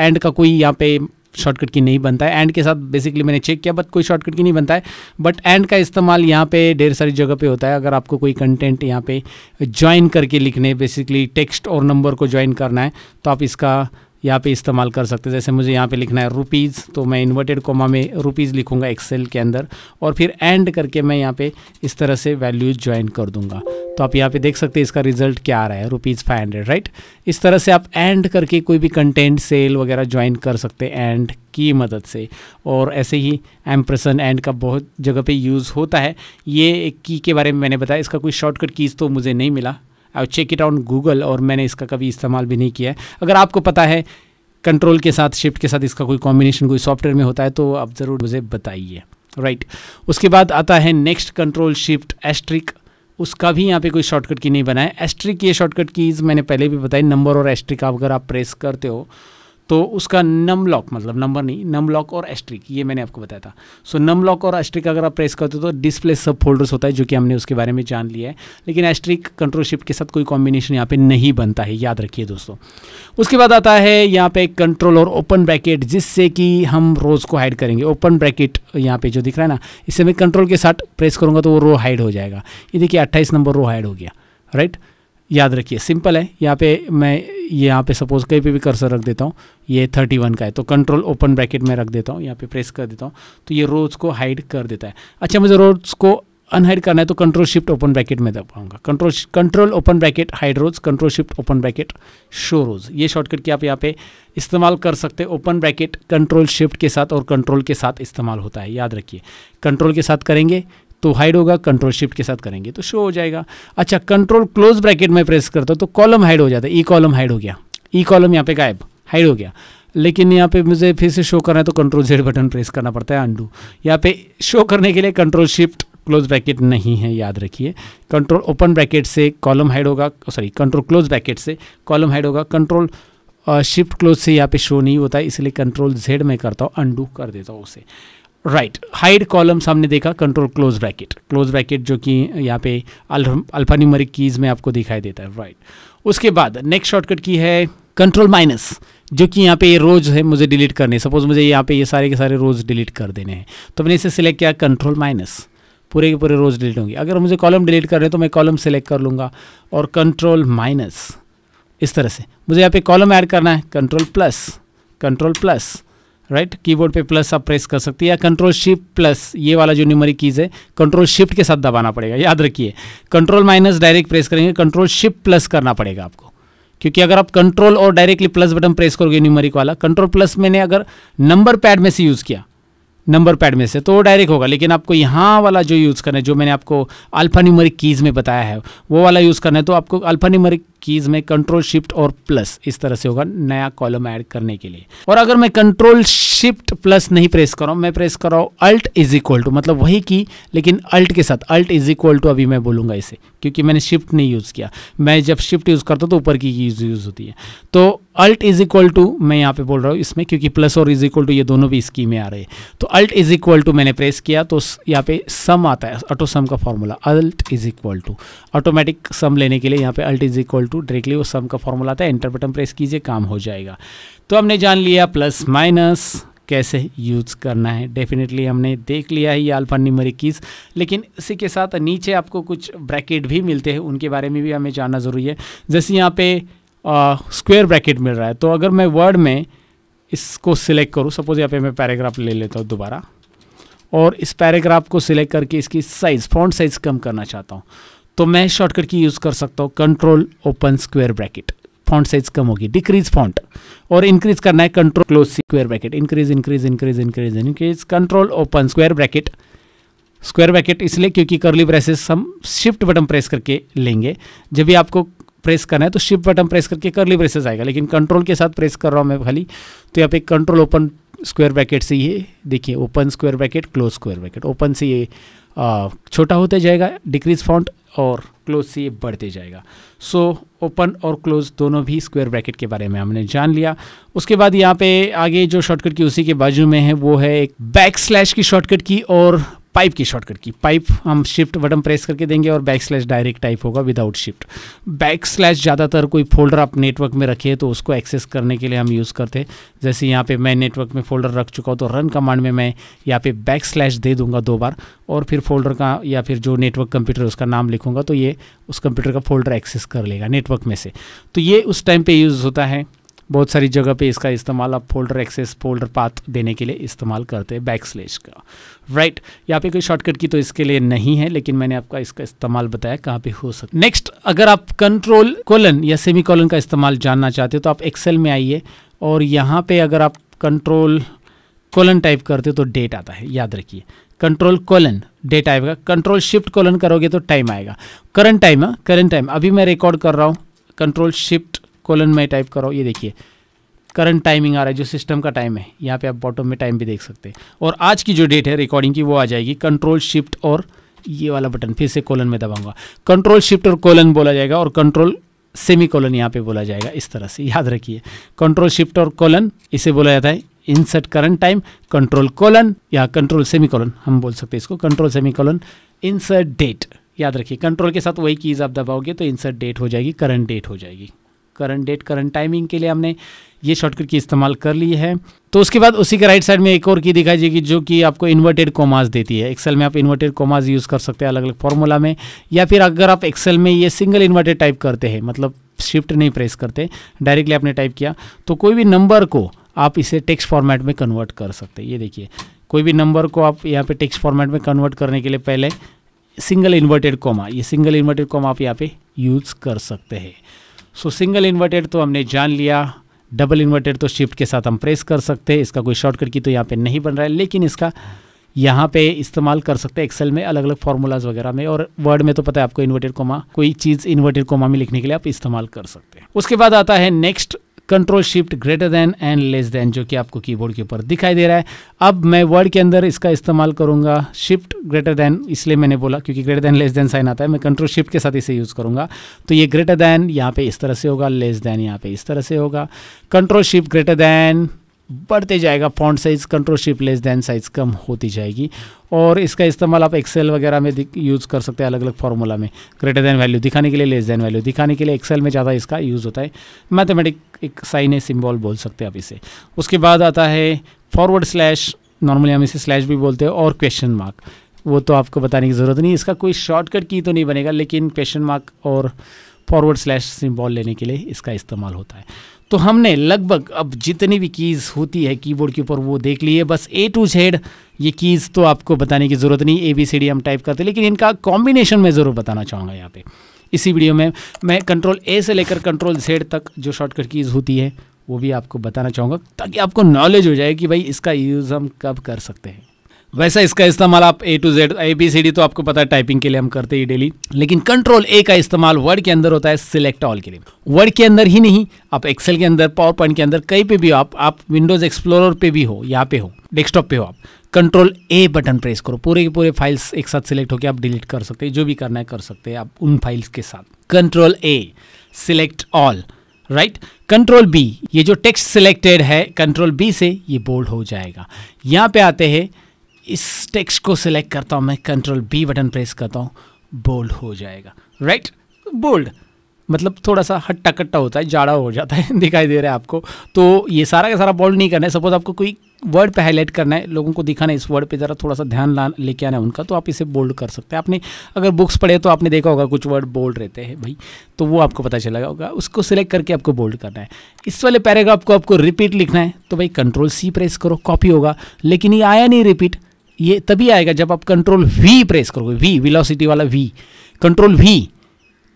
एंड का कोई यहाँ पे शॉर्टकट की नहीं बनता है एंड के साथ बेसिकली मैंने चेक किया बट कोई शॉर्टकट की नहीं बनता है बट एंड का इस्तेमाल यहाँ पे ढेर सारी जगह पे होता है अगर आपको कोई कंटेंट यहाँ पे ज्वाइन करके लिखने बेसिकली टेक्स्ट और नंबर को ज्वाइन करना है तो आप इसका यहाँ पे इस्तेमाल कर सकते हैं जैसे मुझे यहाँ पे लिखना है रुपीज़ तो मैं इन्वर्टेड कोमा में रुपीज़ लिखूँगा एक्सेल के अंदर और फिर एंड करके मैं यहाँ पे इस तरह से वैल्यूज़ ज्वाइन कर दूँगा तो आप यहाँ पे देख सकते हैं इसका रिजल्ट क्या आ रहा है रुपीज़ फाइव हंड्रेड राइट इस तरह से आप एंड करके कोई भी कंटेंट सेल वगैरह ज्वाइन कर सकते हैं एंड की मदद से और ऐसे ही एम्प्रेसन एंड का बहुत जगह पे यूज़ होता है ये एक की के बारे में मैंने बताया इसका कोई शॉर्टकट कीज़ तो मुझे नहीं मिला I check it on Google और मैंने इसका कभी इस्तेमाल भी नहीं किया है अगर आपको पता है कंट्रोल के साथ शिफ्ट के साथ इसका कोई कॉम्बिनेशन कोई सॉफ्टवेयर में होता है तो आप ज़रूर मुझे बताइए राइट right. उसके बाद आता है नेक्स्ट कंट्रोल शिफ्ट एस्ट्रिक उसका भी यहाँ पे कोई शॉर्टकट की नहीं बनाए एस्ट्रिक ये शॉर्टकट कीज़ मैंने पहले भी बताई नंबर और एस्ट्रिक आप अगर आप प्रेस करते हो तो उसका नम लॉक मतलब नंबर नहीं नम लॉक और एस्ट्रिक ये मैंने आपको बताया था सो नम लॉक और एस्ट्रिक अगर आप प्रेस करते हो तो डिस्प्ले सब फोल्डर्स होता है जो कि हमने उसके बारे में जान लिया है लेकिन एस्ट्रिक कंट्रोल शिफ्ट के साथ कोई कॉम्बिनेशन यहाँ पे नहीं बनता है याद रखिए दोस्तों उसके बाद आता है यहाँ पे कंट्रोल और ओपन ब्रैकेट जिससे कि हम रोज़ को हाइड करेंगे ओपन ब्रैकेट यहाँ पे जो दिख रहा है ना इससे मैं कंट्रोल के साथ प्रेस करूँगा तो वो रो हाइड हो जाएगा ये देखिए अट्ठाईस नंबर रो हाइड हो गया राइट right? याद रखिए सिंपल है यहाँ पे मैं ये यहाँ पे सपोज कहीं पे भी कर्सर रख देता हूँ ये थर्टी वन का है तो कंट्रोल ओपन ब्रैकेट में रख देता हूँ यहाँ पे प्रेस कर देता हूँ तो ये रोज़ को हाइड कर देता है अच्छा मुझे रोज़ को अनहाइड करना है तो कंट्रोल शिफ्ट ओपन ब्रैकेट में दबाऊंगा control control open bracket hide rows control shift open bracket show rows ये शॉर्टकट की आप यहाँ पे इस्तेमाल कर सकते हैं ओपन ब्रैकेट कंट्रोल शिफ्ट के साथ और कंट्रोल के साथ इस्तेमाल होता है याद रखिए कंट्रोल के साथ करेंगे तो हाइड होगा कंट्रोल शिफ्ट के साथ करेंगे तो शो हो जाएगा अच्छा कंट्रोल क्लोज ब्रैकेट में प्रेस करता हूँ तो कॉलम हाइड हो जाता है ई कॉलम हाइड हो गया ई e कॉलम यहाँ पे गायब हाइड हो गया लेकिन यहाँ पे मुझे फिर से शो करना है तो कंट्रोल जेड बटन प्रेस करना पड़ता है अंडू यहाँ पे शो करने के लिए कंट्रोल शिफ्ट क्लोज ब्रैकेट नहीं है याद रखिए कंट्रोल ओपन ब्रैकेट से कॉलम हाइड होगा सॉरी कंट्रोल क्लोज ब्रैकेट से कॉलम हाइड होगा कंट्रोल शिफ्ट क्लोज से यहाँ पे शो नहीं होता है इसलिए कंट्रोल जेड में करता हूँ अंडू कर देता हूँ उसे राइट हाइड कॉलम्स हमने देखा control close bracket close bracket जो कि यहाँ पे अल्फान्यूमरिक कीज़ में आपको दिखाई देता है राइट right. उसके बाद नेक्स्ट शॉर्टकट की है कंट्रोल माइनस जो कि यहाँ पे ये रोज़ है मुझे डिलीट करने सपोज़ मुझे यहाँ पे ये सारे के सारे रोज़ डिलीट कर देने हैं तो मैंने इसे सिलेक्ट किया कंट्रोल माइनस पूरे के पूरे रोज़ डिलीट होंगे अगर मुझे कॉलम डिलीट करने तो मैं कॉलम सेलेक्ट कर लूँगा और कंट्रोल माइनस इस तरह से मुझे यहाँ पे कॉलम ऐड करना है control plus control plus right keyboard पे प्लस आप प्रेस कर सकते हैं या कंट्रोल शिफ्ट प्लस ये वाला जो न्यूमरिक कीज है कंट्रोल शिफ्ट के साथ दबाना पड़ेगा याद रखिए कंट्रोल माइनस डायरेक्ट प्रेस करेंगे कंट्रोल शिफ्ट प्लस करना पड़ेगा आपको क्योंकि अगर आप कंट्रोल और डायरेक्टली प्लस बटन प्रेस करोगे न्यूमरिक वाला कंट्रोल प्लस मैंने अगर नंबर पैड में से यूज़ किया नंबर पैड में से तो वो डायरेक्ट होगा लेकिन आपको यहाँ वाला जो यूज़ करना है जो मैंने आपको अल्फा न्यूमरिक कीज़ में बताया है वो वाला यूज़ करना है तो आपको अल्फा न्यूमरिक कीज़ में कंट्रोल शिफ्ट और प्लस इस तरह से होगा नया कॉलम ऐड करने के लिए और अगर मैं कंट्रोल शिफ्ट प्लस नहीं प्रेस कर रहा हूं मैं प्रेस कर रहा हूं अल्ट इज इक्वल टू मतलब वही की लेकिन अल्ट के साथ अल्ट इज इक्वल टू अभी मैं बोलूंगा इसे क्योंकि मैंने शिफ्ट नहीं यूज़ किया मैं जब शिफ्ट यूज़ करता हूं तो ऊपर की यूज़ यूज़ होती है तो अल्ट इज इक्वल टू मैं यहाँ पे बोल रहा हूं इसमें क्योंकि प्लस और इज इक्वल टू ये दोनों भी इसकी में आ रहे हैं तो अल्ट इज इक्वल टू मैंने प्रेस किया तो यहाँ पे सम आता है ऑटो सम का formula alt is equal to automatic sum लेने के लिए यहाँ पे alt is equal to directly वो सम का फॉर्मूला आता है एंटर बटन प्रेस कीजिए काम हो जाएगा तो हमने जान लिया प्लस माइनस कैसे यूज़ करना है डेफिनेटली हमने देख लिया है ये अल्फा न्यूमेरिक कीज़ लेकिन इसी के साथ नीचे आपको कुछ ब्रैकेट भी मिलते हैं उनके बारे में भी हमें जानना ज़रूरी है जैसे यहाँ पे स्क्वेयर ब्रैकेट मिल रहा है तो अगर मैं वर्ड में इसको सिलेक्ट करूँ सपोज़ यहाँ पे मैं पैराग्राफ ले लेता हूँ दोबारा और इस पैराग्राफ को सिलेक्ट करके इसकी साइज़ फॉन्ट साइज़ कम करना चाहता हूँ तो मैं शॉर्टकट की यूज़ कर सकता हूँ control open square bracket font size कम होगी डिक्रीज फॉन्ट और इंक्रीज करना है control close square bracket increase increase increase increase increase control open square bracket square bracket इसलिए क्योंकि करली ब्रेसेस हम शिफ्ट बटन प्रेस करके लेंगे जब भी आपको प्रेस करना है तो शिफ्ट बटन प्रेस करके करली ब्रेसेस आएगा लेकिन कंट्रोल के साथ प्रेस कर रहा हूँ मैं खाली तो यहाँ पे कंट्रोल ओपन स्क्वायर ब्रैकेट से ये देखिए open square bracket close square bracket open से ये छोटा होता जाएगा डिक्रीज फॉन्ट और क्लोज से ये बढ़ते जाएगा सो ओपन और क्लोज दोनों भी स्क्वायर ब्रैकेट के बारे में हमने जान लिया उसके बाद यहाँ पे आगे जो शॉर्टकट की उसी के बाजू में है वो है एक बैक स्लैश की शॉर्टकट की और पाइप की शॉर्टकट की पाइप हम शिफ्ट बटन प्रेस करके देंगे और बैक स्लैश डायरेक्ट टाइप होगा विदाउट शिफ्ट बैक स्लैश ज़्यादातर कोई फोल्डर आप नेटवर्क में रखिए तो उसको एक्सेस करने के लिए हम यूज़ करते हैं जैसे यहाँ पे मैं नेटवर्क में फोल्डर रख चुका हूँ तो रन कमांड में मैं यहाँ पे बैक स्लैश दे दूंगा दो बार और फिर फोल्डर का या फिर जो नेटवर्क कंप्यूटर उसका नाम लिखूंगा तो ये उस कंप्यूटर का फोल्डर एक्सेस कर लेगा नेटवर्क में से तो ये उस टाइम पर यूज़ होता है बहुत सारी जगह पे इसका इस्तेमाल आप फोल्डर एक्सेस फोल्डर पाथ देने के लिए इस्तेमाल करते हैं बैक स्लेश का राइट right. यहाँ पे कोई शॉर्टकट की तो इसके लिए नहीं है लेकिन मैंने आपका इसका इस्तेमाल बताया कहाँ पे हो सकता नेक्स्ट अगर आप कंट्रोल कोलन या सेमी कोलन का इस्तेमाल जानना चाहते हो तो आप एक्सेल में आइए और यहाँ पे अगर आप कंट्रोल कोलन टाइप करते हो तो डेट आता है याद रखिए कंट्रोल कोलन डेट आएगा कंट्रोल शिफ्ट कोलन करोगे तो टाइम आएगा करंट टाइम है करंट टाइम अभी मैं रिकॉर्ड कर रहा हूँ कंट्रोल शिफ्ट कोलन में टाइप करो ये देखिए करंट टाइमिंग आ रहा है जो सिस्टम का टाइम है यहाँ पे आप बॉटम में टाइम भी देख सकते हैं और आज की जो डेट है रिकॉर्डिंग की वो आ जाएगी कंट्रोल शिफ्ट और ये वाला बटन फिर से कोलन में दबाऊंगा कंट्रोल शिफ्ट और कोलन बोला जाएगा और कंट्रोल सेमी कोलन यहाँ पे बोला जाएगा इस तरह से याद रखिए कंट्रोल शिफ्ट और कोलन इसे बोला जाता है insert current time control colon या कंट्रोल सेमी कोलन हम बोल सकते हैं इसको control semicolon insert date याद रखिए कंट्रोल के साथ वही कीज़ आप दबाओगे तो इंसर्ट डेट हो जाएगी करंट डेट हो जाएगी करंट डेट करंट टाइमिंग के लिए हमने ये शॉर्टकट की इस्तेमाल कर ली है तो उसके बाद उसी के राइट साइड में एक और की दिखाई देगी जो कि आपको इन्वर्टेड कोमास देती है एक्सेल में आप इन्वर्टेड कोमास यूज़ कर सकते हैं अलग अलग फॉर्मूला में या फिर अगर आप एक्सेल में ये सिंगल इन्वर्टेड टाइप करते हैं मतलब शिफ्ट नहीं प्रेस करते डायरेक्टली आपने टाइप किया तो कोई भी नंबर को आप इसे टेक्स्ट फॉर्मेट में कन्वर्ट कर सकते हैं ये देखिए कोई भी नंबर को आप यहाँ पे टेक्स्ट फॉर्मेट में कन्वर्ट करने के लिए पहले सिंगल इन्वर्टेड कोमा ये सिंगल इन्वर्टेड कोमा आप यहाँ पे यूज़ कर सकते हैं सो सिंगल इन्वर्टेड तो हमने जान लिया डबल इन्वर्टेड तो शिफ्ट के साथ हम प्रेस कर सकते हैं इसका कोई शॉर्टकट की तो यहाँ पे नहीं बन रहा है लेकिन इसका यहाँ पे इस्तेमाल कर सकते हैं एक्सेल में अलग अलग फार्मूलाज वगैरह में और वर्ड में तो पता है आपको इन्वर्टेड कोमा कोई चीज़ इन्वर्टेड कोमा में लिखने के लिए आप इस्तेमाल कर सकते हैं उसके बाद आता है next control shift greater than and less than जो कि आपको कीबोर्ड के ऊपर दिखाई दे रहा है अब मैं वर्ड के अंदर इसका इस्तेमाल करूंगा शिफ्ट ग्रेटर देन इसलिए मैंने बोला क्योंकि greater than less than sign आता है मैं कंट्रोल शिफ्ट के साथ इसे यूज़ करूंगा तो ये ग्रेटर देन यहाँ पे इस तरह से होगा लेस देन यहाँ पे इस तरह से होगा कंट्रोल शिफ्ट ग्रेटर देन बढ़ते जाएगा font size control shift less than size कम होती जाएगी और इसका इस्तेमाल आप एक्सेल वगैरह में यूज़ कर सकते हैं अलग अलग फार्मूला में ग्रेटर दैन वैल्यू दिखाने के लिए लेस दैन वैल्यू दिखाने के लिए एक्सेल में ज़्यादा इसका यूज़ होता है मैथमेटिक एक साइन ए सिम्बॉल बोल सकते हैं आप इसे उसके बाद आता है फॉरवर्ड स्लैश नॉर्मली हम इसे स्लैश भी बोलते हैं और क्वेश्चन मार्क वो तो आपको बताने की ज़रूरत नहीं इसका कोई शॉर्टकट की तो नहीं बनेगा लेकिन क्वेश्चन मार्क और फॉरवर्ड स्लैश सिम्बॉल लेने के लिए इसका इस्तेमाल होता है तो हमने लगभग अब जितनी भी कीज़ होती है कीबोर्ड के ऊपर वो देख ली है बस ए टू जेड ये कीज़ तो आपको बताने की ज़रूरत नहीं ए बी सी डी हम टाइप करते लेकिन इनका कॉम्बिनेशन मैं ज़रूर बताना चाहूँगा यहाँ पे इसी वीडियो में मैं कंट्रोल ए से लेकर कंट्रोल जेड तक जो शॉर्टकट कीज़ होती है वो भी आपको बताना चाहूँगा ताकि आपको नॉलेज हो जाए कि भाई इसका यूज़ हम कब कर सकते हैं वैसा इसका इस्तेमाल आप A to Z A B C D तो आपको पता है टाइपिंग के लिए हम करते ही डेली लेकिन कंट्रोल ए का इस्तेमाल वर्ड के अंदर होता है सिलेक्ट ऑल के लिए वर्ड के अंदर ही नहीं आप एक्सेल के अंदर पावर पॉइंट के अंदर कहीं पे भी हो आप आप विंडोज एक्सप्लोरर पे भी हो यहाँ पे हो डेस्कटॉप पे हो आप कंट्रोल ए बटन प्रेस करो पूरे के पूरे फाइल्स एक साथ सिलेक्ट होकर आप डिलीट कर सकते हैं जो भी करना है कर सकते हैं आप उन फाइल्स के साथ control A select all right control B ये जो टेक्स्ट सिलेक्टेड है कंट्रोल बी से ये बोल्ड हो जाएगा यहाँ पे आते हैं इस टेक्स्ट को सिलेक्ट करता हूँ मैं कंट्रोल बी बटन प्रेस करता हूँ बोल्ड हो जाएगा राइट बोल्ड मतलब थोड़ा सा हट्टा कट्टा होता है जाड़ा हो जाता है दिखाई दे रहा है आपको तो ये सारा का सारा बोल्ड नहीं करना है सपोज आपको कोई वर्ड पे हाईलाइट करना है लोगों को दिखाना है इस वर्ड पे ज़रा थोड़ा सा ध्यान ला लेके आना है उनका तो आप इसे बोल्ड कर सकते हैं आपने अगर बुक्स पढ़े तो आपने देखा होगा कुछ वर्ड बोल्ड रहते हैं भाई तो वो आपको पता चला होगा उसको सिलेक्ट करके आपको बोल्ड करना है इस वाले पैराग्राफ को आपको रिपीट लिखना है तो भाई कंट्रोल सी प्रेस करो कॉपी होगा लेकिन ये आया नहीं रिपीट ये तभी आएगा जब आप कंट्रोल वी प्रेस करोगे वी विलोसिटी वाला V control V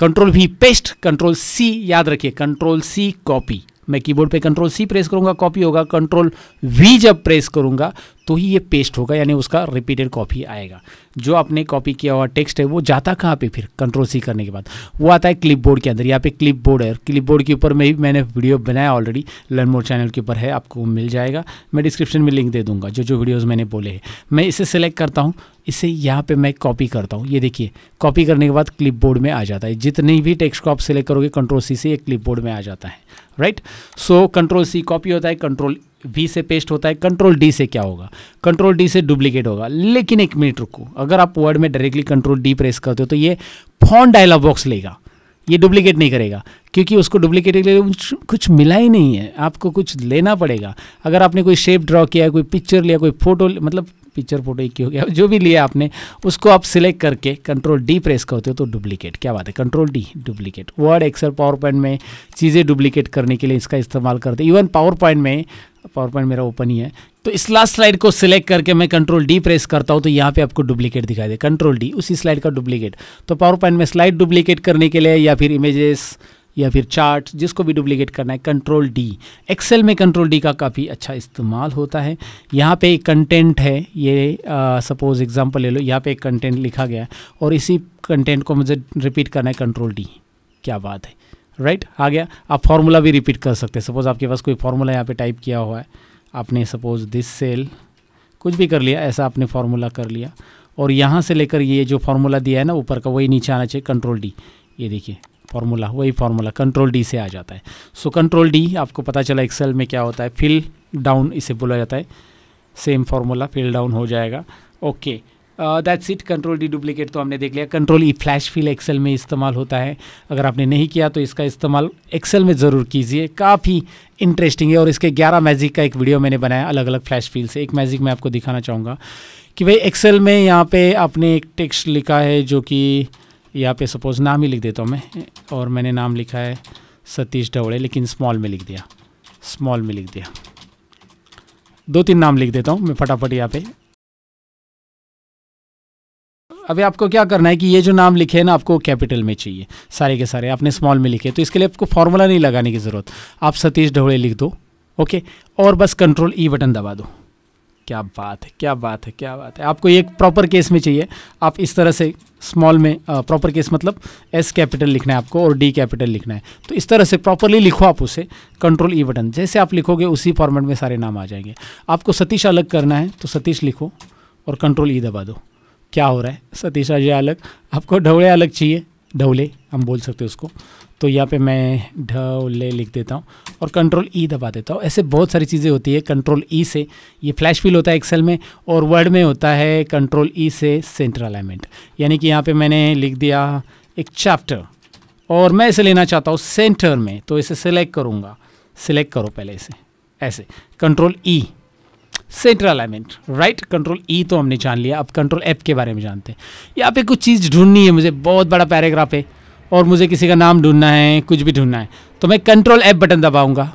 control V paste control C याद रखिए कंट्रोल सी कॉपी मैं कीबोर्ड पे कंट्रोल सी प्रेस करूंगा कॉपी होगा कंट्रोल वी जब प्रेस करूँगा तो ही ये पेस्ट होगा यानी उसका रिपीटेड कॉपी आएगा जो आपने कॉपी किया हुआ टेक्स्ट है वो जाता कहाँ पे फिर कंट्रोल सी करने के बाद वो आता है क्लिपबोर्ड के अंदर यहाँ पे क्लिपबोर्ड है क्लिपबोर्ड के ऊपर में भी मैंने वीडियो बनाया ऑलरेडी लर्न मोड चैनल के ऊपर है आपको मिल जाएगा मैं डिस्क्रिप्शन में लिंक दे दूंगा जो जो वीडियोज़ मैंने बोले हैं मैं इसे सेलेक्ट करता हूँ इसे यहाँ पर मैं कॉपी करता हूँ ये देखिए कॉपी करने के बाद क्लिप में आ जाता है जितनी भी टेक्स्ट को आप सेलेक्ट करोगे कंट्रोल सी से ये क्लिप में आ जाता है right so control C copy होता है कंट्रोल वी से पेस्ट होता है कंट्रोल डी से क्या होगा कंट्रोल डी से डुप्लीकेट होगा लेकिन एक मिनट रुको अगर आप वर्ड में डायरेक्टली कंट्रोल डी प्रेस करते हो तो ये फॉन्ट डायलॉग बॉक्स लेगा ये डुप्लीकेट नहीं करेगा क्योंकि उसको डुप्लीकेट के लिए कुछ मिला ही नहीं है आपको कुछ लेना पड़ेगा अगर आपने कोई शेप ड्रॉ किया कोई पिक्चर लिया कोई फोटो मतलब पिक्चर फोटो एक हो गया जो भी लिया आपने उसको आप सिलेक्ट करके कंट्रोल डी प्रेस करते हो तो डुप्लीकेट क्या बात है control D duplicate Word Excel PowerPoint में चीज़ें डुप्लीकेट करने के लिए इसका इस्तेमाल करते हैं इवन पावर पॉइंट में पावर पॉइंट मेरा ओपन ही है तो इस लास्ट स्लाइड को सिलेक्ट करके मैं कंट्रोल डी प्रेस करता हूँ तो यहाँ पे आपको डुप्लीकेट दिखाई दे कंट्रोल डी उसी स्लाइड का डुप्लीकेट तो पावर पॉइंट में स्लाइड डुप्लीकेट करने के लिए या फिर इमेजेस या फिर चार्ट जिसको भी डुप्लीकेट करना है कंट्रोल डी एक्सेल में कंट्रोल डी का काफ़ी अच्छा इस्तेमाल होता है यहाँ पे एक कंटेंट है ये सपोज़ एग्जांपल ले लो यहाँ पे एक कंटेंट लिखा गया है और इसी कंटेंट को मुझे रिपीट करना है कंट्रोल डी क्या बात है राइट right? आ गया आप फार्मूला भी रिपीट कर सकते हैं सपोज़ आपके पास कोई फार्मूला यहाँ पे टाइप किया हुआ है आपने सपोज़ दिस सेल कुछ भी कर लिया ऐसा आपने फार्मूला कर लिया और यहाँ से लेकर ये जो फार्मूला दिया है ना ऊपर का वही नीचे आना चाहिए कंट्रोल डी ये देखिए फार्मूला वही फार्मूला कंट्रोल डी से आ जाता है सो कंट्रोल डी आपको पता चला एक्सेल में क्या होता है फिल डाउन इसे बोला जाता है सेम फार्मूला फिल डाउन हो जाएगा okay okay. That's it control D duplicate तो हमने देख लिया control E flash fill Excel में इस्तेमाल होता है अगर आपने नहीं किया तो इसका इस्तेमाल एक्सेल में ज़रूर कीजिए काफ़ी इंटरेस्टिंग है और इसके 11 मैजिक का एक वीडियो मैंने बनाया अलग अलग फ्लैश फील से एक मैजिक मैं आपको दिखाना चाहूँगा कि भाई एक्सेल में यहाँ पे आपने एक टेक्स्ट लिखा है जो कि यहाँ पे सपोज़ नाम ही लिख देता हूँ मैं और मैंने नाम लिखा है सतीश डवड़े लेकिन स्मॉल में लिख दिया स्मॉल में लिख दिया दो तीन नाम लिख देता हूँ मैं फटाफट यहाँ पे अभी आपको क्या करना है कि ये जो नाम लिखे हैं ना आपको कैपिटल में चाहिए सारे के सारे आपने स्मॉल में लिखे तो इसके लिए आपको फॉर्मूला नहीं लगाने की ज़रूरत आप सतीश ढोड़े लिख दो ओके और बस कंट्रोल ई बटन दबा दो क्या बात है क्या बात है क्या बात है आपको एक प्रॉपर केस में चाहिए आप इस तरह से स्मॉल में प्रॉपर केस मतलब एस कैपिटल लिखना है आपको और डी कैपिटल लिखना है तो इस तरह से प्रॉपरली लिखो आप उसे कंट्रोल ई बटन जैसे आप लिखोगे उसी फॉर्मेट में सारे नाम आ जाएंगे आपको सतीश अलग करना है तो सतीश लिखो और कंट्रोल ई e दबा दो क्या हो रहा है सतीश अजय अलग आपको ढवले अलग चाहिए ढवले हम बोल सकते हैं उसको तो यहाँ पे मैं ढवले लिख देता हूँ और कंट्रोल ई e दबा देता हूँ ऐसे बहुत सारी चीज़ें होती है कंट्रोल ई से ये फ्लैश फील होता है एक्सेल में और वर्ड में होता है कंट्रोल ई e से सेंटर अलाइनमेंट यानी कि यहाँ पर मैंने लिख दिया एक चैप्टर और मैं इसे लेना चाहता हूँ सेंटर में तो इसे सेलेक्ट करूँगा सिलेक्ट करो पहले इसे ऐसे control E e, central alignment right control E तो हमने जान लिया अब कंट्रोल एफ के बारे में जानते हैं यहाँ पे कुछ चीज़ ढूंढनी है मुझे बहुत बड़ा पैराग्राफ है और मुझे किसी का नाम ढूंढना है कुछ भी ढूंढना है तो मैं कंट्रोल एफ बटन दबाऊंगा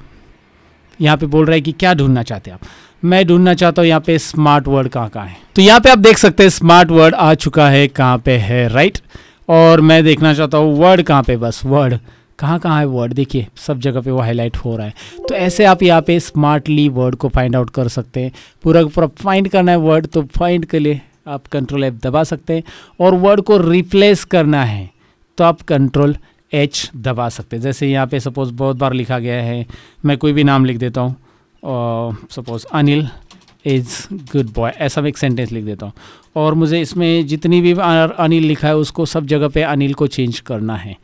यहाँ पे बोल रहा है कि क्या ढूंढना चाहते हैं आप मैं ढूंढना चाहता हूँ यहाँ पे स्मार्ट वर्ड कहाँ कहाँ है तो यहाँ पे आप देख सकते हैं स्मार्ट वर्ड आ चुका है कहाँ पे है राइट और मैं देखना चाहता हूँ वर्ड कहाँ पे बस वर्ड कहाँ कहाँ है वर्ड देखिए सब जगह पे वो हाईलाइट हो रहा है तो ऐसे आप यहाँ पे स्मार्टली वर्ड को फाइंड आउट कर सकते हैं पूरा पूरा फाइंड करना है वर्ड तो फाइंड के लिए आप कंट्रोल एप दबा सकते हैं और वर्ड को रिप्लेस करना है तो आप कंट्रोल एच दबा सकते हैं जैसे यहाँ पे सपोज़ बहुत बार लिखा गया है मैं कोई भी नाम लिख देता हूँ suppose Anil is good boy ऐसा मैं एक सेंटेंस लिख देता हूँ और मुझे इसमें जितनी भी अनिल लिखा है उसको सब जगह पे अनिल को चेंज करना है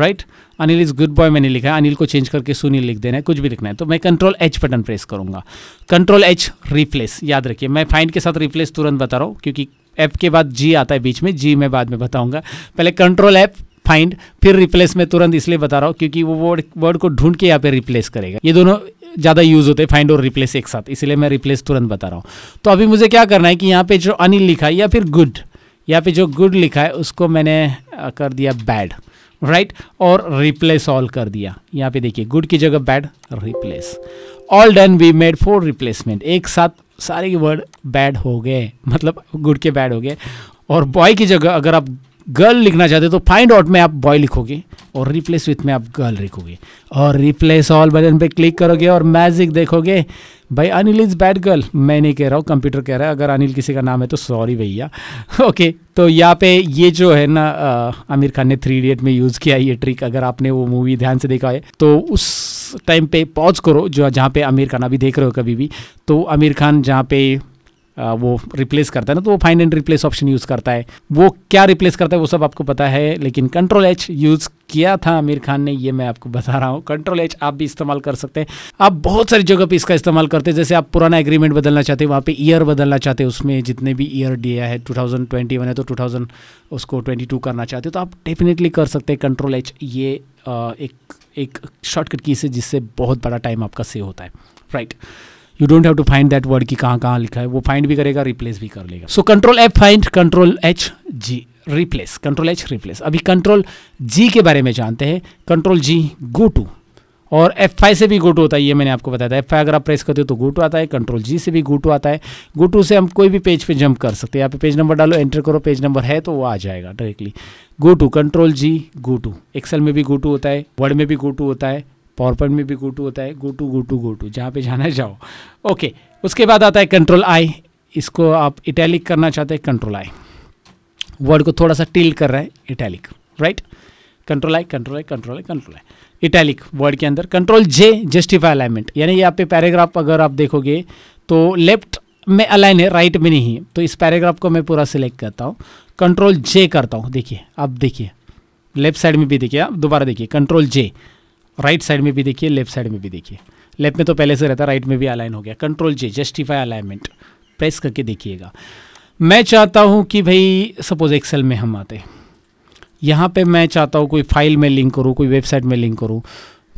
right Anil is good boy मैंने लिखा है अनिल को चेंज करके सुनील लिख देना है कुछ भी लिखना है तो मैं कंट्रोल एच बटन प्रेस करूंगा कंट्रोल एच रिप्लेस याद रखिए मैं फाइंड के साथ रिप्लेस तुरंत बता रहा हूँ क्योंकि ऐप के बाद जी आता है बीच में जी मैं बाद में बताऊँगा पहले कंट्रोल ऐप फाइंड फिर रिप्लेस में तुरंत इसलिए बता रहा हूँ क्योंकि वो वर्ड वर्ड को ढूंढ के यहाँ पे रिप्लेस करेगा ये दोनों ज़्यादा यूज़ होते हैं फाइंड और रिप्लेस एक साथ इसलिए मैं रिप्लेस तुरंत बता रहा हूँ तो अभी मुझे क्या करना है कि यहाँ पे जो अनिल लिखा है या फिर गुड यहाँ पे जो गुड लिखा है उसको मैंने कर दिया बैड राइट right? और रिप्लेस ऑल कर दिया यहाँ पे देखिए गुड की जगह bad replace all done we made four replacement एक साथ सारे के वर्ड बैड हो गए मतलब गुड के बैड हो गए और बॉय की जगह अगर आप गर्ल लिखना चाहते हो तो फाइंड आउट में आप बॉय लिखोगे और रिप्लेस विथ में आप गर्ल लिखोगे और रिप्लेस ऑल बटन पे क्लिक करोगे और मैजिक देखोगे भाई अनिल इज़ बैड गर्ल मैं नहीं कह रहा हूँ कंप्यूटर कह रहा है अगर अनिल किसी का नाम है तो सॉरी भैया ओके तो यहाँ पे ये जो है ना आमिर खान ने थ्री इडियट में यूज़ किया ये ट्रिक अगर आपने वो मूवी ध्यान से देखा है तो उस टाइम पे पॉज करो जो जहाँ पे आमिर खान अभी देख रहे हो कभी भी तो आमिर खान जहाँ पे वो रिप्लेस करता है ना तो वो find and replace option use करता है वो क्या रिप्लेस करता है वो सब आपको पता है लेकिन कंट्रोल एच यूज़ किया था आमिर खान ने ये मैं आपको बता रहा हूँ कंट्रोल एच आप भी इस्तेमाल कर सकते हैं आप बहुत सारी जगह पे इसका इस्तेमाल करते हैं जैसे आप पुराना एग्रीमेंट बदलना चाहते हैं वहाँ पे ईयर बदलना चाहते हैं उसमें जितने भी ईयर दिया है 2021 है तो 2000 उसको 22 करना चाहते हो तो आप डेफिनेटली कर सकते हैं कंट्रोल एच ये एक एक शॉर्टकट की से जिससे बहुत बड़ा टाइम आपका सेव होता है right right. You don't have to find that word की कहाँ कहाँ लिखा है वो फाइंड भी करेगा रिप्लेस भी कर लेगा so control F find control H G replace control H replace अभी कंट्रोल जी के बारे में जानते हैं कंट्रोल जी गो टू और एफ फाइव से भी गोटू होता है ये मैंने आपको बताया था एफ अगर आप प्रेस करते हो तो गो टू आता है कंट्रोल जी से भी गो टू आता है गो टू से हम कोई भी पेज पे जंप कर सकते हैं यहाँ पे पेज नंबर डालो एंटर करो पेज नंबर है तो वो आ जाएगा directly go to control G go to Excel में भी गो टू होता है वर्ड में भी गो टू होता है पावर पॉइंट में भी गो टू होता है go to go to go to जहाँ पे जाना जाओ ओके उसके बाद आता है कंट्रोल आई इसको आप इटैलिक करना चाहते हैं कंट्रोल आई वर्ड को थोड़ा सा टील कर रहा है italic right control I control I control I control I italic Word के अंदर कंट्रोल जे जस्टिफाई अलाइनमेंट यानी यहाँ पे पैराग्राफ अगर आप देखोगे तो लेफ्ट में अलाइन है राइट में नहीं है तो इस पैराग्राफ को मैं पूरा सिलेक्ट करता हूँ कंट्रोल जे करता हूँ देखिए आप देखिए लेफ्ट साइड में भी देखिए आप दोबारा देखिए कंट्रोल जे राइट साइड में भी देखिए लेफ्ट साइड में भी देखिए लेफ्ट में तो पहले से रहता राइट में भी अलाइन हो गया control J justify alignment press करके देखिएगा मैं चाहता हूँ कि भाई सपोज एक्सेल में हम आते यहाँ पे मैं चाहता हूँ कोई फाइल में लिंक करूँ कोई वेबसाइट में लिंक करूँ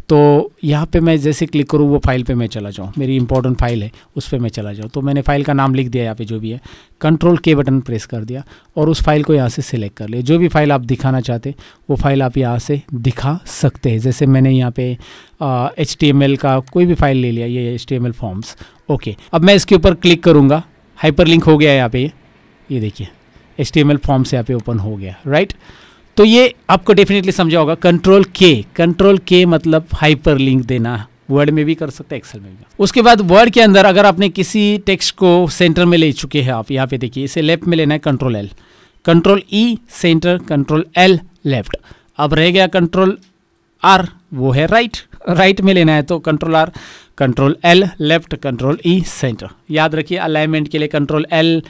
तो यहाँ पे मैं जैसे क्लिक करूँ वो फाइल पे मैं चला जाऊँ मेरी इंपॉर्टेंट फाइल है उस पर मैं चला जाऊँ तो मैंने फाइल का नाम लिख दिया यहाँ पे जो भी है कंट्रोल के बटन प्रेस कर दिया और उस फाइल को यहाँ से सिलेक्ट कर लिया जो भी फाइल आप दिखाना चाहते वो फाइल आप यहाँ से दिखा सकते हैं जैसे मैंने यहाँ पे एच का कोई भी फाइल ले लिया ये एच फॉर्म्स ओके अब मैं इसके ऊपर क्लिक करूँगा हाइपर हो गया यहाँ पे ये देखिए H T M L form से यहाँ पे ओपन हो गया राइट right? तो ये आपको डेफिनेटली समझा होगा कंट्रोल के कंट्रोल के मतलब हाइपर लिंक देना वर्ड में भी कर सकते हैं एक्सेल में भी उसके बाद वर्ड के अंदर अगर आपने किसी टेक्स्ट को सेंटर में ले चुके हैं आप यहाँ पे देखिए इसे लेफ्ट में लेना है control L control E centre control L left अब रह गया कंट्रोल आर वो है राइट राइट में लेना है तो control R control L left control E centre याद रखिए अलाइनमेंट के लिए control L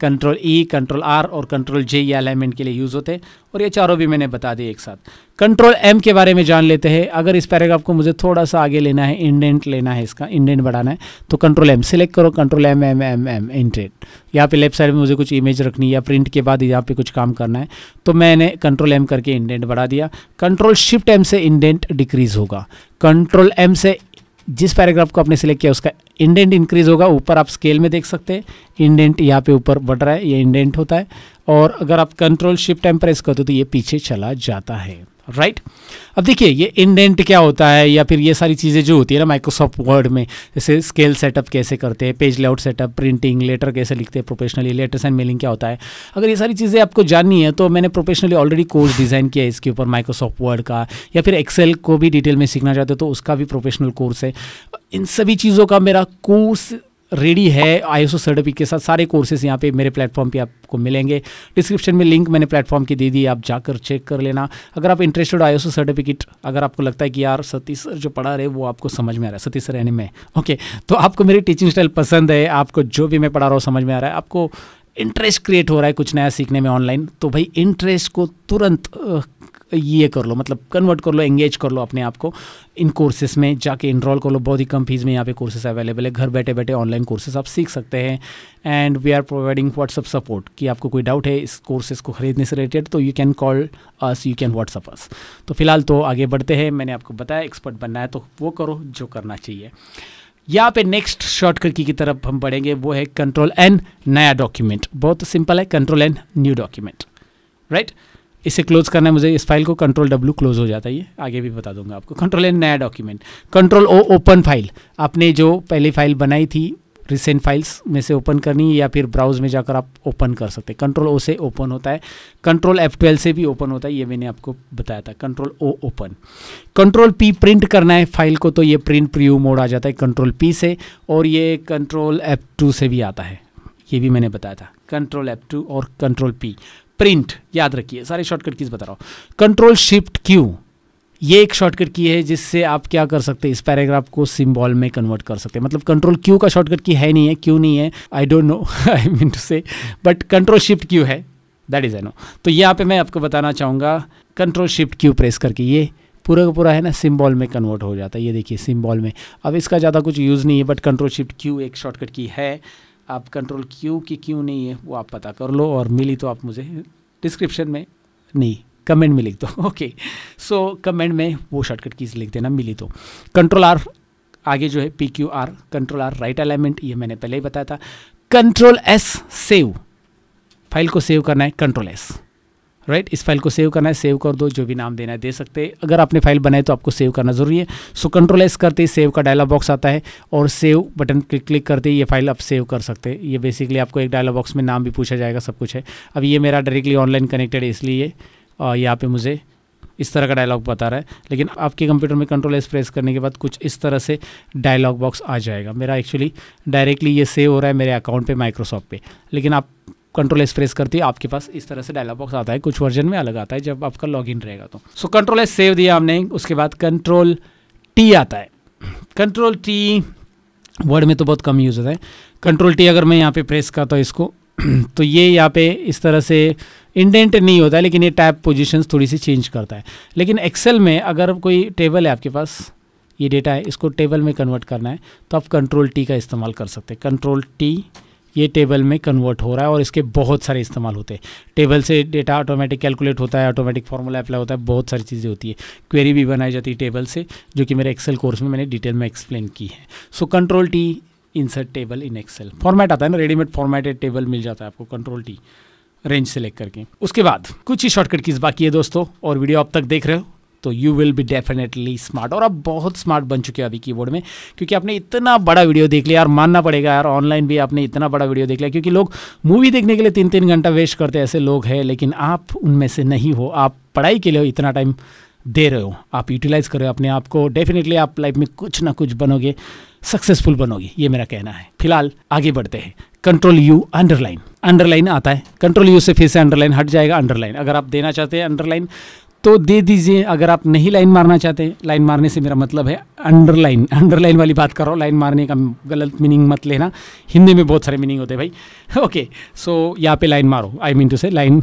control E control R और कंट्रोल जे ये अलाइनमेंट के लिए यूज़ होते हैं और ये चारों भी मैंने बता दिए एक साथ कंट्रोल एम के बारे में जान लेते हैं अगर इस पैराग्राफ को मुझे थोड़ा सा आगे लेना है इंडेंट लेना है इसका इंडेंट बढ़ाना है तो कंट्रोल एम सिलेक्ट करो control M M M M indent यहाँ पे लेफ्ट साइड में मुझे कुछ इमेज रखनी है या प्रिंट के बाद यहाँ पे कुछ काम करना है तो मैंने कंट्रोल एम करके इंडेंट बढ़ा दिया कंट्रोल शिफ्ट एम से इंडेंट डिक्रीज होगा कंट्रोल एम से जिस पैराग्राफ को आपने सिलेक्ट किया उसका इंडेंट इंक्रीज होगा ऊपर आप स्केल में देख सकते हैं इंडेंट यहाँ पे ऊपर बढ़ रहा है ये इंडेंट होता है और अगर आप कंट्रोल शिफ्ट करते हो तो ये पीछे चला जाता है राइट अब देखिए ये इंडेंट क्या होता है या फिर ये सारी चीज़ें जो होती है ना माइक्रोसॉफ्ट वर्ड में जैसे स्केल सेटअप कैसे करते हैं page layout setup printing letter कैसे लिखते हैं प्रोफेशनली लेटर्स एंड मेलिंग क्या होता है अगर ये सारी चीज़ें आपको जाननी है तो मैंने प्रोफेशनली ऑलरेडी कोर्स डिज़ाइन किया है इसके ऊपर माइक्रोसॉफ्ट वर्ड का या फिर एक्सेल को भी डिटेल में सीखना चाहते हो तो उसका भी प्रोफेशनल कोर्स है इन सभी चीज़ों का मेरा कोर्स रेडी है आई एस सर्टिफिकेट के साथ सारे कोर्सेज यहाँ पे मेरे प्लेटफॉर्म पे आपको मिलेंगे डिस्क्रिप्शन में लिंक मैंने प्लेटफॉर्म की दे दी आप जाकर चेक कर लेना अगर आप इंटरेस्टेड आई एस सर्टिफिकेट अगर आपको लगता है कि यार सतीश सर जो पढ़ा रहे वो आपको समझ में आ रहा है सतीश सर एन में ओके तो आपको मेरी टीचिंग स्टाइल पसंद है आपको जो भी मैं पढ़ा रहा हूँ समझ में आ रहा है आपको इंटरेस्ट क्रिएट हो रहा है कुछ नया सीखने में ऑनलाइन तो भाई इंटरेस्ट को तुरंत ये कर लो मतलब कन्वर्ट कर लो एंगेज कर लो अपने आप को इन कोर्सेज में जाके इनरोल कर लो बहुत ही कम फीस में यहाँ पे कोर्सेज अवेलेबल है घर बैठे बैठे ऑनलाइन कोर्सेज आप सीख सकते हैं and we are providing WhatsApp support कि आपको कोई डाउट है इस कोर्सेज को खरीदने से रिलेटेड तो you can call us you can WhatsApp us तो फिलहाल तो आगे बढ़ते हैं मैंने आपको बताया एक्सपर्ट बनना है तो वो करो जो करना चाहिए यहाँ पे नेक्स्ट शॉर्टकट की, की तरफ हम बढ़ेंगे वो है कंट्रोल एन नया डॉक्यूमेंट बहुत सिंपल है control N new document right right? इसे क्लोज करना है मुझे इस फाइल को कंट्रोल डब्ल्यू क्लोज हो जाता है ये आगे भी बता दूंगा आपको कंट्रोल एन नया document control O open file आपने जो पहली फाइल बनाई थी रिसेंट फाइल्स में से ओपन करनी है या फिर ब्राउज में जाकर आप ओपन कर सकते हैं कंट्रोल ओ से ओपन होता है कंट्रोल एफ ट्वेल्व से भी ओपन होता है ये मैंने आपको बताया था control O open control P print करना है फाइल को तो ये प्रिंट प्रीव्यू मोड आ जाता है कंट्रोल पी से और ये कंट्रोल एफ टू से भी आता है ये भी मैंने बताया था कंट्रोल एफ टू और कंट्रोल पी प्रिंट याद रखिए सारे शॉर्टकट कीज बता रहा हूँ कंट्रोल शिफ्ट क्यू ये एक शॉर्टकट की है जिससे आप क्या कर सकते हैं इस पैराग्राफ को सिम्बॉल में कन्वर्ट कर सकते हैं मतलब कंट्रोल क्यू का शॉर्टकट की है नहीं है क्यों नहीं है I don't know I mean to say but control shift Q है दैट इज़ आई नो तो यहाँ पे मैं आपको बताना चाहूँगा कंट्रोल शिफ्ट क्यू प्रेस करके ये पूरा का पूरा है ना सिम्बॉल में कन्वर्ट हो जाता है ये देखिए सिम्बॉल में अब इसका ज़्यादा कुछ यूज़ नहीं है बट कंट्रोल शिफ्ट क्यू एक शॉर्टकट की है आप कंट्रोल क्यू कि क्यों नहीं है वो आप पता कर लो और मिली तो आप मुझे डिस्क्रिप्शन में नहीं कमेंट में लिख दो ओके सो कमेंट में वो शॉर्टकट कीज लिख देना मिली तो कंट्रोल आर आगे जो है P Q R control R right alignment ये मैंने पहले ही बताया था कंट्रोल एस सेव फाइल को सेव करना है कंट्रोल एस राइट इस फाइल को सेव करना है सेव कर दो जो भी नाम देना है दे सकते हैं अगर आपने फाइल बनाई तो आपको सेव करना ज़रूरी है सो कंट्रोल एस करते ही सेव का डायलॉग बॉक्स आता है और सेव बटन क्लिक क्लिक करते ही ये फाइल आप सेव कर सकते हैं ये बेसिकली आपको एक डायलॉग बॉक्स में नाम भी पूछा जाएगा सब कुछ है अब ये मेरा डायरेक्टली ऑनलाइन कनेक्टेड है इसलिए यहाँ पर मुझे इस तरह का डायलॉग बता रहा है लेकिन आपके कंप्यूटर में कंट्रोल एस प्रेस करने के बाद कुछ इस तरह से डायलॉग बॉक्स आ जाएगा मेरा एक्चुअली डायरेक्टली ये सेव हो रहा है मेरे अकाउंट पे माइक्रोसॉफ्ट पे लेकिन आप कंट्रोल एस प्रेस करती है आपके पास इस तरह से डायलॉग बॉक्स आता है कुछ वर्जन में अलग आता है जब आपका लॉग रहेगा तो सो कंट्रोल एस सेव दिया हमने उसके बाद कंट्रोल टी आता है कंट्रोल टी वर्ड में तो बहुत कम यूज़ होता है कंट्रोल टी अगर मैं यहाँ पे प्रेस करता हूँ इसको तो ये यहाँ पे इस तरह से इंडेंट नहीं होता है लेकिन ये टैप पोजीशंस थोड़ी सी चेंज करता है लेकिन एक्सेल में अगर कोई टेबल है आपके पास ये डेटा है इसको टेबल में कन्वर्ट करना है तो आप कंट्रोल टी का इस्तेमाल कर सकते हैं कंट्रोल टी ये टेबल में कन्वर्ट हो रहा है और इसके बहुत सारे इस्तेमाल होते हैं टेबल से डेटा ऑटोमेटिक कैलकुलेट होता है ऑटोमेटिक फार्मूला अप्लाई होता है बहुत सारी चीज़ें होती है क्वेरी भी बनाई जाती है टेबल से जो कि मेरे एक्सेल कोर्स में मैंने डिटेल में एक्सप्लेन की है so control T insert table in Excel format आता है ना रेडीमेड फॉर्मेटेड टेबल मिल जाता है आपको कंट्रोल टी रेंज सेलेक्ट करके उसके बाद कुछ ही शॉर्टकट कीज बाकी है दोस्तों और वीडियो आप तक देख रहे हो तो you will be definitely smart और आप बहुत स्मार्ट बन चुके हैं अभी कीबोर्ड में क्योंकि आपने इतना बड़ा वीडियो देख लिया यार मानना पड़ेगा यार ऑनलाइन भी आपने इतना बड़ा वीडियो देख लिया क्योंकि लोग मूवी देखने के लिए तीन तीन घंटा वेस्ट करते ऐसे लोग हैं लेकिन आप उनमें से नहीं हो आप पढ़ाई के लिए इतना टाइम दे रहे हो आप यूटिलाइज़ कर रहे हो अपने आप को डेफिनेटली आप लाइफ में कुछ ना कुछ बनोगे सक्सेसफुल बनोगे ये मेरा कहना है फिलहाल आगे बढ़ते हैं कंट्रोल यू अंडरलाइन अंडरलाइन आता है कंट्रोल यू से फिर से अंडरलाइन हट जाएगा अंडरलाइन अगर आप देना चाहते हैं अंडरलाइन तो दे दीजिए अगर आप नहीं लाइन मारना चाहते लाइन मारने से मेरा मतलब है अंडरलाइन अंडरलाइन वाली बात कर रहा हूँ लाइन मारने का गलत मीनिंग मत लेना हिंदी में बहुत सारे मीनिंग होते हैं भाई ओके सो यहाँ पे लाइन मारो I mean to say line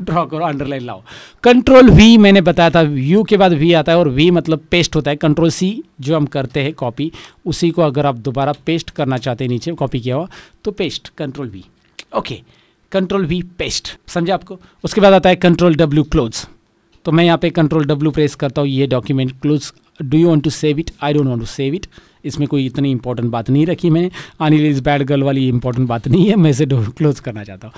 draw करो अंडरलाइन लाओ कंट्रोल वी मैंने बताया था यू के बाद वी आता है और वी मतलब पेस्ट होता है कंट्रोल सी जो हम करते हैं कॉपी उसी को अगर आप दोबारा पेस्ट करना चाहते हैं नीचे कॉपी किया हुआ तो paste control V okay control V paste समझे आपको उसके बाद आता है कंट्रोल डब्ल्यू क्लोज तो मैं यहाँ पे कंट्रोल डब्ल्यू प्रेस करता हूँ ये document close do you want to save it I don't want to save it इसमें कोई इतनी इंपॉर्टेंट बात नहीं रखी मैंने अनिल इज बैड गर्ल वाली इंपॉर्टेंट बात नहीं है मैं इसे क्लोज करना चाहता हूँ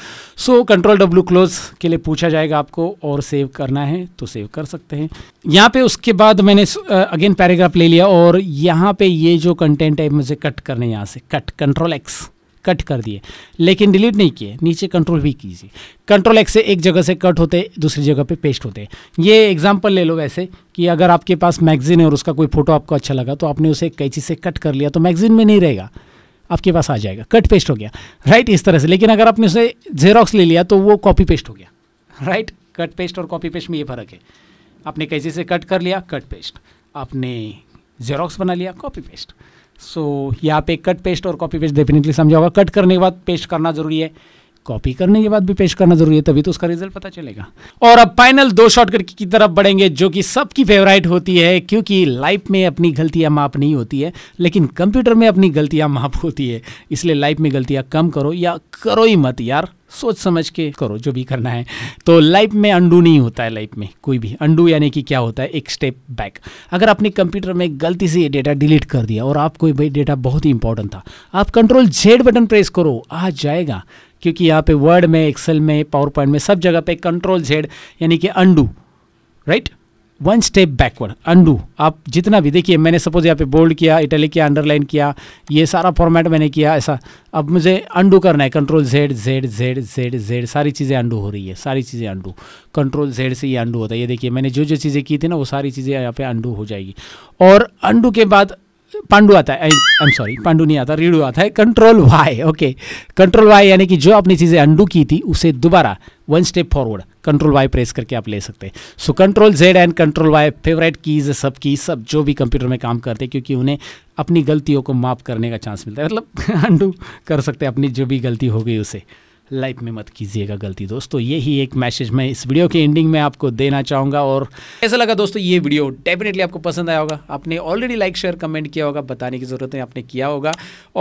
सो कंट्रोल डब्ल्यू क्लोज के लिए पूछा जाएगा आपको और सेव करना है तो सेव कर सकते हैं यहाँ पे उसके बाद मैंने अगेन पैराग्राफ ले लिया और यहाँ पे ये जो कंटेंट है मुझे कट करने यहाँ से कट कंट्रोल एक्स कट कर दिए लेकिन डिलीट नहीं किए नीचे कंट्रोल भी कीजिए कंट्रोल एक्स से एक जगह से कट होते दूसरी जगह पे पेस्ट होते ये एग्जांपल ले लो वैसे कि अगर आपके पास मैगजीन है और उसका कोई फोटो आपको अच्छा लगा तो आपने उसे कैची से कट कर लिया तो मैगजीन में नहीं रहेगा आपके पास आ जाएगा कट पेस्ट हो गया राइट इस तरह से लेकिन अगर आपने उसे जेरोक्स ले लिया तो वो कॉपी पेस्ट हो गया राइट कट पेस्ट और कॉपी पेस्ट में ये फ़र्क है आपने कैसे से कट कर लिया कट पेस्ट आपने जेरोक्स बना लिया कॉपी पेस्ट सो so, यहाँ पे कट पेस्ट और कॉपी पेस्ट डेफिनेटली समझा होगा कट करने के बाद पेस्ट करना ज़रूरी है कॉपी करने के बाद भी पेश करना जरूरी है तभी तो उसका रिजल्ट पता चलेगा और अब फाइनल दो शॉर्टकट की तरफ बढ़ेंगे जो कि सबकी फेवराइट होती है क्योंकि लाइफ में अपनी गलतियां माफ नहीं होती है लेकिन कंप्यूटर में अपनी गलतियां माफ होती है इसलिए लाइफ में गलतियां कम करो या करो ही मत यार सोच समझ के करो जो भी करना है तो लाइफ में अंडू नहीं होता है लाइफ में कोई भी अंडू यानी कि क्या होता है एक स्टेप बैक अगर आपने कंप्यूटर में गलती से ये डेटा डिलीट कर दिया और आपको भाई डेटा बहुत ही इंपॉर्टेंट था आप कंट्रोल जेड बटन प्रेस करो आ जाएगा क्योंकि यहाँ पे वर्ड में एक्सेल में पावर पॉइंट में सब जगह पे कंट्रोल जेड यानी कि undo right right? One step backward undo आप जितना भी देखिए मैंने सपोज यहाँ पे बोल्ड किया इटली किया अंडरलाइन किया ये सारा फॉर्मेट मैंने किया ऐसा अब मुझे अंडू करना है control Z Z Z Z Z सारी चीज़ें अंडू हो रही है सारी चीज़ें अंडू कंट्रोल जेड से ये अंडू होता है ये देखिए मैंने जो जो चीज़ें की थी ना वो सारी चीज़ें यहाँ पे अंडू हो जाएगी और अंडू के बाद पांडू आता है आई एम सॉरी पांडू नहीं आता रीडू आता है control Y okay control Y यानी कि जो अपनी चीज़ें अंडू की थी उसे दोबारा one step forward control Y press करके आप ले सकते हैं so control Z and control Y favourite keys सब की सब जो भी कंप्यूटर में काम करते हैं क्योंकि उन्हें अपनी गलतियों को माफ़ करने का चांस मिलता है मतलब अंडू कर सकते हैं अपनी जो भी गलती हो गई उसे लाइफ में मत कीजिएगा गलती दोस्तों यही एक मैसेज मैं इस वीडियो के एंडिंग में आपको देना चाहूँगा और ऐसा लगा दोस्तों ये वीडियो डेफिनेटली आपको पसंद आया होगा आपने ऑलरेडी लाइक शेयर कमेंट किया होगा बताने की ज़रूरत है आपने किया होगा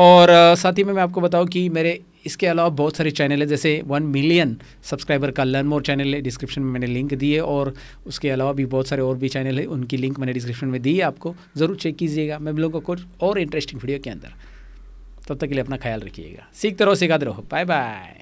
और साथ ही में मैं आपको बताऊँ कि मेरे इसके अलावा बहुत सारे चैनल हैं जैसे वन मिलियन सब्सक्राइबर का लर्न मोर चैनल है डिस्क्रिप्शन में मैंने लिंक दिए और उसके अलावा भी बहुत सारे और भी चैनल है उनकी लिंक मैंने डिस्क्रिप्शन में दी है आपको ज़रूर चेक कीजिएगा मैं लोगों को कुछ और इंटरेस्टिंग वीडियो के अंदर तब तक के लिए अपना ख्याल रखिएगा सीखते रहो सिखाते रहो बाय बाय